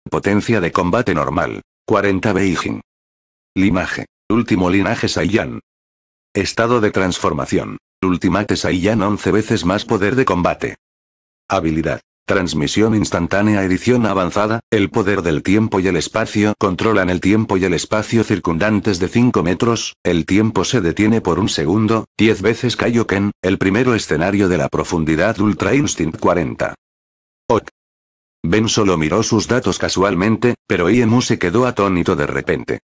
Potencia de combate normal. 40 Beijing. Linaje. Último linaje Saiyan. Estado de transformación. Ultimate Saiyan 11 veces más poder de combate. Habilidad. Transmisión instantánea edición avanzada, el poder del tiempo y el espacio controlan el tiempo y el espacio circundantes de 5 metros, el tiempo se detiene por un segundo, 10 veces Kaioken, el primero escenario de la profundidad Ultra Instinct 40. Ben solo miró sus datos casualmente, pero Iemu se quedó atónito de repente.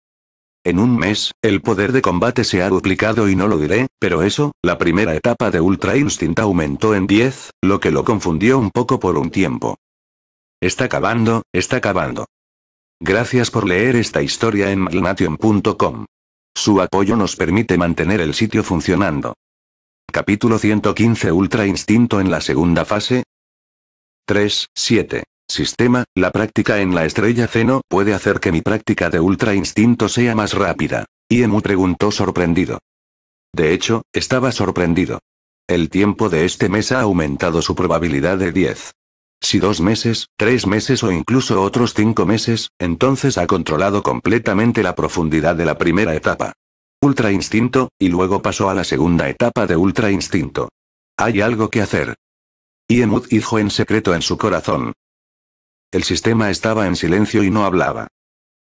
En un mes, el poder de combate se ha duplicado y no lo diré, pero eso, la primera etapa de Ultra Instinct aumentó en 10, lo que lo confundió un poco por un tiempo. Está acabando, está acabando. Gracias por leer esta historia en malnation.com. Su apoyo nos permite mantener el sitio funcionando. Capítulo 115 Ultra Instinto en la segunda fase. 3, 7 sistema, la práctica en la estrella Zeno puede hacer que mi práctica de ultra instinto sea más rápida. Iemu preguntó sorprendido. De hecho, estaba sorprendido. El tiempo de este mes ha aumentado su probabilidad de 10. Si dos meses, tres meses o incluso otros cinco meses, entonces ha controlado completamente la profundidad de la primera etapa. Ultra Instinto, y luego pasó a la segunda etapa de Ultra Instinto. Hay algo que hacer. Iemud dijo en secreto en su corazón. El sistema estaba en silencio y no hablaba.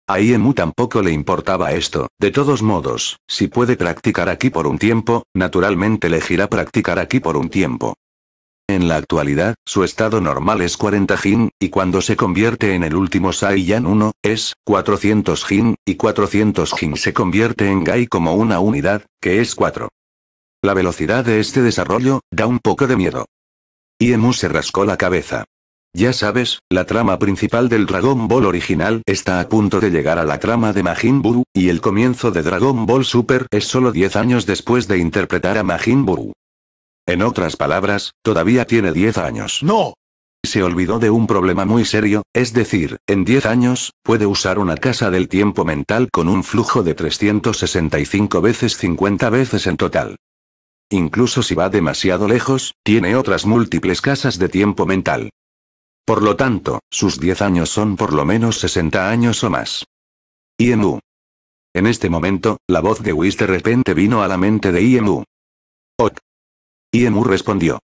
A Iemu tampoco le importaba esto, de todos modos, si puede practicar aquí por un tiempo, naturalmente elegirá practicar aquí por un tiempo. En la actualidad, su estado normal es 40 Jin, y cuando se convierte en el último Saiyan 1, es 400 Jin, y 400 Jin se convierte en Gai como una unidad, que es 4. La velocidad de este desarrollo, da un poco de miedo. Iemu se rascó la cabeza. Ya sabes, la trama principal del Dragon Ball original está a punto de llegar a la trama de Majin Buu, y el comienzo de Dragon Ball Super es solo 10 años después de interpretar a Majin Buu. En otras palabras, todavía tiene 10 años. ¡No! Se olvidó de un problema muy serio, es decir, en 10 años, puede usar una casa del tiempo mental con un flujo de 365 veces 50 veces en total. Incluso si va demasiado lejos, tiene otras múltiples casas de tiempo mental. Por lo tanto, sus 10 años son por lo menos 60 años o más. Iemu. En este momento, la voz de Whis de repente vino a la mente de Iemu. Ok. Iemu respondió.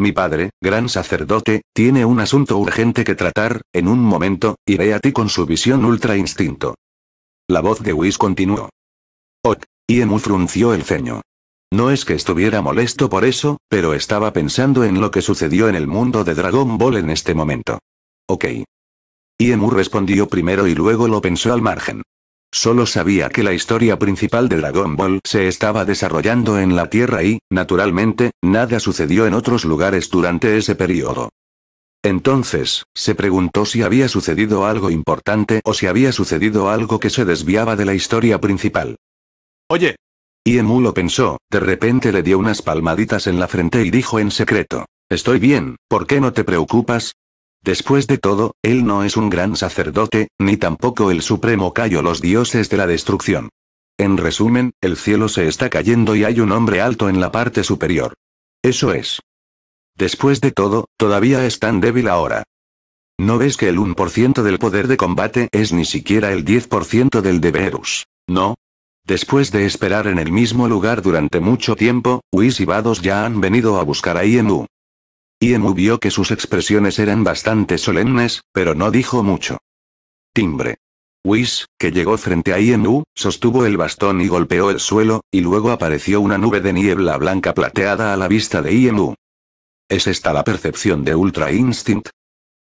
Mi padre, gran sacerdote, tiene un asunto urgente que tratar, en un momento, iré a ti con su visión ultra instinto. La voz de Whis continuó. Ok. Iemu frunció el ceño. No es que estuviera molesto por eso, pero estaba pensando en lo que sucedió en el mundo de Dragon Ball en este momento. Ok. Iemu respondió primero y luego lo pensó al margen. Solo sabía que la historia principal de Dragon Ball se estaba desarrollando en la Tierra y, naturalmente, nada sucedió en otros lugares durante ese periodo. Entonces, se preguntó si había sucedido algo importante o si había sucedido algo que se desviaba de la historia principal. Oye, y Emu lo pensó, de repente le dio unas palmaditas en la frente y dijo en secreto, Estoy bien, ¿por qué no te preocupas? Después de todo, él no es un gran sacerdote, ni tampoco el supremo Cayo los dioses de la destrucción. En resumen, el cielo se está cayendo y hay un hombre alto en la parte superior. Eso es. Después de todo, todavía es tan débil ahora. ¿No ves que el 1% del poder de combate es ni siquiera el 10% del de Verus? No, Después de esperar en el mismo lugar durante mucho tiempo, Whis y Bados ya han venido a buscar a Iemu. Iemu vio que sus expresiones eran bastante solemnes, pero no dijo mucho. Timbre. Whis, que llegó frente a Iemu, sostuvo el bastón y golpeó el suelo, y luego apareció una nube de niebla blanca plateada a la vista de Iemu. ¿Es esta la percepción de Ultra Instinct?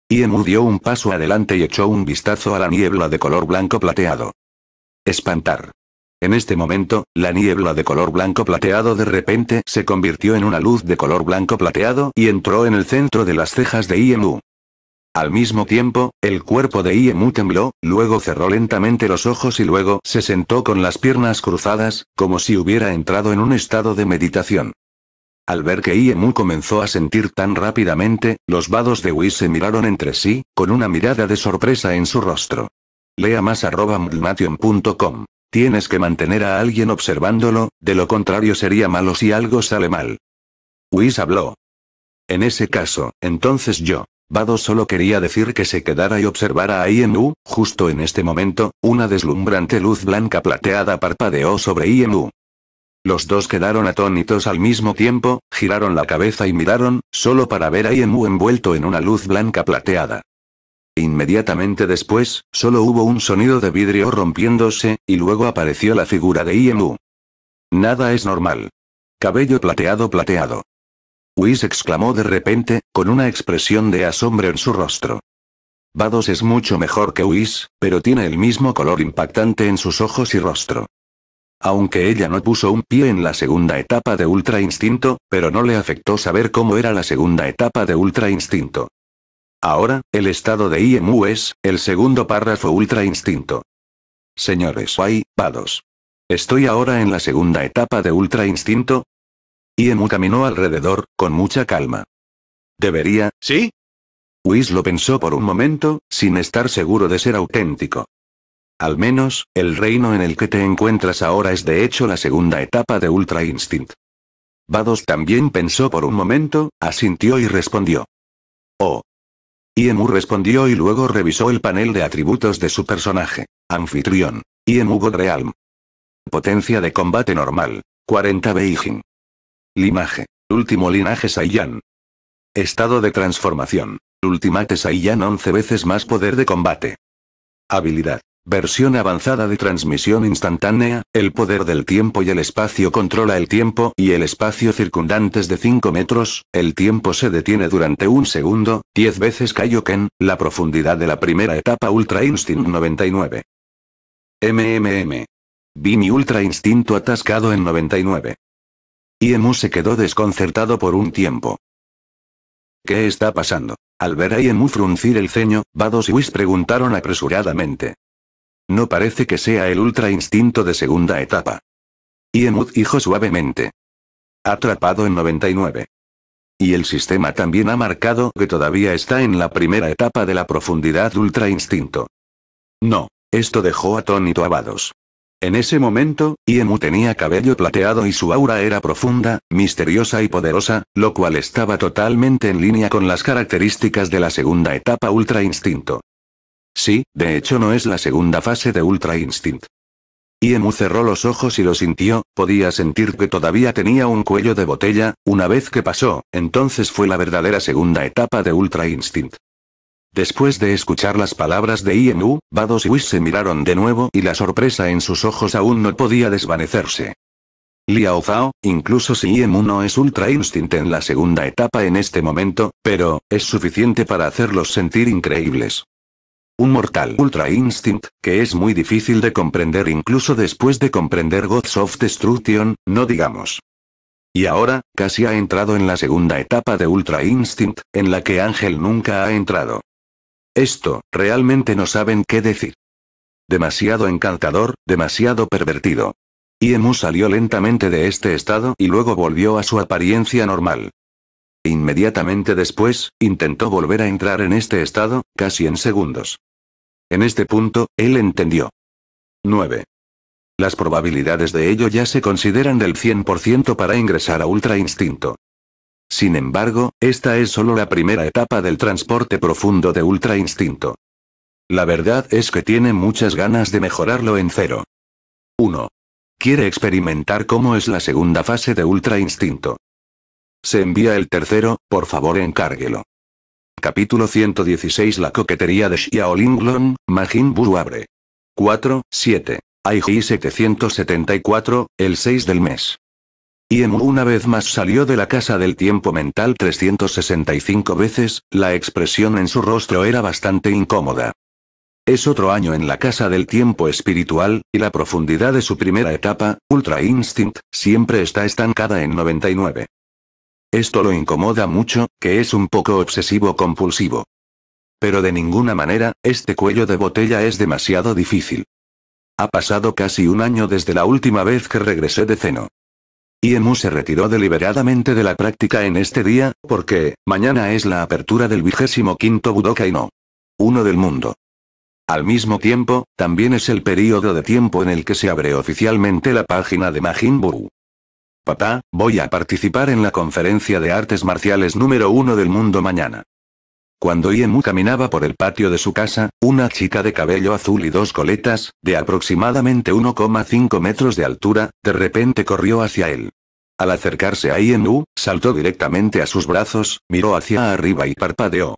Iemu dio un paso adelante y echó un vistazo a la niebla de color blanco plateado. Espantar. En este momento, la niebla de color blanco plateado de repente se convirtió en una luz de color blanco plateado y entró en el centro de las cejas de Iemu. Al mismo tiempo, el cuerpo de Iemu tembló, luego cerró lentamente los ojos y luego se sentó con las piernas cruzadas, como si hubiera entrado en un estado de meditación. Al ver que Iemu comenzó a sentir tan rápidamente, los vados de Wii se miraron entre sí, con una mirada de sorpresa en su rostro. Lea más arroba Tienes que mantener a alguien observándolo, de lo contrario sería malo si algo sale mal. Whis habló. En ese caso, entonces yo. Vado solo quería decir que se quedara y observara a Ienu, justo en este momento, una deslumbrante luz blanca plateada parpadeó sobre Ienu. Los dos quedaron atónitos al mismo tiempo, giraron la cabeza y miraron, solo para ver a Ienu envuelto en una luz blanca plateada. Inmediatamente después, solo hubo un sonido de vidrio rompiéndose, y luego apareció la figura de Iemu. Nada es normal. Cabello plateado plateado. Whis exclamó de repente, con una expresión de asombro en su rostro. Vados es mucho mejor que Whis, pero tiene el mismo color impactante en sus ojos y rostro. Aunque ella no puso un pie en la segunda etapa de Ultra Instinto, pero no le afectó saber cómo era la segunda etapa de Ultra Instinto. Ahora, el estado de IMU es, el segundo párrafo ultra instinto. Señores Wai, vados Estoy ahora en la segunda etapa de ultra instinto. IMU caminó alrededor, con mucha calma. Debería, ¿sí? Whis lo pensó por un momento, sin estar seguro de ser auténtico. Al menos, el reino en el que te encuentras ahora es de hecho la segunda etapa de Ultra Instinct. Vados también pensó por un momento, asintió y respondió. Oh, Iemu respondió y luego revisó el panel de atributos de su personaje. Anfitrión. Iemu Godrealm. Potencia de combate normal. 40 Beijing. Linaje. Último linaje Saiyan. Estado de transformación. Ultimate Saiyan 11 veces más poder de combate. Habilidad. Versión avanzada de transmisión instantánea, el poder del tiempo y el espacio controla el tiempo y el espacio circundantes de 5 metros, el tiempo se detiene durante un segundo, 10 veces Kaioken, la profundidad de la primera etapa Ultra Instinct 99. MMM. Vi mi Ultra Instinto atascado en 99. Iemu se quedó desconcertado por un tiempo. ¿Qué está pasando? Al ver a Iemu fruncir el ceño, Bados y Whis preguntaron apresuradamente. No parece que sea el ultra instinto de segunda etapa. Iemud dijo suavemente. Atrapado en 99. Y el sistema también ha marcado que todavía está en la primera etapa de la profundidad ultra instinto. No, esto dejó a a Vados. En ese momento, Iemu tenía cabello plateado y su aura era profunda, misteriosa y poderosa, lo cual estaba totalmente en línea con las características de la segunda etapa ultra instinto. Sí, de hecho no es la segunda fase de Ultra Instinct. Iemu cerró los ojos y lo sintió, podía sentir que todavía tenía un cuello de botella, una vez que pasó, entonces fue la verdadera segunda etapa de Ultra Instinct. Después de escuchar las palabras de Iemu, Bados y Whis se miraron de nuevo y la sorpresa en sus ojos aún no podía desvanecerse. Liao Zhao, incluso si Iemu no es Ultra Instinct en la segunda etapa en este momento, pero, es suficiente para hacerlos sentir increíbles. Un mortal Ultra Instinct, que es muy difícil de comprender incluso después de comprender Gods of Destruction, no digamos. Y ahora, casi ha entrado en la segunda etapa de Ultra Instinct, en la que Ángel nunca ha entrado. Esto, realmente no saben qué decir. Demasiado encantador, demasiado pervertido. Iemu salió lentamente de este estado y luego volvió a su apariencia normal. Inmediatamente después, intentó volver a entrar en este estado, casi en segundos. En este punto, él entendió. 9. Las probabilidades de ello ya se consideran del 100% para ingresar a Ultra Instinto. Sin embargo, esta es solo la primera etapa del transporte profundo de Ultra Instinto. La verdad es que tiene muchas ganas de mejorarlo en cero. 1. Quiere experimentar cómo es la segunda fase de Ultra Instinto. Se envía el tercero, por favor encárguelo. Capítulo 116 La coquetería de Xiaolinglong, Majin Buu abre. 4, 7. IG 774, el 6 del mes. en una vez más salió de la casa del tiempo mental 365 veces, la expresión en su rostro era bastante incómoda. Es otro año en la casa del tiempo espiritual, y la profundidad de su primera etapa, Ultra Instinct, siempre está estancada en 99. Esto lo incomoda mucho, que es un poco obsesivo-compulsivo. Pero de ninguna manera, este cuello de botella es demasiado difícil. Ha pasado casi un año desde la última vez que regresé de ceno. IEMU se retiró deliberadamente de la práctica en este día, porque, mañana es la apertura del vigésimo quinto Budokai no. Uno del mundo. Al mismo tiempo, también es el período de tiempo en el que se abre oficialmente la página de Majin Papá, voy a participar en la conferencia de artes marciales número uno del mundo mañana. Cuando Mu caminaba por el patio de su casa, una chica de cabello azul y dos coletas, de aproximadamente 1,5 metros de altura, de repente corrió hacia él. Al acercarse a Mu, saltó directamente a sus brazos, miró hacia arriba y parpadeó.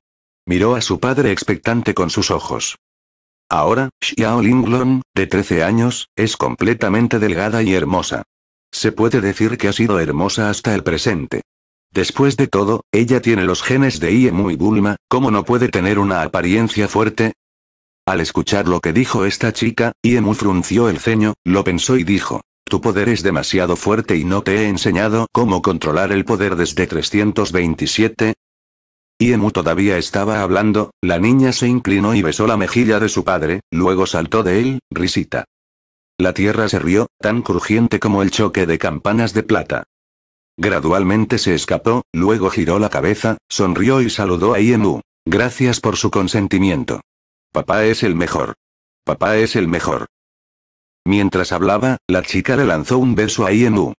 Miró a su padre expectante con sus ojos. Ahora, Xiao Linglong, de 13 años, es completamente delgada y hermosa. Se puede decir que ha sido hermosa hasta el presente. Después de todo, ella tiene los genes de Iemu y Bulma, ¿cómo no puede tener una apariencia fuerte? Al escuchar lo que dijo esta chica, Iemu frunció el ceño, lo pensó y dijo. Tu poder es demasiado fuerte y no te he enseñado cómo controlar el poder desde 327. Iemu todavía estaba hablando, la niña se inclinó y besó la mejilla de su padre, luego saltó de él, risita. La tierra se rió, tan crujiente como el choque de campanas de plata. Gradualmente se escapó, luego giró la cabeza, sonrió y saludó a Iemu. Gracias por su consentimiento. Papá es el mejor. Papá es el mejor. Mientras hablaba, la chica le lanzó un beso a Iemu.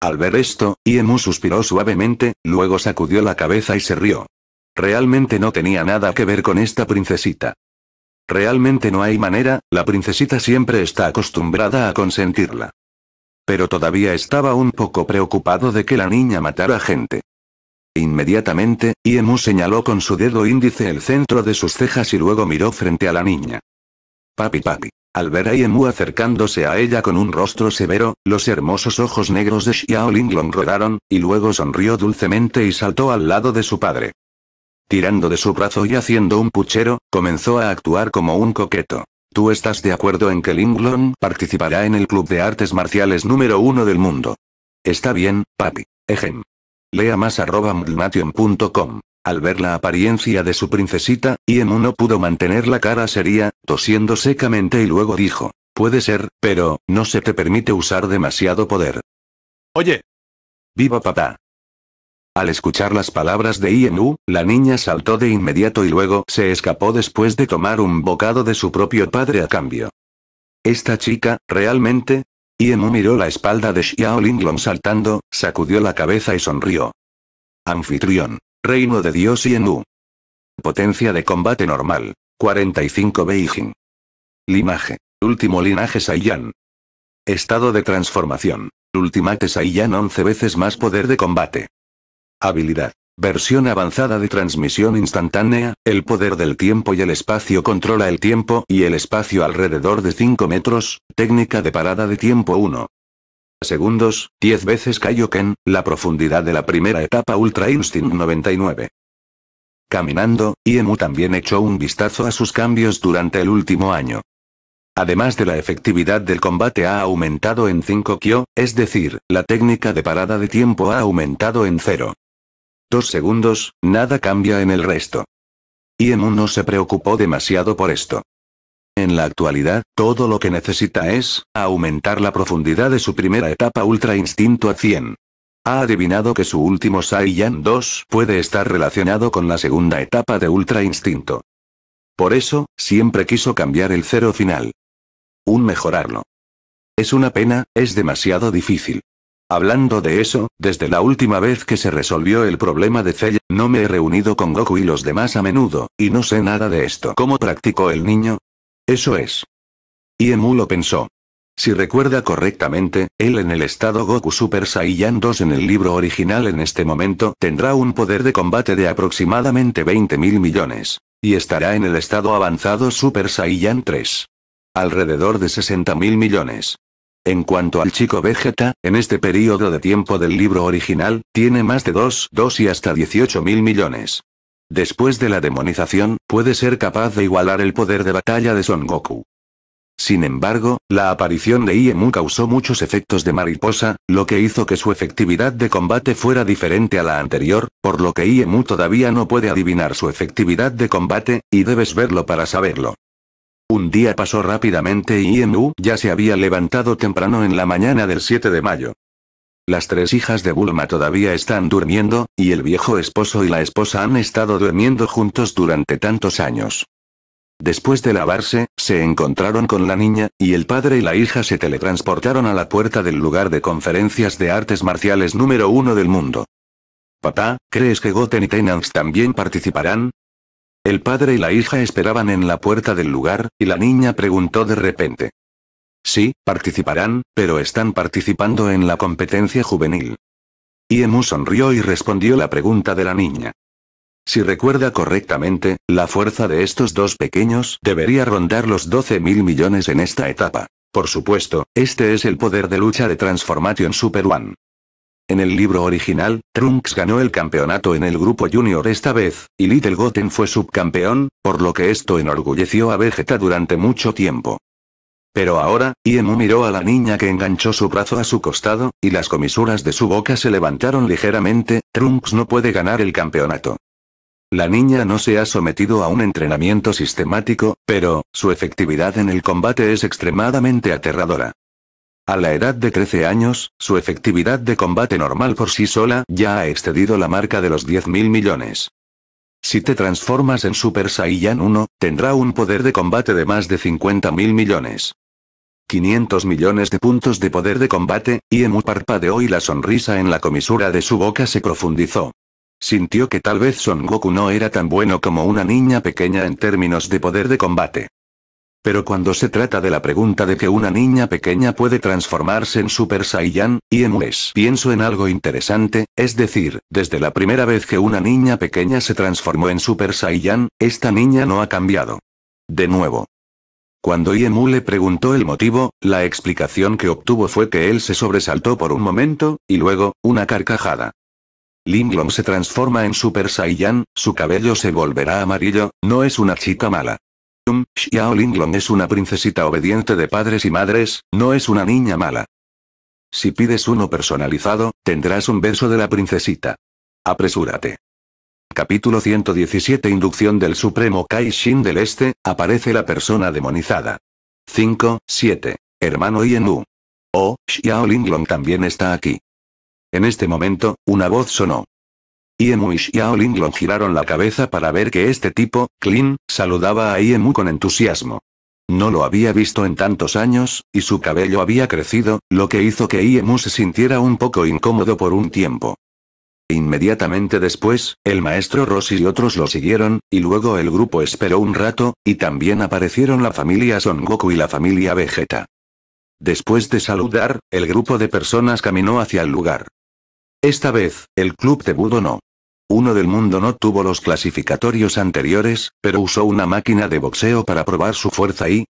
Al ver esto, Iemu suspiró suavemente, luego sacudió la cabeza y se rió. Realmente no tenía nada que ver con esta princesita. Realmente no hay manera, la princesita siempre está acostumbrada a consentirla. Pero todavía estaba un poco preocupado de que la niña matara gente. Inmediatamente, Iemu señaló con su dedo índice el centro de sus cejas y luego miró frente a la niña. Papi papi. Al ver a Iemu acercándose a ella con un rostro severo, los hermosos ojos negros de Xiao Linglong rodaron, y luego sonrió dulcemente y saltó al lado de su padre tirando de su brazo y haciendo un puchero, comenzó a actuar como un coqueto. ¿Tú estás de acuerdo en que Linglong participará en el Club de Artes Marciales número uno del mundo? Está bien, papi. Ejem. Lea más arroba Al ver la apariencia de su princesita, Iemu no pudo mantener la cara seria, tosiendo secamente y luego dijo, puede ser, pero, no se te permite usar demasiado poder. Oye. Viva papá. Al escuchar las palabras de Ienu, la niña saltó de inmediato y luego se escapó después de tomar un bocado de su propio padre a cambio. Esta chica, realmente, Ienu miró la espalda de Xiao Linglong saltando, sacudió la cabeza y sonrió. Anfitrión. Reino de Dios Ienu. Potencia de combate normal. 45 Beijing. Linaje. Último linaje Saiyan. Estado de transformación. Ultimate Saiyan 11 veces más poder de combate. Habilidad. Versión avanzada de transmisión instantánea, el poder del tiempo y el espacio controla el tiempo y el espacio alrededor de 5 metros, técnica de parada de tiempo 1. Segundos, 10 veces Kaioken, la profundidad de la primera etapa Ultra Instinct 99. Caminando, Iemu también echó un vistazo a sus cambios durante el último año. Además de la efectividad del combate ha aumentado en 5 kyo, es decir, la técnica de parada de tiempo ha aumentado en 0. Dos segundos, nada cambia en el resto. en no se preocupó demasiado por esto. En la actualidad, todo lo que necesita es, aumentar la profundidad de su primera etapa Ultra Instinto a 100. Ha adivinado que su último Saiyan 2 puede estar relacionado con la segunda etapa de Ultra Instinto. Por eso, siempre quiso cambiar el cero final. Un mejorarlo. Es una pena, es demasiado difícil. Hablando de eso, desde la última vez que se resolvió el problema de Cell, no me he reunido con Goku y los demás a menudo, y no sé nada de esto. ¿Cómo practicó el niño? Eso es. Y Emu lo pensó. Si recuerda correctamente, él en el estado Goku Super Saiyan 2 en el libro original en este momento tendrá un poder de combate de aproximadamente 20.000 millones. Y estará en el estado avanzado Super Saiyan 3. Alrededor de 60 millones. En cuanto al chico Vegeta, en este periodo de tiempo del libro original, tiene más de 2, 2 y hasta 18 mil millones. Después de la demonización, puede ser capaz de igualar el poder de batalla de Son Goku. Sin embargo, la aparición de Iemu causó muchos efectos de mariposa, lo que hizo que su efectividad de combate fuera diferente a la anterior, por lo que Iemu todavía no puede adivinar su efectividad de combate, y debes verlo para saberlo. Un día pasó rápidamente y Enu ya se había levantado temprano en la mañana del 7 de mayo. Las tres hijas de Bulma todavía están durmiendo, y el viejo esposo y la esposa han estado durmiendo juntos durante tantos años. Después de lavarse, se encontraron con la niña, y el padre y la hija se teletransportaron a la puerta del lugar de conferencias de artes marciales número uno del mundo. Papá, ¿crees que Goten y Tenants también participarán? El padre y la hija esperaban en la puerta del lugar, y la niña preguntó de repente. Sí, participarán, pero están participando en la competencia juvenil. Iemu sonrió y respondió la pregunta de la niña. Si recuerda correctamente, la fuerza de estos dos pequeños debería rondar los 12 mil millones en esta etapa. Por supuesto, este es el poder de lucha de Transformation Super One. En el libro original, Trunks ganó el campeonato en el grupo junior esta vez, y Little Goten fue subcampeón, por lo que esto enorgulleció a Vegeta durante mucho tiempo. Pero ahora, Iemu miró a la niña que enganchó su brazo a su costado, y las comisuras de su boca se levantaron ligeramente, Trunks no puede ganar el campeonato. La niña no se ha sometido a un entrenamiento sistemático, pero, su efectividad en el combate es extremadamente aterradora. A la edad de 13 años, su efectividad de combate normal por sí sola ya ha excedido la marca de los 10.000 millones. Si te transformas en Super Saiyan 1, tendrá un poder de combate de más de 50.000 millones. 500 millones de puntos de poder de combate, y Emu de hoy la sonrisa en la comisura de su boca se profundizó. Sintió que tal vez Son Goku no era tan bueno como una niña pequeña en términos de poder de combate. Pero cuando se trata de la pregunta de que una niña pequeña puede transformarse en Super Saiyan, es. pienso en algo interesante, es decir, desde la primera vez que una niña pequeña se transformó en Super Saiyan, esta niña no ha cambiado. De nuevo. Cuando Iemu le preguntó el motivo, la explicación que obtuvo fue que él se sobresaltó por un momento, y luego, una carcajada. Linglong se transforma en Super Saiyan, su cabello se volverá amarillo, no es una chica mala. Xiaolinglong es una princesita obediente de padres y madres, no es una niña mala. Si pides uno personalizado, tendrás un beso de la princesita. Apresúrate. Capítulo 117 Inducción del Supremo Kai Shin del Este, aparece la persona demonizada. 5, 7. Hermano Yenu. Oh, Xiao Linglong también está aquí. En este momento, una voz sonó. Iemu y Xiao giraron la cabeza para ver que este tipo, Klin, saludaba a Iemu con entusiasmo. No lo había visto en tantos años, y su cabello había crecido, lo que hizo que Iemu se sintiera un poco incómodo por un tiempo. Inmediatamente después, el maestro Ross y otros lo siguieron, y luego el grupo esperó un rato, y también aparecieron la familia Son Goku y la familia Vegeta. Después de saludar, el grupo de personas caminó hacia el lugar. Esta vez, el club de Budo no. Uno del mundo no tuvo los clasificatorios anteriores, pero usó una máquina de boxeo para probar su fuerza y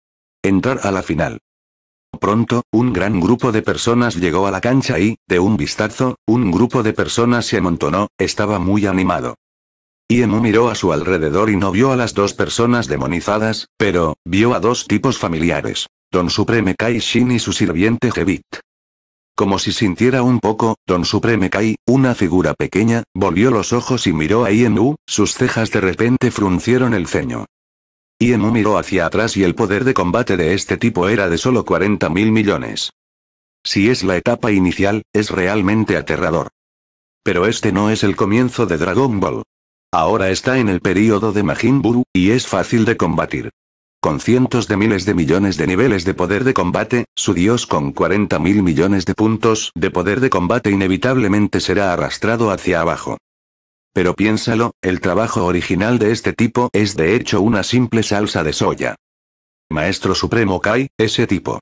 entrar a la final. Pronto, un gran grupo de personas llegó a la cancha y, de un vistazo, un grupo de personas se amontonó, estaba muy animado. Iemu miró a su alrededor y no vio a las dos personas demonizadas, pero, vio a dos tipos familiares. Don Supreme Kai Shin y su sirviente Jebit. Como si sintiera un poco, Don Supreme Kai, una figura pequeña, volvió los ojos y miró a Ienu, sus cejas de repente fruncieron el ceño. Ienu miró hacia atrás y el poder de combate de este tipo era de solo 40 mil millones. Si es la etapa inicial, es realmente aterrador. Pero este no es el comienzo de Dragon Ball. Ahora está en el período de Majin Buu, y es fácil de combatir. Con cientos de miles de millones de niveles de poder de combate, su dios con 40 mil millones de puntos de poder de combate inevitablemente será arrastrado hacia abajo. Pero piénsalo, el trabajo original de este tipo es de hecho una simple salsa de soya. Maestro Supremo Kai, ese tipo.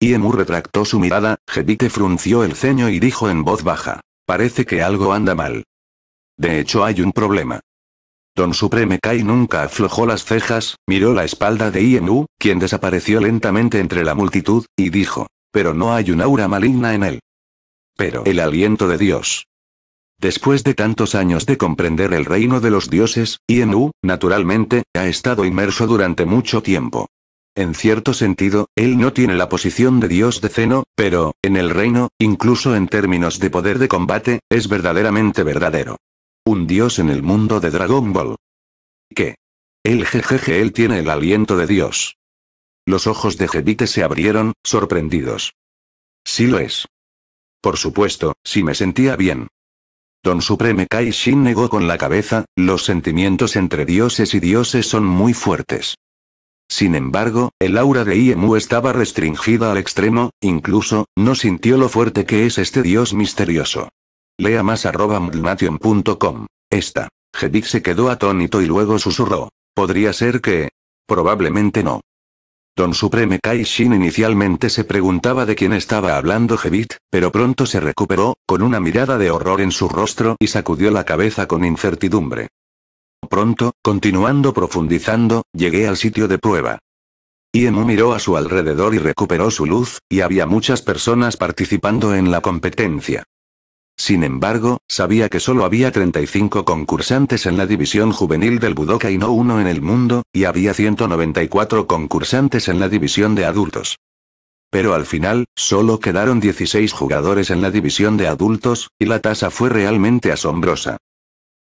Iemu retractó su mirada, Jedique frunció el ceño y dijo en voz baja. Parece que algo anda mal. De hecho hay un problema. Don Supreme Kai nunca aflojó las cejas, miró la espalda de Ienu, quien desapareció lentamente entre la multitud, y dijo. Pero no hay un aura maligna en él. Pero el aliento de Dios. Después de tantos años de comprender el reino de los dioses, Ienu, naturalmente, ha estado inmerso durante mucho tiempo. En cierto sentido, él no tiene la posición de dios de Zeno, pero, en el reino, incluso en términos de poder de combate, es verdaderamente verdadero dios en el mundo de Dragon Ball. ¿Qué? El jejeje él tiene el aliento de dios. Los ojos de Jevite se abrieron, sorprendidos. Sí lo es. Por supuesto, si me sentía bien. Don Supreme Kai Shin negó con la cabeza, los sentimientos entre dioses y dioses son muy fuertes. Sin embargo, el aura de Iemu estaba restringida al extremo, incluso, no sintió lo fuerte que es este dios misterioso. Lea más arroba Esta. Jebit se quedó atónito y luego susurró. ¿Podría ser que...? Probablemente no. Don Supreme Kai Shin inicialmente se preguntaba de quién estaba hablando Jebit, pero pronto se recuperó, con una mirada de horror en su rostro y sacudió la cabeza con incertidumbre. Pronto, continuando profundizando, llegué al sitio de prueba. Iemu miró a su alrededor y recuperó su luz, y había muchas personas participando en la competencia. Sin embargo, sabía que solo había 35 concursantes en la división juvenil del Budoka y no uno en el mundo, y había 194 concursantes en la división de adultos. Pero al final, solo quedaron 16 jugadores en la división de adultos, y la tasa fue realmente asombrosa.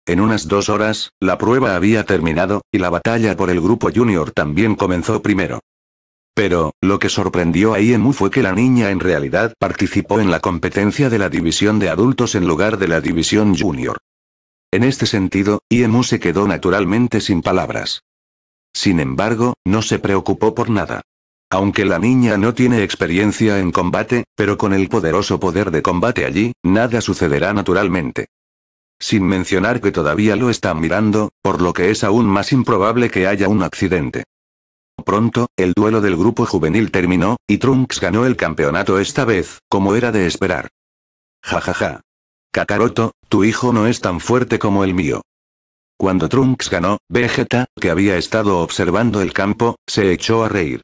En unas dos horas, la prueba había terminado, y la batalla por el grupo junior también comenzó primero. Pero, lo que sorprendió a Iemu fue que la niña en realidad participó en la competencia de la división de adultos en lugar de la división junior. En este sentido, Iemu se quedó naturalmente sin palabras. Sin embargo, no se preocupó por nada. Aunque la niña no tiene experiencia en combate, pero con el poderoso poder de combate allí, nada sucederá naturalmente. Sin mencionar que todavía lo están mirando, por lo que es aún más improbable que haya un accidente. Pronto, el duelo del grupo juvenil terminó, y Trunks ganó el campeonato esta vez, como era de esperar. Jajaja, ja Kakaroto, tu hijo no es tan fuerte como el mío. Cuando Trunks ganó, Vegeta, que había estado observando el campo, se echó a reír.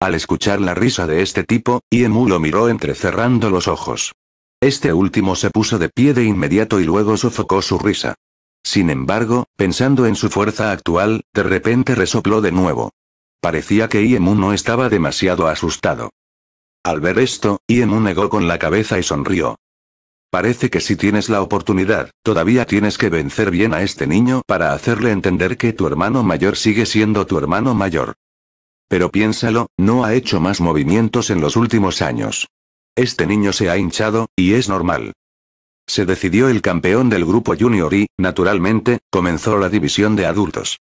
Al escuchar la risa de este tipo, Iemu lo miró entrecerrando los ojos. Este último se puso de pie de inmediato y luego sofocó su risa. Sin embargo, pensando en su fuerza actual, de repente resopló de nuevo. Parecía que Iemu no estaba demasiado asustado. Al ver esto, Iemu negó con la cabeza y sonrió. Parece que si tienes la oportunidad, todavía tienes que vencer bien a este niño para hacerle entender que tu hermano mayor sigue siendo tu hermano mayor. Pero piénsalo, no ha hecho más movimientos en los últimos años. Este niño se ha hinchado, y es normal. Se decidió el campeón del grupo junior y, naturalmente, comenzó la división de adultos.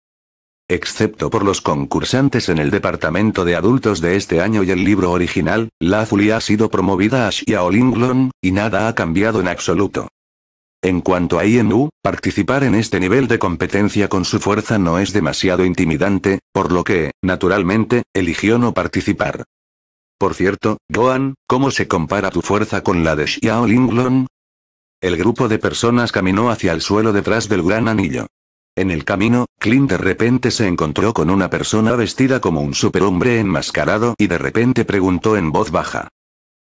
Excepto por los concursantes en el departamento de adultos de este año y el libro original, la Lazuli ha sido promovida a Xiaolinglong, y nada ha cambiado en absoluto. En cuanto a INU, participar en este nivel de competencia con su fuerza no es demasiado intimidante, por lo que, naturalmente, eligió no participar. Por cierto, Gohan, ¿cómo se compara tu fuerza con la de Xiaolinglong? El grupo de personas caminó hacia el suelo detrás del gran anillo. En el camino, Clint de repente se encontró con una persona vestida como un superhombre enmascarado y de repente preguntó en voz baja.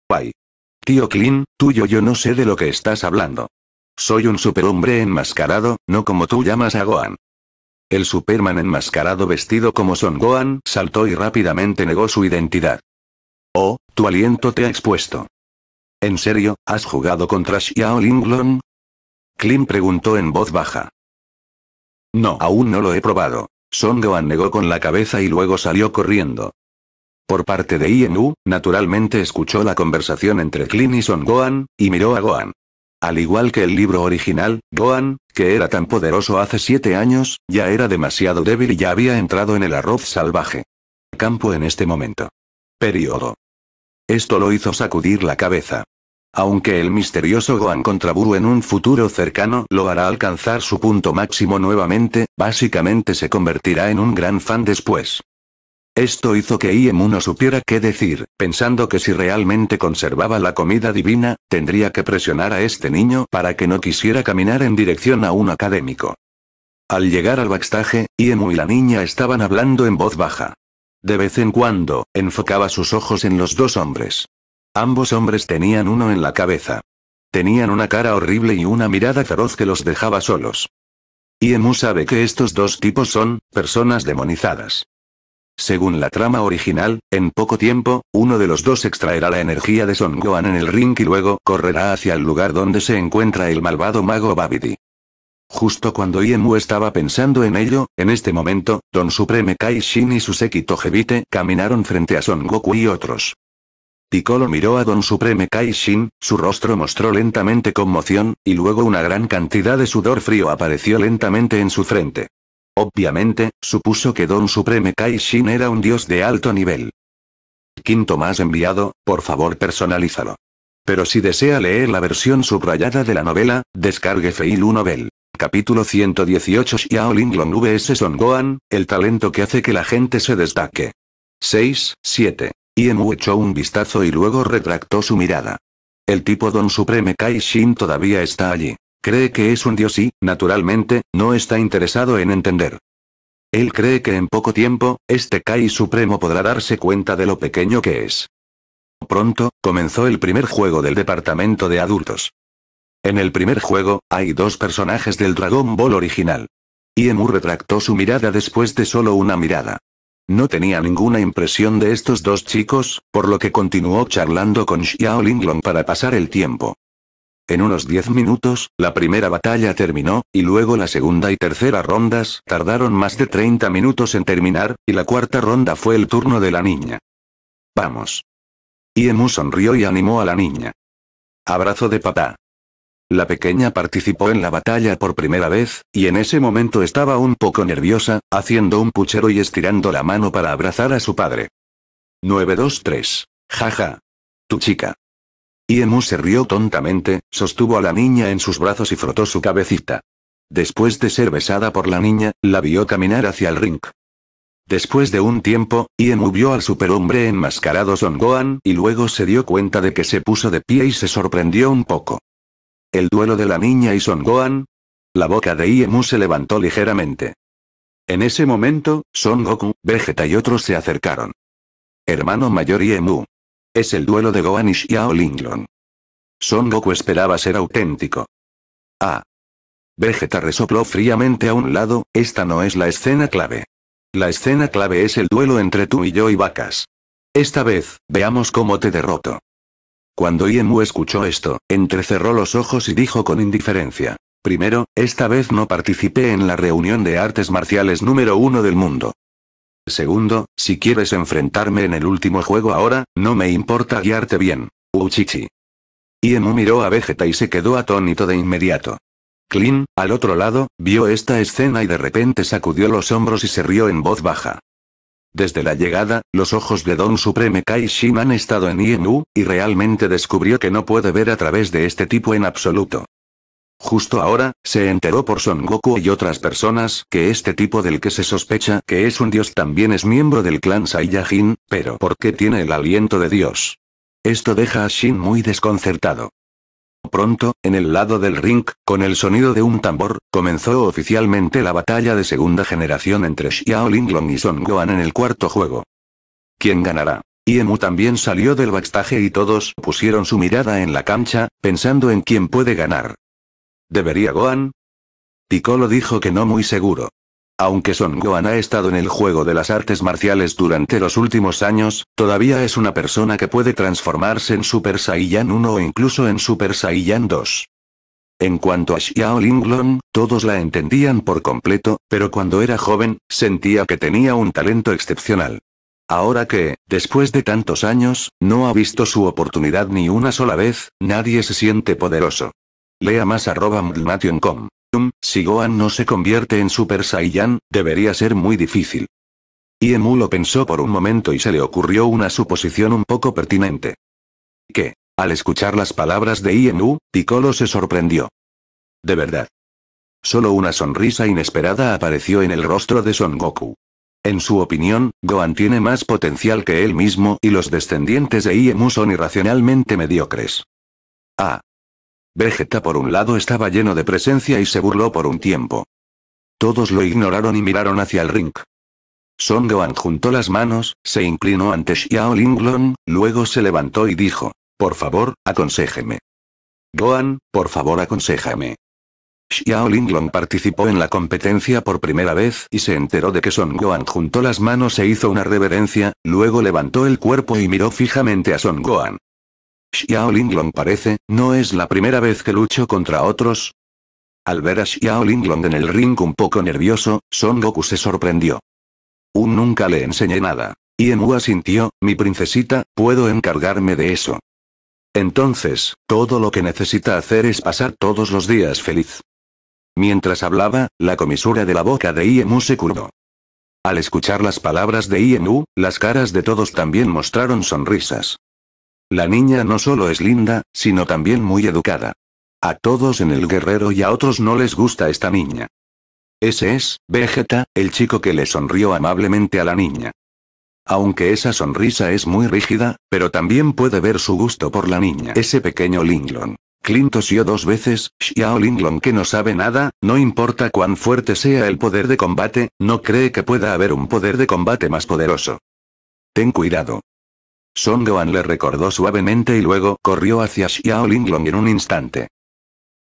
Bye. Tío Clint, tuyo yo no sé de lo que estás hablando. Soy un superhombre enmascarado, no como tú llamas a Gohan. El Superman enmascarado vestido como Son Gohan saltó y rápidamente negó su identidad. Oh, tu aliento te ha expuesto. ¿En serio, has jugado contra Xiao Linglong? Clint preguntó en voz baja. No, aún no lo he probado. Son Gohan negó con la cabeza y luego salió corriendo. Por parte de Inu, naturalmente escuchó la conversación entre Klin y Son Gohan, y miró a Gohan. Al igual que el libro original, Gohan, que era tan poderoso hace siete años, ya era demasiado débil y ya había entrado en el arroz salvaje. Campo en este momento. Periodo. Esto lo hizo sacudir la cabeza. Aunque el misterioso Gohan contra Buru en un futuro cercano lo hará alcanzar su punto máximo nuevamente, básicamente se convertirá en un gran fan después. Esto hizo que Iemu no supiera qué decir, pensando que si realmente conservaba la comida divina, tendría que presionar a este niño para que no quisiera caminar en dirección a un académico. Al llegar al backstage, Iemu y la niña estaban hablando en voz baja. De vez en cuando, enfocaba sus ojos en los dos hombres. Ambos hombres tenían uno en la cabeza. Tenían una cara horrible y una mirada feroz que los dejaba solos. Iemu sabe que estos dos tipos son, personas demonizadas. Según la trama original, en poco tiempo, uno de los dos extraerá la energía de Son Gohan en el ring y luego correrá hacia el lugar donde se encuentra el malvado mago Babidi. Justo cuando Iemu estaba pensando en ello, en este momento, Don Supreme Kai Shin y su séquito Jevite caminaron frente a Son Goku y otros. Piccolo miró a Don Supreme Shin, su rostro mostró lentamente conmoción, y luego una gran cantidad de sudor frío apareció lentamente en su frente. Obviamente, supuso que Don Supreme Shin era un dios de alto nivel. Quinto más enviado, por favor personalízalo. Pero si desea leer la versión subrayada de la novela, descargue Feilu Novel. Capítulo 118 Xiaolinglong Long VS Son Gohan, el talento que hace que la gente se destaque. 6, 7. Yemu echó un vistazo y luego retractó su mirada. El tipo Don Supreme Kai Shin todavía está allí. Cree que es un dios y, naturalmente, no está interesado en entender. Él cree que en poco tiempo, este Kai Supremo podrá darse cuenta de lo pequeño que es. Pronto, comenzó el primer juego del departamento de adultos. En el primer juego, hay dos personajes del Dragon Ball original. Iemu retractó su mirada después de solo una mirada. No tenía ninguna impresión de estos dos chicos, por lo que continuó charlando con Xiao Linglong para pasar el tiempo. En unos diez minutos, la primera batalla terminó, y luego la segunda y tercera rondas tardaron más de 30 minutos en terminar, y la cuarta ronda fue el turno de la niña. Vamos. Iemu sonrió y animó a la niña. Abrazo de papá. La pequeña participó en la batalla por primera vez, y en ese momento estaba un poco nerviosa, haciendo un puchero y estirando la mano para abrazar a su padre. 923. Jaja. Tu chica. Iemu se rió tontamente, sostuvo a la niña en sus brazos y frotó su cabecita. Después de ser besada por la niña, la vio caminar hacia el ring. Después de un tiempo, Iemu vio al superhombre enmascarado Son Goan y luego se dio cuenta de que se puso de pie y se sorprendió un poco. ¿El duelo de la niña y Son Gohan? La boca de Iemu se levantó ligeramente. En ese momento, Son Goku, Vegeta y otros se acercaron. Hermano mayor Iemu. Es el duelo de Gohan y Xiao Linglong. Son Goku esperaba ser auténtico. Ah. Vegeta resopló fríamente a un lado, esta no es la escena clave. La escena clave es el duelo entre tú y yo y vacas. Esta vez, veamos cómo te derroto. Cuando Iemu escuchó esto, entrecerró los ojos y dijo con indiferencia. Primero, esta vez no participé en la reunión de artes marciales número uno del mundo. Segundo, si quieres enfrentarme en el último juego ahora, no me importa guiarte bien. Uchichi. Iemu miró a Vegeta y se quedó atónito de inmediato. Clin, al otro lado, vio esta escena y de repente sacudió los hombros y se rió en voz baja. Desde la llegada, los ojos de Don Supreme Kai Shin han estado en Ienu, y realmente descubrió que no puede ver a través de este tipo en absoluto. Justo ahora, se enteró por Son Goku y otras personas que este tipo del que se sospecha que es un dios también es miembro del clan Saiyajin, pero ¿por qué tiene el aliento de dios? Esto deja a Shin muy desconcertado pronto, en el lado del ring, con el sonido de un tambor, comenzó oficialmente la batalla de segunda generación entre Xiao Linglong y Son Gohan en el cuarto juego. ¿Quién ganará? Iemu también salió del backstage y todos pusieron su mirada en la cancha, pensando en quién puede ganar. ¿Debería Gohan? Piccolo dijo que no muy seguro. Aunque Son Gohan ha estado en el juego de las artes marciales durante los últimos años, todavía es una persona que puede transformarse en Super Saiyan 1 o incluso en Super Saiyan 2. En cuanto a Xiao Linglong, todos la entendían por completo, pero cuando era joven, sentía que tenía un talento excepcional. Ahora que, después de tantos años, no ha visto su oportunidad ni una sola vez, nadie se siente poderoso. Lea más arroba si Gohan no se convierte en Super Saiyan, debería ser muy difícil. Iemu lo pensó por un momento y se le ocurrió una suposición un poco pertinente. Que, al escuchar las palabras de Iemu, Piccolo se sorprendió. De verdad. Solo una sonrisa inesperada apareció en el rostro de Son Goku. En su opinión, Gohan tiene más potencial que él mismo y los descendientes de Iemu son irracionalmente mediocres. Ah, Vegeta por un lado estaba lleno de presencia y se burló por un tiempo. Todos lo ignoraron y miraron hacia el ring. Son Gohan juntó las manos, se inclinó ante Xiao Linglong, luego se levantó y dijo, por favor, aconséjeme Gohan, por favor aconsejame. Xiao Linglong participó en la competencia por primera vez y se enteró de que Son Gohan juntó las manos e hizo una reverencia, luego levantó el cuerpo y miró fijamente a Son Gohan. Xiao parece, no es la primera vez que lucho contra otros. Al ver a Xiao en el ring un poco nervioso, Son Goku se sorprendió. Un nunca le enseñé nada. Y asintió, mi princesita, puedo encargarme de eso. Entonces, todo lo que necesita hacer es pasar todos los días feliz. Mientras hablaba, la comisura de la boca de Iemu se curvó. Al escuchar las palabras de Iemu, las caras de todos también mostraron sonrisas. La niña no solo es linda, sino también muy educada. A todos en el guerrero y a otros no les gusta esta niña. Ese es, Vegeta, el chico que le sonrió amablemente a la niña. Aunque esa sonrisa es muy rígida, pero también puede ver su gusto por la niña. Ese pequeño Linglong. Clint tosió dos veces, Xiao Linglong que no sabe nada, no importa cuán fuerte sea el poder de combate, no cree que pueda haber un poder de combate más poderoso. Ten cuidado, Song Goan le recordó suavemente y luego corrió hacia Xiao Linglong en un instante.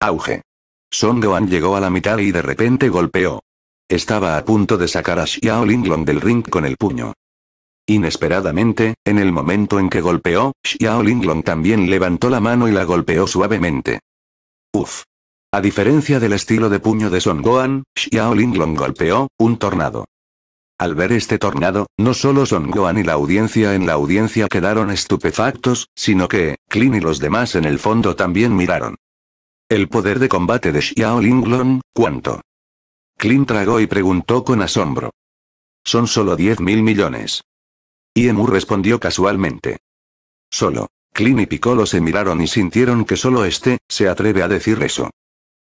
Auge. Song Goan llegó a la mitad y de repente golpeó. Estaba a punto de sacar a Xiao Linglong del ring con el puño. Inesperadamente, en el momento en que golpeó, Xiao Linglong también levantó la mano y la golpeó suavemente. Uf. A diferencia del estilo de puño de Son Goan, Xiao Linglong golpeó, un tornado. Al ver este tornado, no solo Son Gohan y la audiencia en la audiencia quedaron estupefactos, sino que, Klin y los demás en el fondo también miraron. El poder de combate de Xiao Linglong, ¿cuánto? Clean tragó y preguntó con asombro. Son solo 10 mil millones. Iemu respondió casualmente. Solo. Clean y Piccolo se miraron y sintieron que solo este, se atreve a decir eso.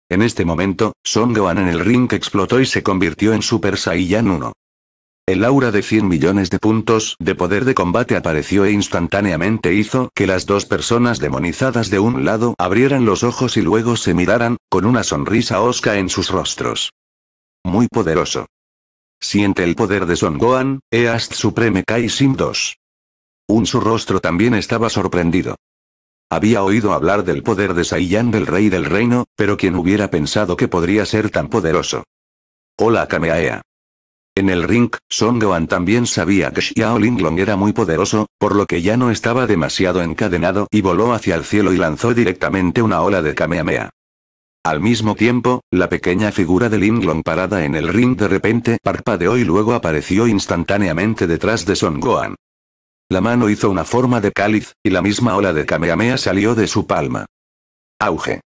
En este momento, Son Gohan en el ring explotó y se convirtió en Super Saiyan 1. El aura de 100 millones de puntos de poder de combate apareció e instantáneamente hizo que las dos personas demonizadas de un lado abrieran los ojos y luego se miraran, con una sonrisa osca en sus rostros. Muy poderoso. Siente el poder de Son Gohan, East Supreme Sim 2. Un su rostro también estaba sorprendido. Había oído hablar del poder de Saiyan del Rey del Reino, pero quien hubiera pensado que podría ser tan poderoso. Hola Kameaea. En el ring, Song Gohan también sabía que Xiao Linglong era muy poderoso, por lo que ya no estaba demasiado encadenado y voló hacia el cielo y lanzó directamente una ola de Kamehameha. Al mismo tiempo, la pequeña figura de Linglong parada en el ring de repente parpadeó y luego apareció instantáneamente detrás de Son Gohan. La mano hizo una forma de cáliz, y la misma ola de Kamehameha salió de su palma. Auge.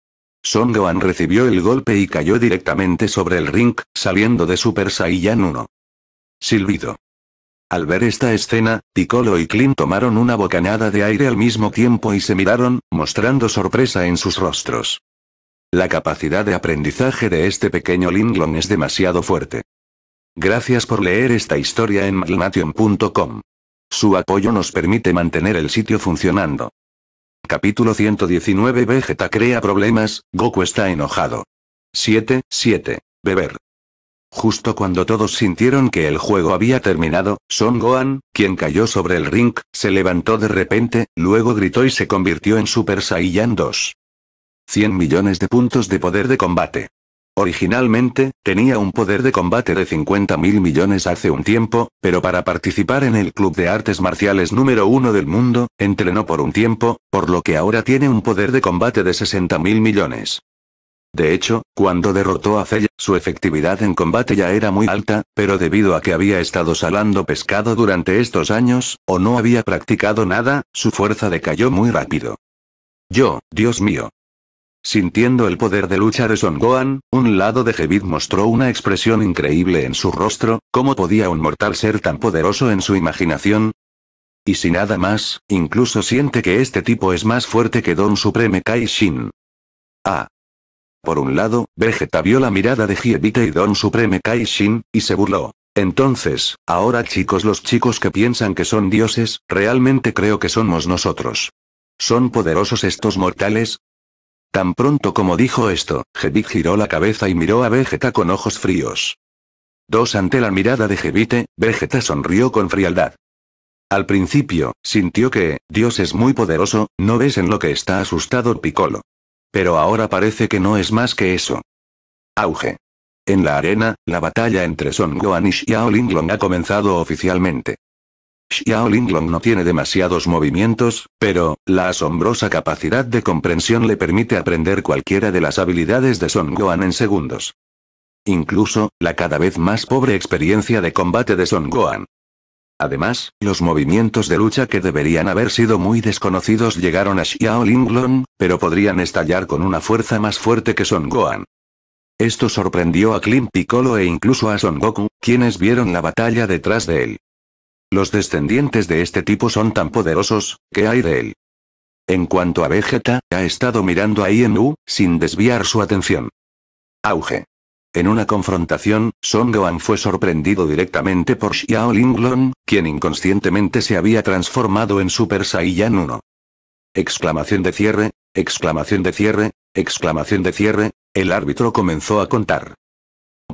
Son Gohan recibió el golpe y cayó directamente sobre el ring, saliendo de Super Saiyan 1. Silbido. Al ver esta escena, Piccolo y Clint tomaron una bocanada de aire al mismo tiempo y se miraron, mostrando sorpresa en sus rostros. La capacidad de aprendizaje de este pequeño Linglong es demasiado fuerte. Gracias por leer esta historia en maglnation.com. Su apoyo nos permite mantener el sitio funcionando. Capítulo 119 Vegeta crea problemas, Goku está enojado. 7, 7. Beber. Justo cuando todos sintieron que el juego había terminado, Son Gohan, quien cayó sobre el ring, se levantó de repente, luego gritó y se convirtió en Super Saiyan 2. 100 millones de puntos de poder de combate. Originalmente, tenía un poder de combate de 50 mil millones hace un tiempo, pero para participar en el Club de Artes Marciales número uno del mundo, entrenó por un tiempo, por lo que ahora tiene un poder de combate de 60 mil millones. De hecho, cuando derrotó a fella su efectividad en combate ya era muy alta, pero debido a que había estado salando pescado durante estos años, o no había practicado nada, su fuerza decayó muy rápido. Yo, Dios mío. Sintiendo el poder de lucha de Son Gohan, un lado de Jebid mostró una expresión increíble en su rostro, ¿cómo podía un mortal ser tan poderoso en su imaginación? Y si nada más, incluso siente que este tipo es más fuerte que Don Supreme Kai Shin. Ah, por un lado, Vegeta vio la mirada de Jibite y Don Supreme Kaishin, y se burló. Entonces, ahora chicos los chicos que piensan que son dioses, realmente creo que somos nosotros. ¿Son poderosos estos mortales? Tan pronto como dijo esto, Hevite giró la cabeza y miró a Vegeta con ojos fríos. Dos ante la mirada de Jebite, Vegeta sonrió con frialdad. Al principio, sintió que, Dios es muy poderoso, no ves en lo que está asustado Piccolo. Pero ahora parece que no es más que eso. Auge. En la arena, la batalla entre Son Gohan y Xiao ha comenzado oficialmente. Xiao no tiene demasiados movimientos, pero, la asombrosa capacidad de comprensión le permite aprender cualquiera de las habilidades de Song Gohan en segundos. Incluso, la cada vez más pobre experiencia de combate de Son Gohan. Además, los movimientos de lucha que deberían haber sido muy desconocidos llegaron a Xiao Linglong, pero podrían estallar con una fuerza más fuerte que Son Gohan. Esto sorprendió a Klim Piccolo e incluso a Son Goku, quienes vieron la batalla detrás de él. Los descendientes de este tipo son tan poderosos, ¿qué hay de él? En cuanto a Vegeta, ha estado mirando a Inu, sin desviar su atención. Auge. En una confrontación, Song Goan fue sorprendido directamente por Xiao Linglong, quien inconscientemente se había transformado en Super Saiyan 1. Exclamación de cierre, exclamación de cierre, exclamación de cierre, el árbitro comenzó a contar.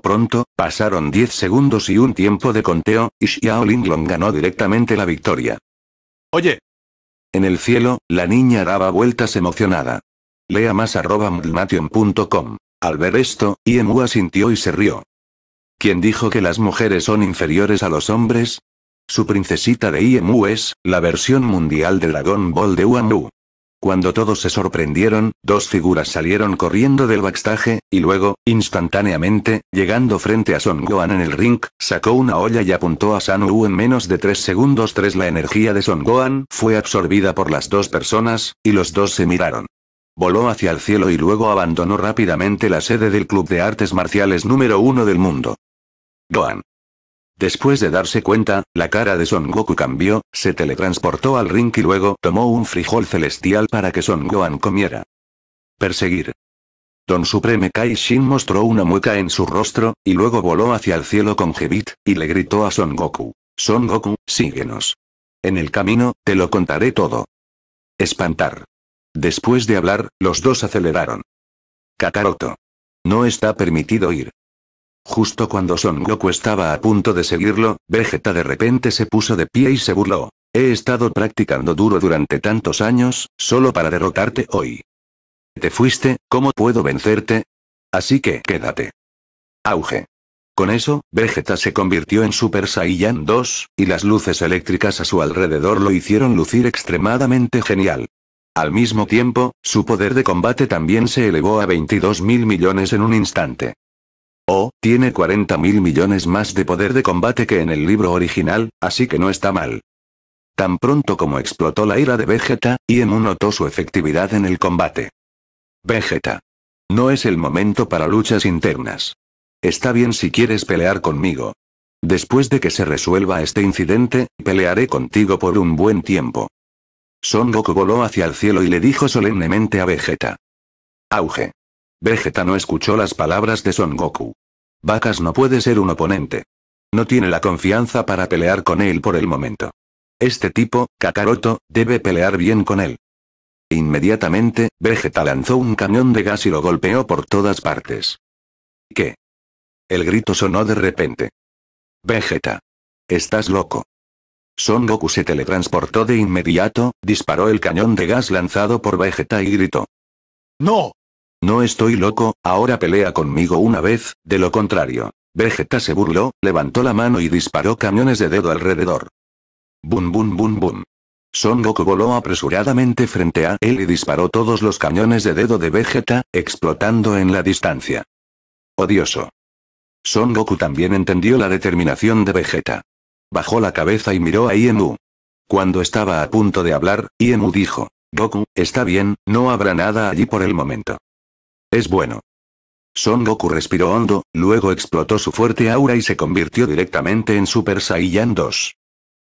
Pronto, pasaron 10 segundos y un tiempo de conteo, y Xiao Linglong ganó directamente la victoria. Oye. En el cielo, la niña daba vueltas emocionada. Lea más arroba al ver esto, Iemu asintió y se rió. ¿Quién dijo que las mujeres son inferiores a los hombres? Su princesita de Iemu es, la versión mundial de Dragon Ball de Wanwu. Cuando todos se sorprendieron, dos figuras salieron corriendo del backstage, y luego, instantáneamente, llegando frente a Son Gohan en el ring, sacó una olla y apuntó a San Wu en menos de tres segundos. Tres la energía de Son Gohan fue absorbida por las dos personas, y los dos se miraron. Voló hacia el cielo y luego abandonó rápidamente la sede del Club de Artes Marciales número uno del mundo. Gohan. Después de darse cuenta, la cara de Son Goku cambió, se teletransportó al ring y luego tomó un frijol celestial para que Son Gohan comiera. Perseguir. Don Supreme Kai Shin mostró una mueca en su rostro, y luego voló hacia el cielo con Jebit, y le gritó a Son Goku. Son Goku, síguenos. En el camino, te lo contaré todo. Espantar. Después de hablar, los dos aceleraron. Kakaroto. No está permitido ir. Justo cuando Son Goku estaba a punto de seguirlo, Vegeta de repente se puso de pie y se burló. He estado practicando duro durante tantos años, solo para derrotarte hoy. Te fuiste, ¿cómo puedo vencerte? Así que quédate. Auge. Con eso, Vegeta se convirtió en Super Saiyan 2, y las luces eléctricas a su alrededor lo hicieron lucir extremadamente genial. Al mismo tiempo, su poder de combate también se elevó a 22 mil millones en un instante. oh, tiene 40 mil millones más de poder de combate que en el libro original, así que no está mal. Tan pronto como explotó la ira de Vegeta, Iemu notó su efectividad en el combate. Vegeta. No es el momento para luchas internas. Está bien si quieres pelear conmigo. Después de que se resuelva este incidente, pelearé contigo por un buen tiempo. Son Goku voló hacia el cielo y le dijo solemnemente a Vegeta. Auge. Vegeta no escuchó las palabras de Son Goku. Vacas no puede ser un oponente. No tiene la confianza para pelear con él por el momento. Este tipo, Kakaroto, debe pelear bien con él. Inmediatamente, Vegeta lanzó un cañón de gas y lo golpeó por todas partes. ¿Qué? El grito sonó de repente. Vegeta. Estás loco. Son Goku se teletransportó de inmediato, disparó el cañón de gas lanzado por Vegeta y gritó. ¡No! No estoy loco, ahora pelea conmigo una vez, de lo contrario. Vegeta se burló, levantó la mano y disparó cañones de dedo alrededor. Bum bum bum bum. Son Goku voló apresuradamente frente a él y disparó todos los cañones de dedo de Vegeta, explotando en la distancia. Odioso. Son Goku también entendió la determinación de Vegeta. Bajó la cabeza y miró a Iemu. Cuando estaba a punto de hablar, Iemu dijo, Goku, está bien, no habrá nada allí por el momento. Es bueno. Son Goku respiró hondo, luego explotó su fuerte aura y se convirtió directamente en Super Saiyan 2.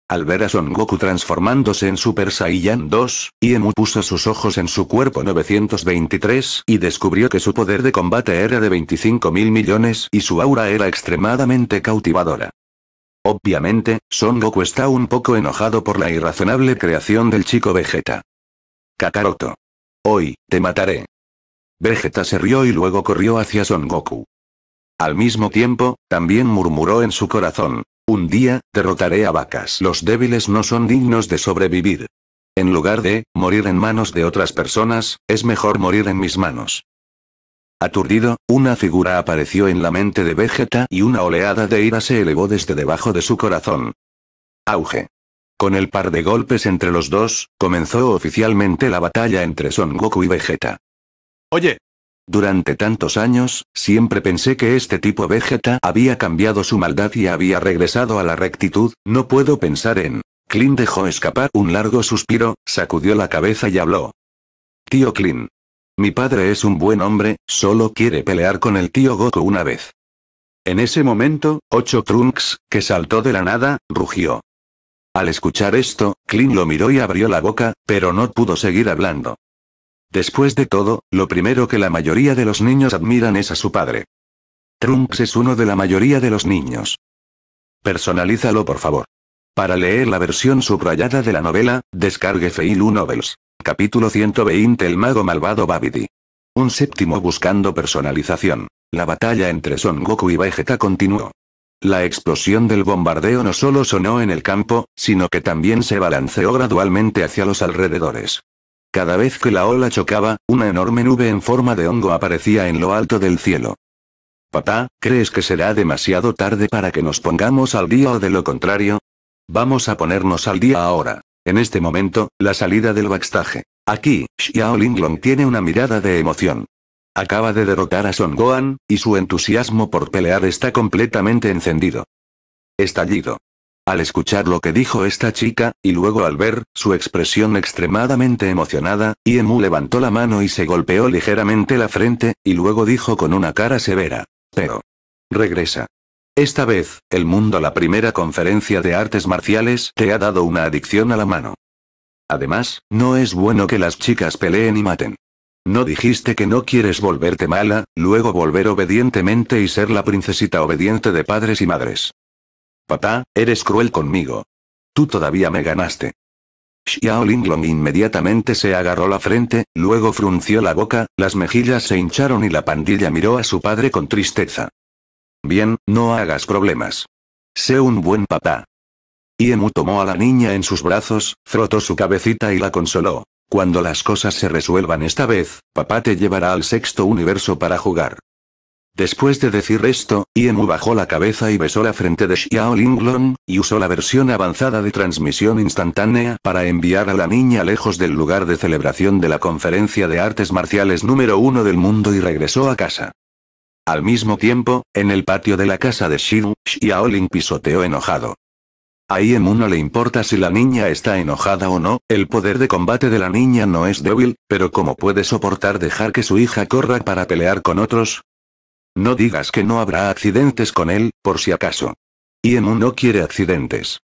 Al ver a Son Goku transformándose en Super Saiyan 2, Iemu puso sus ojos en su cuerpo 923 y descubrió que su poder de combate era de 25.000 millones y su aura era extremadamente cautivadora. Obviamente, Son Goku está un poco enojado por la irrazonable creación del chico Vegeta. Kakaroto. Hoy, te mataré. Vegeta se rió y luego corrió hacia Son Goku. Al mismo tiempo, también murmuró en su corazón. Un día, derrotaré a vacas. Los débiles no son dignos de sobrevivir. En lugar de, morir en manos de otras personas, es mejor morir en mis manos. Aturdido, una figura apareció en la mente de Vegeta y una oleada de ira se elevó desde debajo de su corazón. Auge. Con el par de golpes entre los dos, comenzó oficialmente la batalla entre Son Goku y Vegeta. Oye. Durante tantos años, siempre pensé que este tipo Vegeta había cambiado su maldad y había regresado a la rectitud, no puedo pensar en... Clint dejó escapar un largo suspiro, sacudió la cabeza y habló. Tío Clint, mi padre es un buen hombre, solo quiere pelear con el tío Goku una vez. En ese momento, Ocho Trunks, que saltó de la nada, rugió. Al escuchar esto, Klin lo miró y abrió la boca, pero no pudo seguir hablando. Después de todo, lo primero que la mayoría de los niños admiran es a su padre. Trunks es uno de la mayoría de los niños. Personalízalo por favor. Para leer la versión subrayada de la novela, descargue Feilu Novels. Capítulo 120 El mago malvado Babidi. Un séptimo buscando personalización. La batalla entre Son Goku y Vegeta continuó. La explosión del bombardeo no solo sonó en el campo, sino que también se balanceó gradualmente hacia los alrededores. Cada vez que la ola chocaba, una enorme nube en forma de hongo aparecía en lo alto del cielo. Papá, ¿crees que será demasiado tarde para que nos pongamos al día o de lo contrario? Vamos a ponernos al día ahora. En este momento, la salida del backstage. Aquí, Xiao Linglong tiene una mirada de emoción. Acaba de derrotar a Son Gohan, y su entusiasmo por pelear está completamente encendido. Estallido. Al escuchar lo que dijo esta chica, y luego al ver, su expresión extremadamente emocionada, Iemu levantó la mano y se golpeó ligeramente la frente, y luego dijo con una cara severa. Pero. Regresa. Esta vez, el mundo la primera conferencia de artes marciales te ha dado una adicción a la mano. Además, no es bueno que las chicas peleen y maten. No dijiste que no quieres volverte mala, luego volver obedientemente y ser la princesita obediente de padres y madres. Papá, eres cruel conmigo. Tú todavía me ganaste. Xiao Linglong inmediatamente se agarró la frente, luego frunció la boca, las mejillas se hincharon y la pandilla miró a su padre con tristeza. Bien, no hagas problemas. Sé un buen papá. Iemu tomó a la niña en sus brazos, frotó su cabecita y la consoló. Cuando las cosas se resuelvan esta vez, papá te llevará al sexto universo para jugar. Después de decir esto, Iemu bajó la cabeza y besó la frente de Xiao Linglong, y usó la versión avanzada de transmisión instantánea para enviar a la niña lejos del lugar de celebración de la conferencia de artes marciales número uno del mundo y regresó a casa. Al mismo tiempo, en el patio de la casa de Shiru, Xiaolin pisoteó enojado. A Iemu no le importa si la niña está enojada o no, el poder de combate de la niña no es débil, pero ¿cómo puede soportar dejar que su hija corra para pelear con otros? No digas que no habrá accidentes con él, por si acaso. Iemu no quiere accidentes.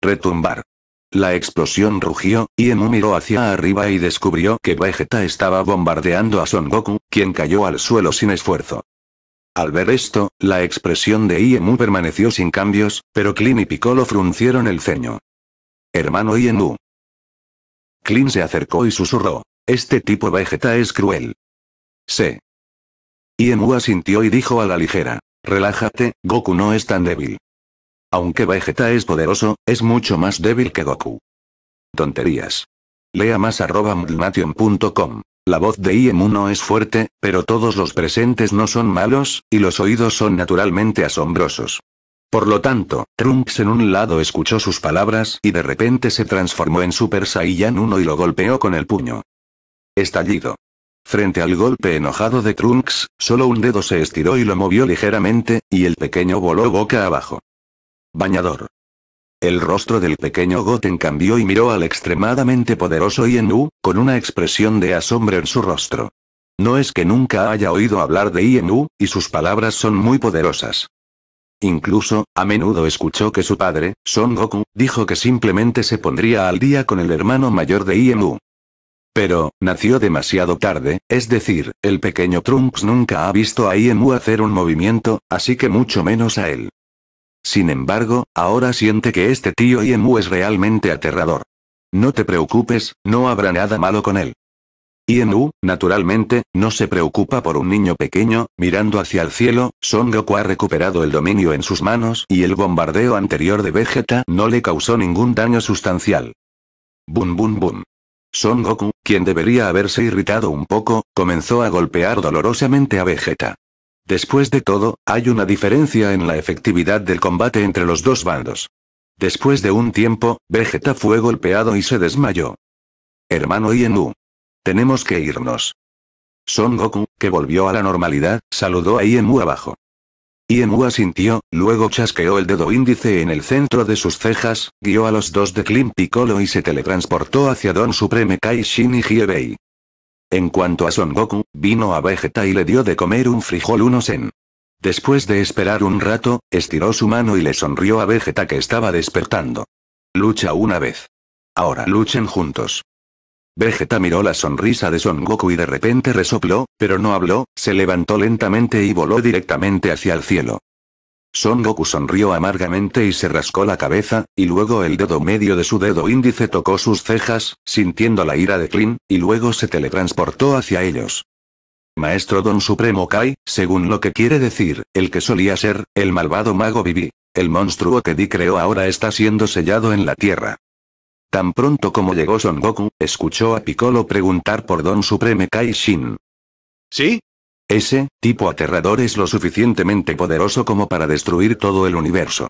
Retumbar. La explosión rugió, Iemu miró hacia arriba y descubrió que Vegeta estaba bombardeando a Son Goku, quien cayó al suelo sin esfuerzo. Al ver esto, la expresión de Iemu permaneció sin cambios, pero Clint y Piccolo fruncieron el ceño. Hermano Iemu. Clint se acercó y susurró. Este tipo Vegeta es cruel. Sé. Iemu asintió y dijo a la ligera. Relájate, Goku no es tan débil. Aunque Vegeta es poderoso, es mucho más débil que Goku. Tonterías. Lea más arroba la voz de Iemuno es fuerte, pero todos los presentes no son malos, y los oídos son naturalmente asombrosos. Por lo tanto, Trunks en un lado escuchó sus palabras y de repente se transformó en Super Saiyan 1 y lo golpeó con el puño. Estallido. Frente al golpe enojado de Trunks, solo un dedo se estiró y lo movió ligeramente, y el pequeño voló boca abajo. Bañador. El rostro del pequeño Goten cambió y miró al extremadamente poderoso Ienu, con una expresión de asombro en su rostro. No es que nunca haya oído hablar de Ienu, y sus palabras son muy poderosas. Incluso, a menudo escuchó que su padre, Son Goku, dijo que simplemente se pondría al día con el hermano mayor de Ienu. Pero, nació demasiado tarde, es decir, el pequeño Trunks nunca ha visto a Ienu hacer un movimiento, así que mucho menos a él. Sin embargo, ahora siente que este tío Iemu es realmente aterrador. No te preocupes, no habrá nada malo con él. Iemu, naturalmente, no se preocupa por un niño pequeño, mirando hacia el cielo, Son Goku ha recuperado el dominio en sus manos y el bombardeo anterior de Vegeta no le causó ningún daño sustancial. Bum bum bum. Son Goku, quien debería haberse irritado un poco, comenzó a golpear dolorosamente a Vegeta. Después de todo, hay una diferencia en la efectividad del combate entre los dos bandos. Después de un tiempo, Vegeta fue golpeado y se desmayó. Hermano Ienu. Tenemos que irnos. Son Goku, que volvió a la normalidad, saludó a Ienu abajo. Ienu asintió, luego chasqueó el dedo índice en el centro de sus cejas, guió a los dos de Klim Piccolo y se teletransportó hacia Don Supreme Kai Shin y Hiebei. En cuanto a Son Goku, vino a Vegeta y le dio de comer un frijol uno sen. Después de esperar un rato, estiró su mano y le sonrió a Vegeta que estaba despertando. Lucha una vez. Ahora luchen juntos. Vegeta miró la sonrisa de Son Goku y de repente resopló, pero no habló, se levantó lentamente y voló directamente hacia el cielo. Son Goku sonrió amargamente y se rascó la cabeza, y luego el dedo medio de su dedo índice tocó sus cejas, sintiendo la ira de Klin, y luego se teletransportó hacia ellos. Maestro Don Supremo Kai, según lo que quiere decir, el que solía ser, el malvado mago Bibi. El monstruo que Di creó ahora está siendo sellado en la tierra. Tan pronto como llegó Son Goku, escuchó a Piccolo preguntar por Don Supremo Kai Shin. ¿Sí? Ese tipo aterrador es lo suficientemente poderoso como para destruir todo el universo.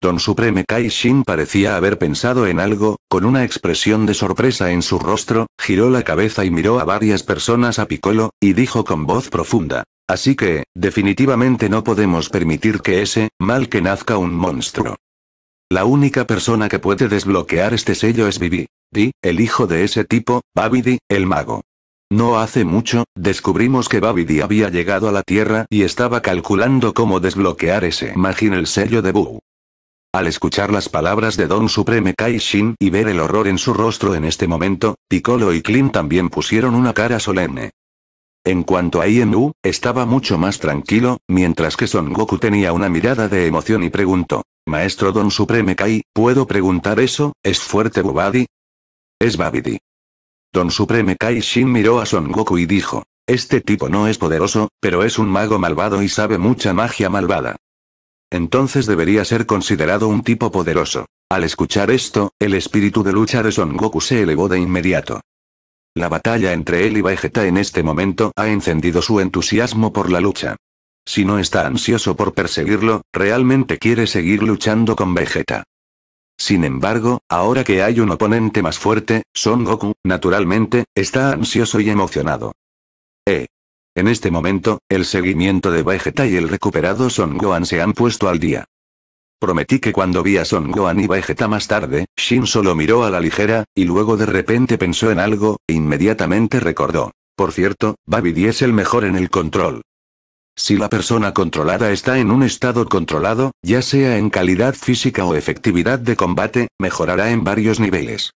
Don Supreme Kai Shin parecía haber pensado en algo, con una expresión de sorpresa en su rostro, giró la cabeza y miró a varias personas a Piccolo, y dijo con voz profunda. Así que, definitivamente no podemos permitir que ese, mal que nazca un monstruo. La única persona que puede desbloquear este sello es Vivi. Di, el hijo de ese tipo, Babidi, el mago. No hace mucho, descubrimos que Babidi había llegado a la Tierra y estaba calculando cómo desbloquear ese magin el sello de Buu. Al escuchar las palabras de Don Supreme Shin y ver el horror en su rostro en este momento, Piccolo y Clint también pusieron una cara solemne. En cuanto a Ienu, estaba mucho más tranquilo, mientras que Son Goku tenía una mirada de emoción y preguntó, Maestro Don Supreme Kai, ¿puedo preguntar eso, es fuerte Bubadi? Es Babidi. Don Supreme Kai Shin miró a Son Goku y dijo. Este tipo no es poderoso, pero es un mago malvado y sabe mucha magia malvada. Entonces debería ser considerado un tipo poderoso. Al escuchar esto, el espíritu de lucha de Son Goku se elevó de inmediato. La batalla entre él y Vegeta en este momento ha encendido su entusiasmo por la lucha. Si no está ansioso por perseguirlo, realmente quiere seguir luchando con Vegeta. Sin embargo, ahora que hay un oponente más fuerte, Son Goku, naturalmente, está ansioso y emocionado. Eh. En este momento, el seguimiento de Vegeta y el recuperado Son Gohan se han puesto al día. Prometí que cuando vi a Son Gohan y Vegeta más tarde, Shin solo miró a la ligera, y luego de repente pensó en algo, e inmediatamente recordó. Por cierto, Babidi es el mejor en el control. Si la persona controlada está en un estado controlado, ya sea en calidad física o efectividad de combate, mejorará en varios niveles.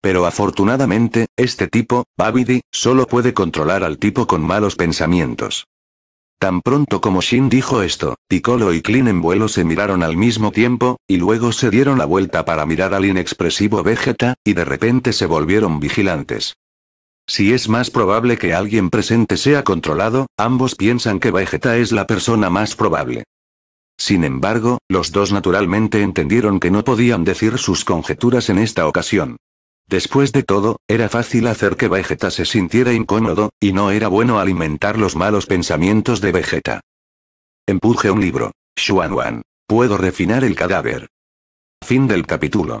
Pero afortunadamente, este tipo, Babidi, solo puede controlar al tipo con malos pensamientos. Tan pronto como Shin dijo esto, Piccolo y Clean en vuelo se miraron al mismo tiempo, y luego se dieron la vuelta para mirar al inexpresivo Vegeta, y de repente se volvieron vigilantes. Si es más probable que alguien presente sea controlado, ambos piensan que Vegeta es la persona más probable. Sin embargo, los dos naturalmente entendieron que no podían decir sus conjeturas en esta ocasión. Después de todo, era fácil hacer que Vegeta se sintiera incómodo, y no era bueno alimentar los malos pensamientos de Vegeta. Empuje un libro. Xuan Wan. Puedo refinar el cadáver. Fin del capítulo.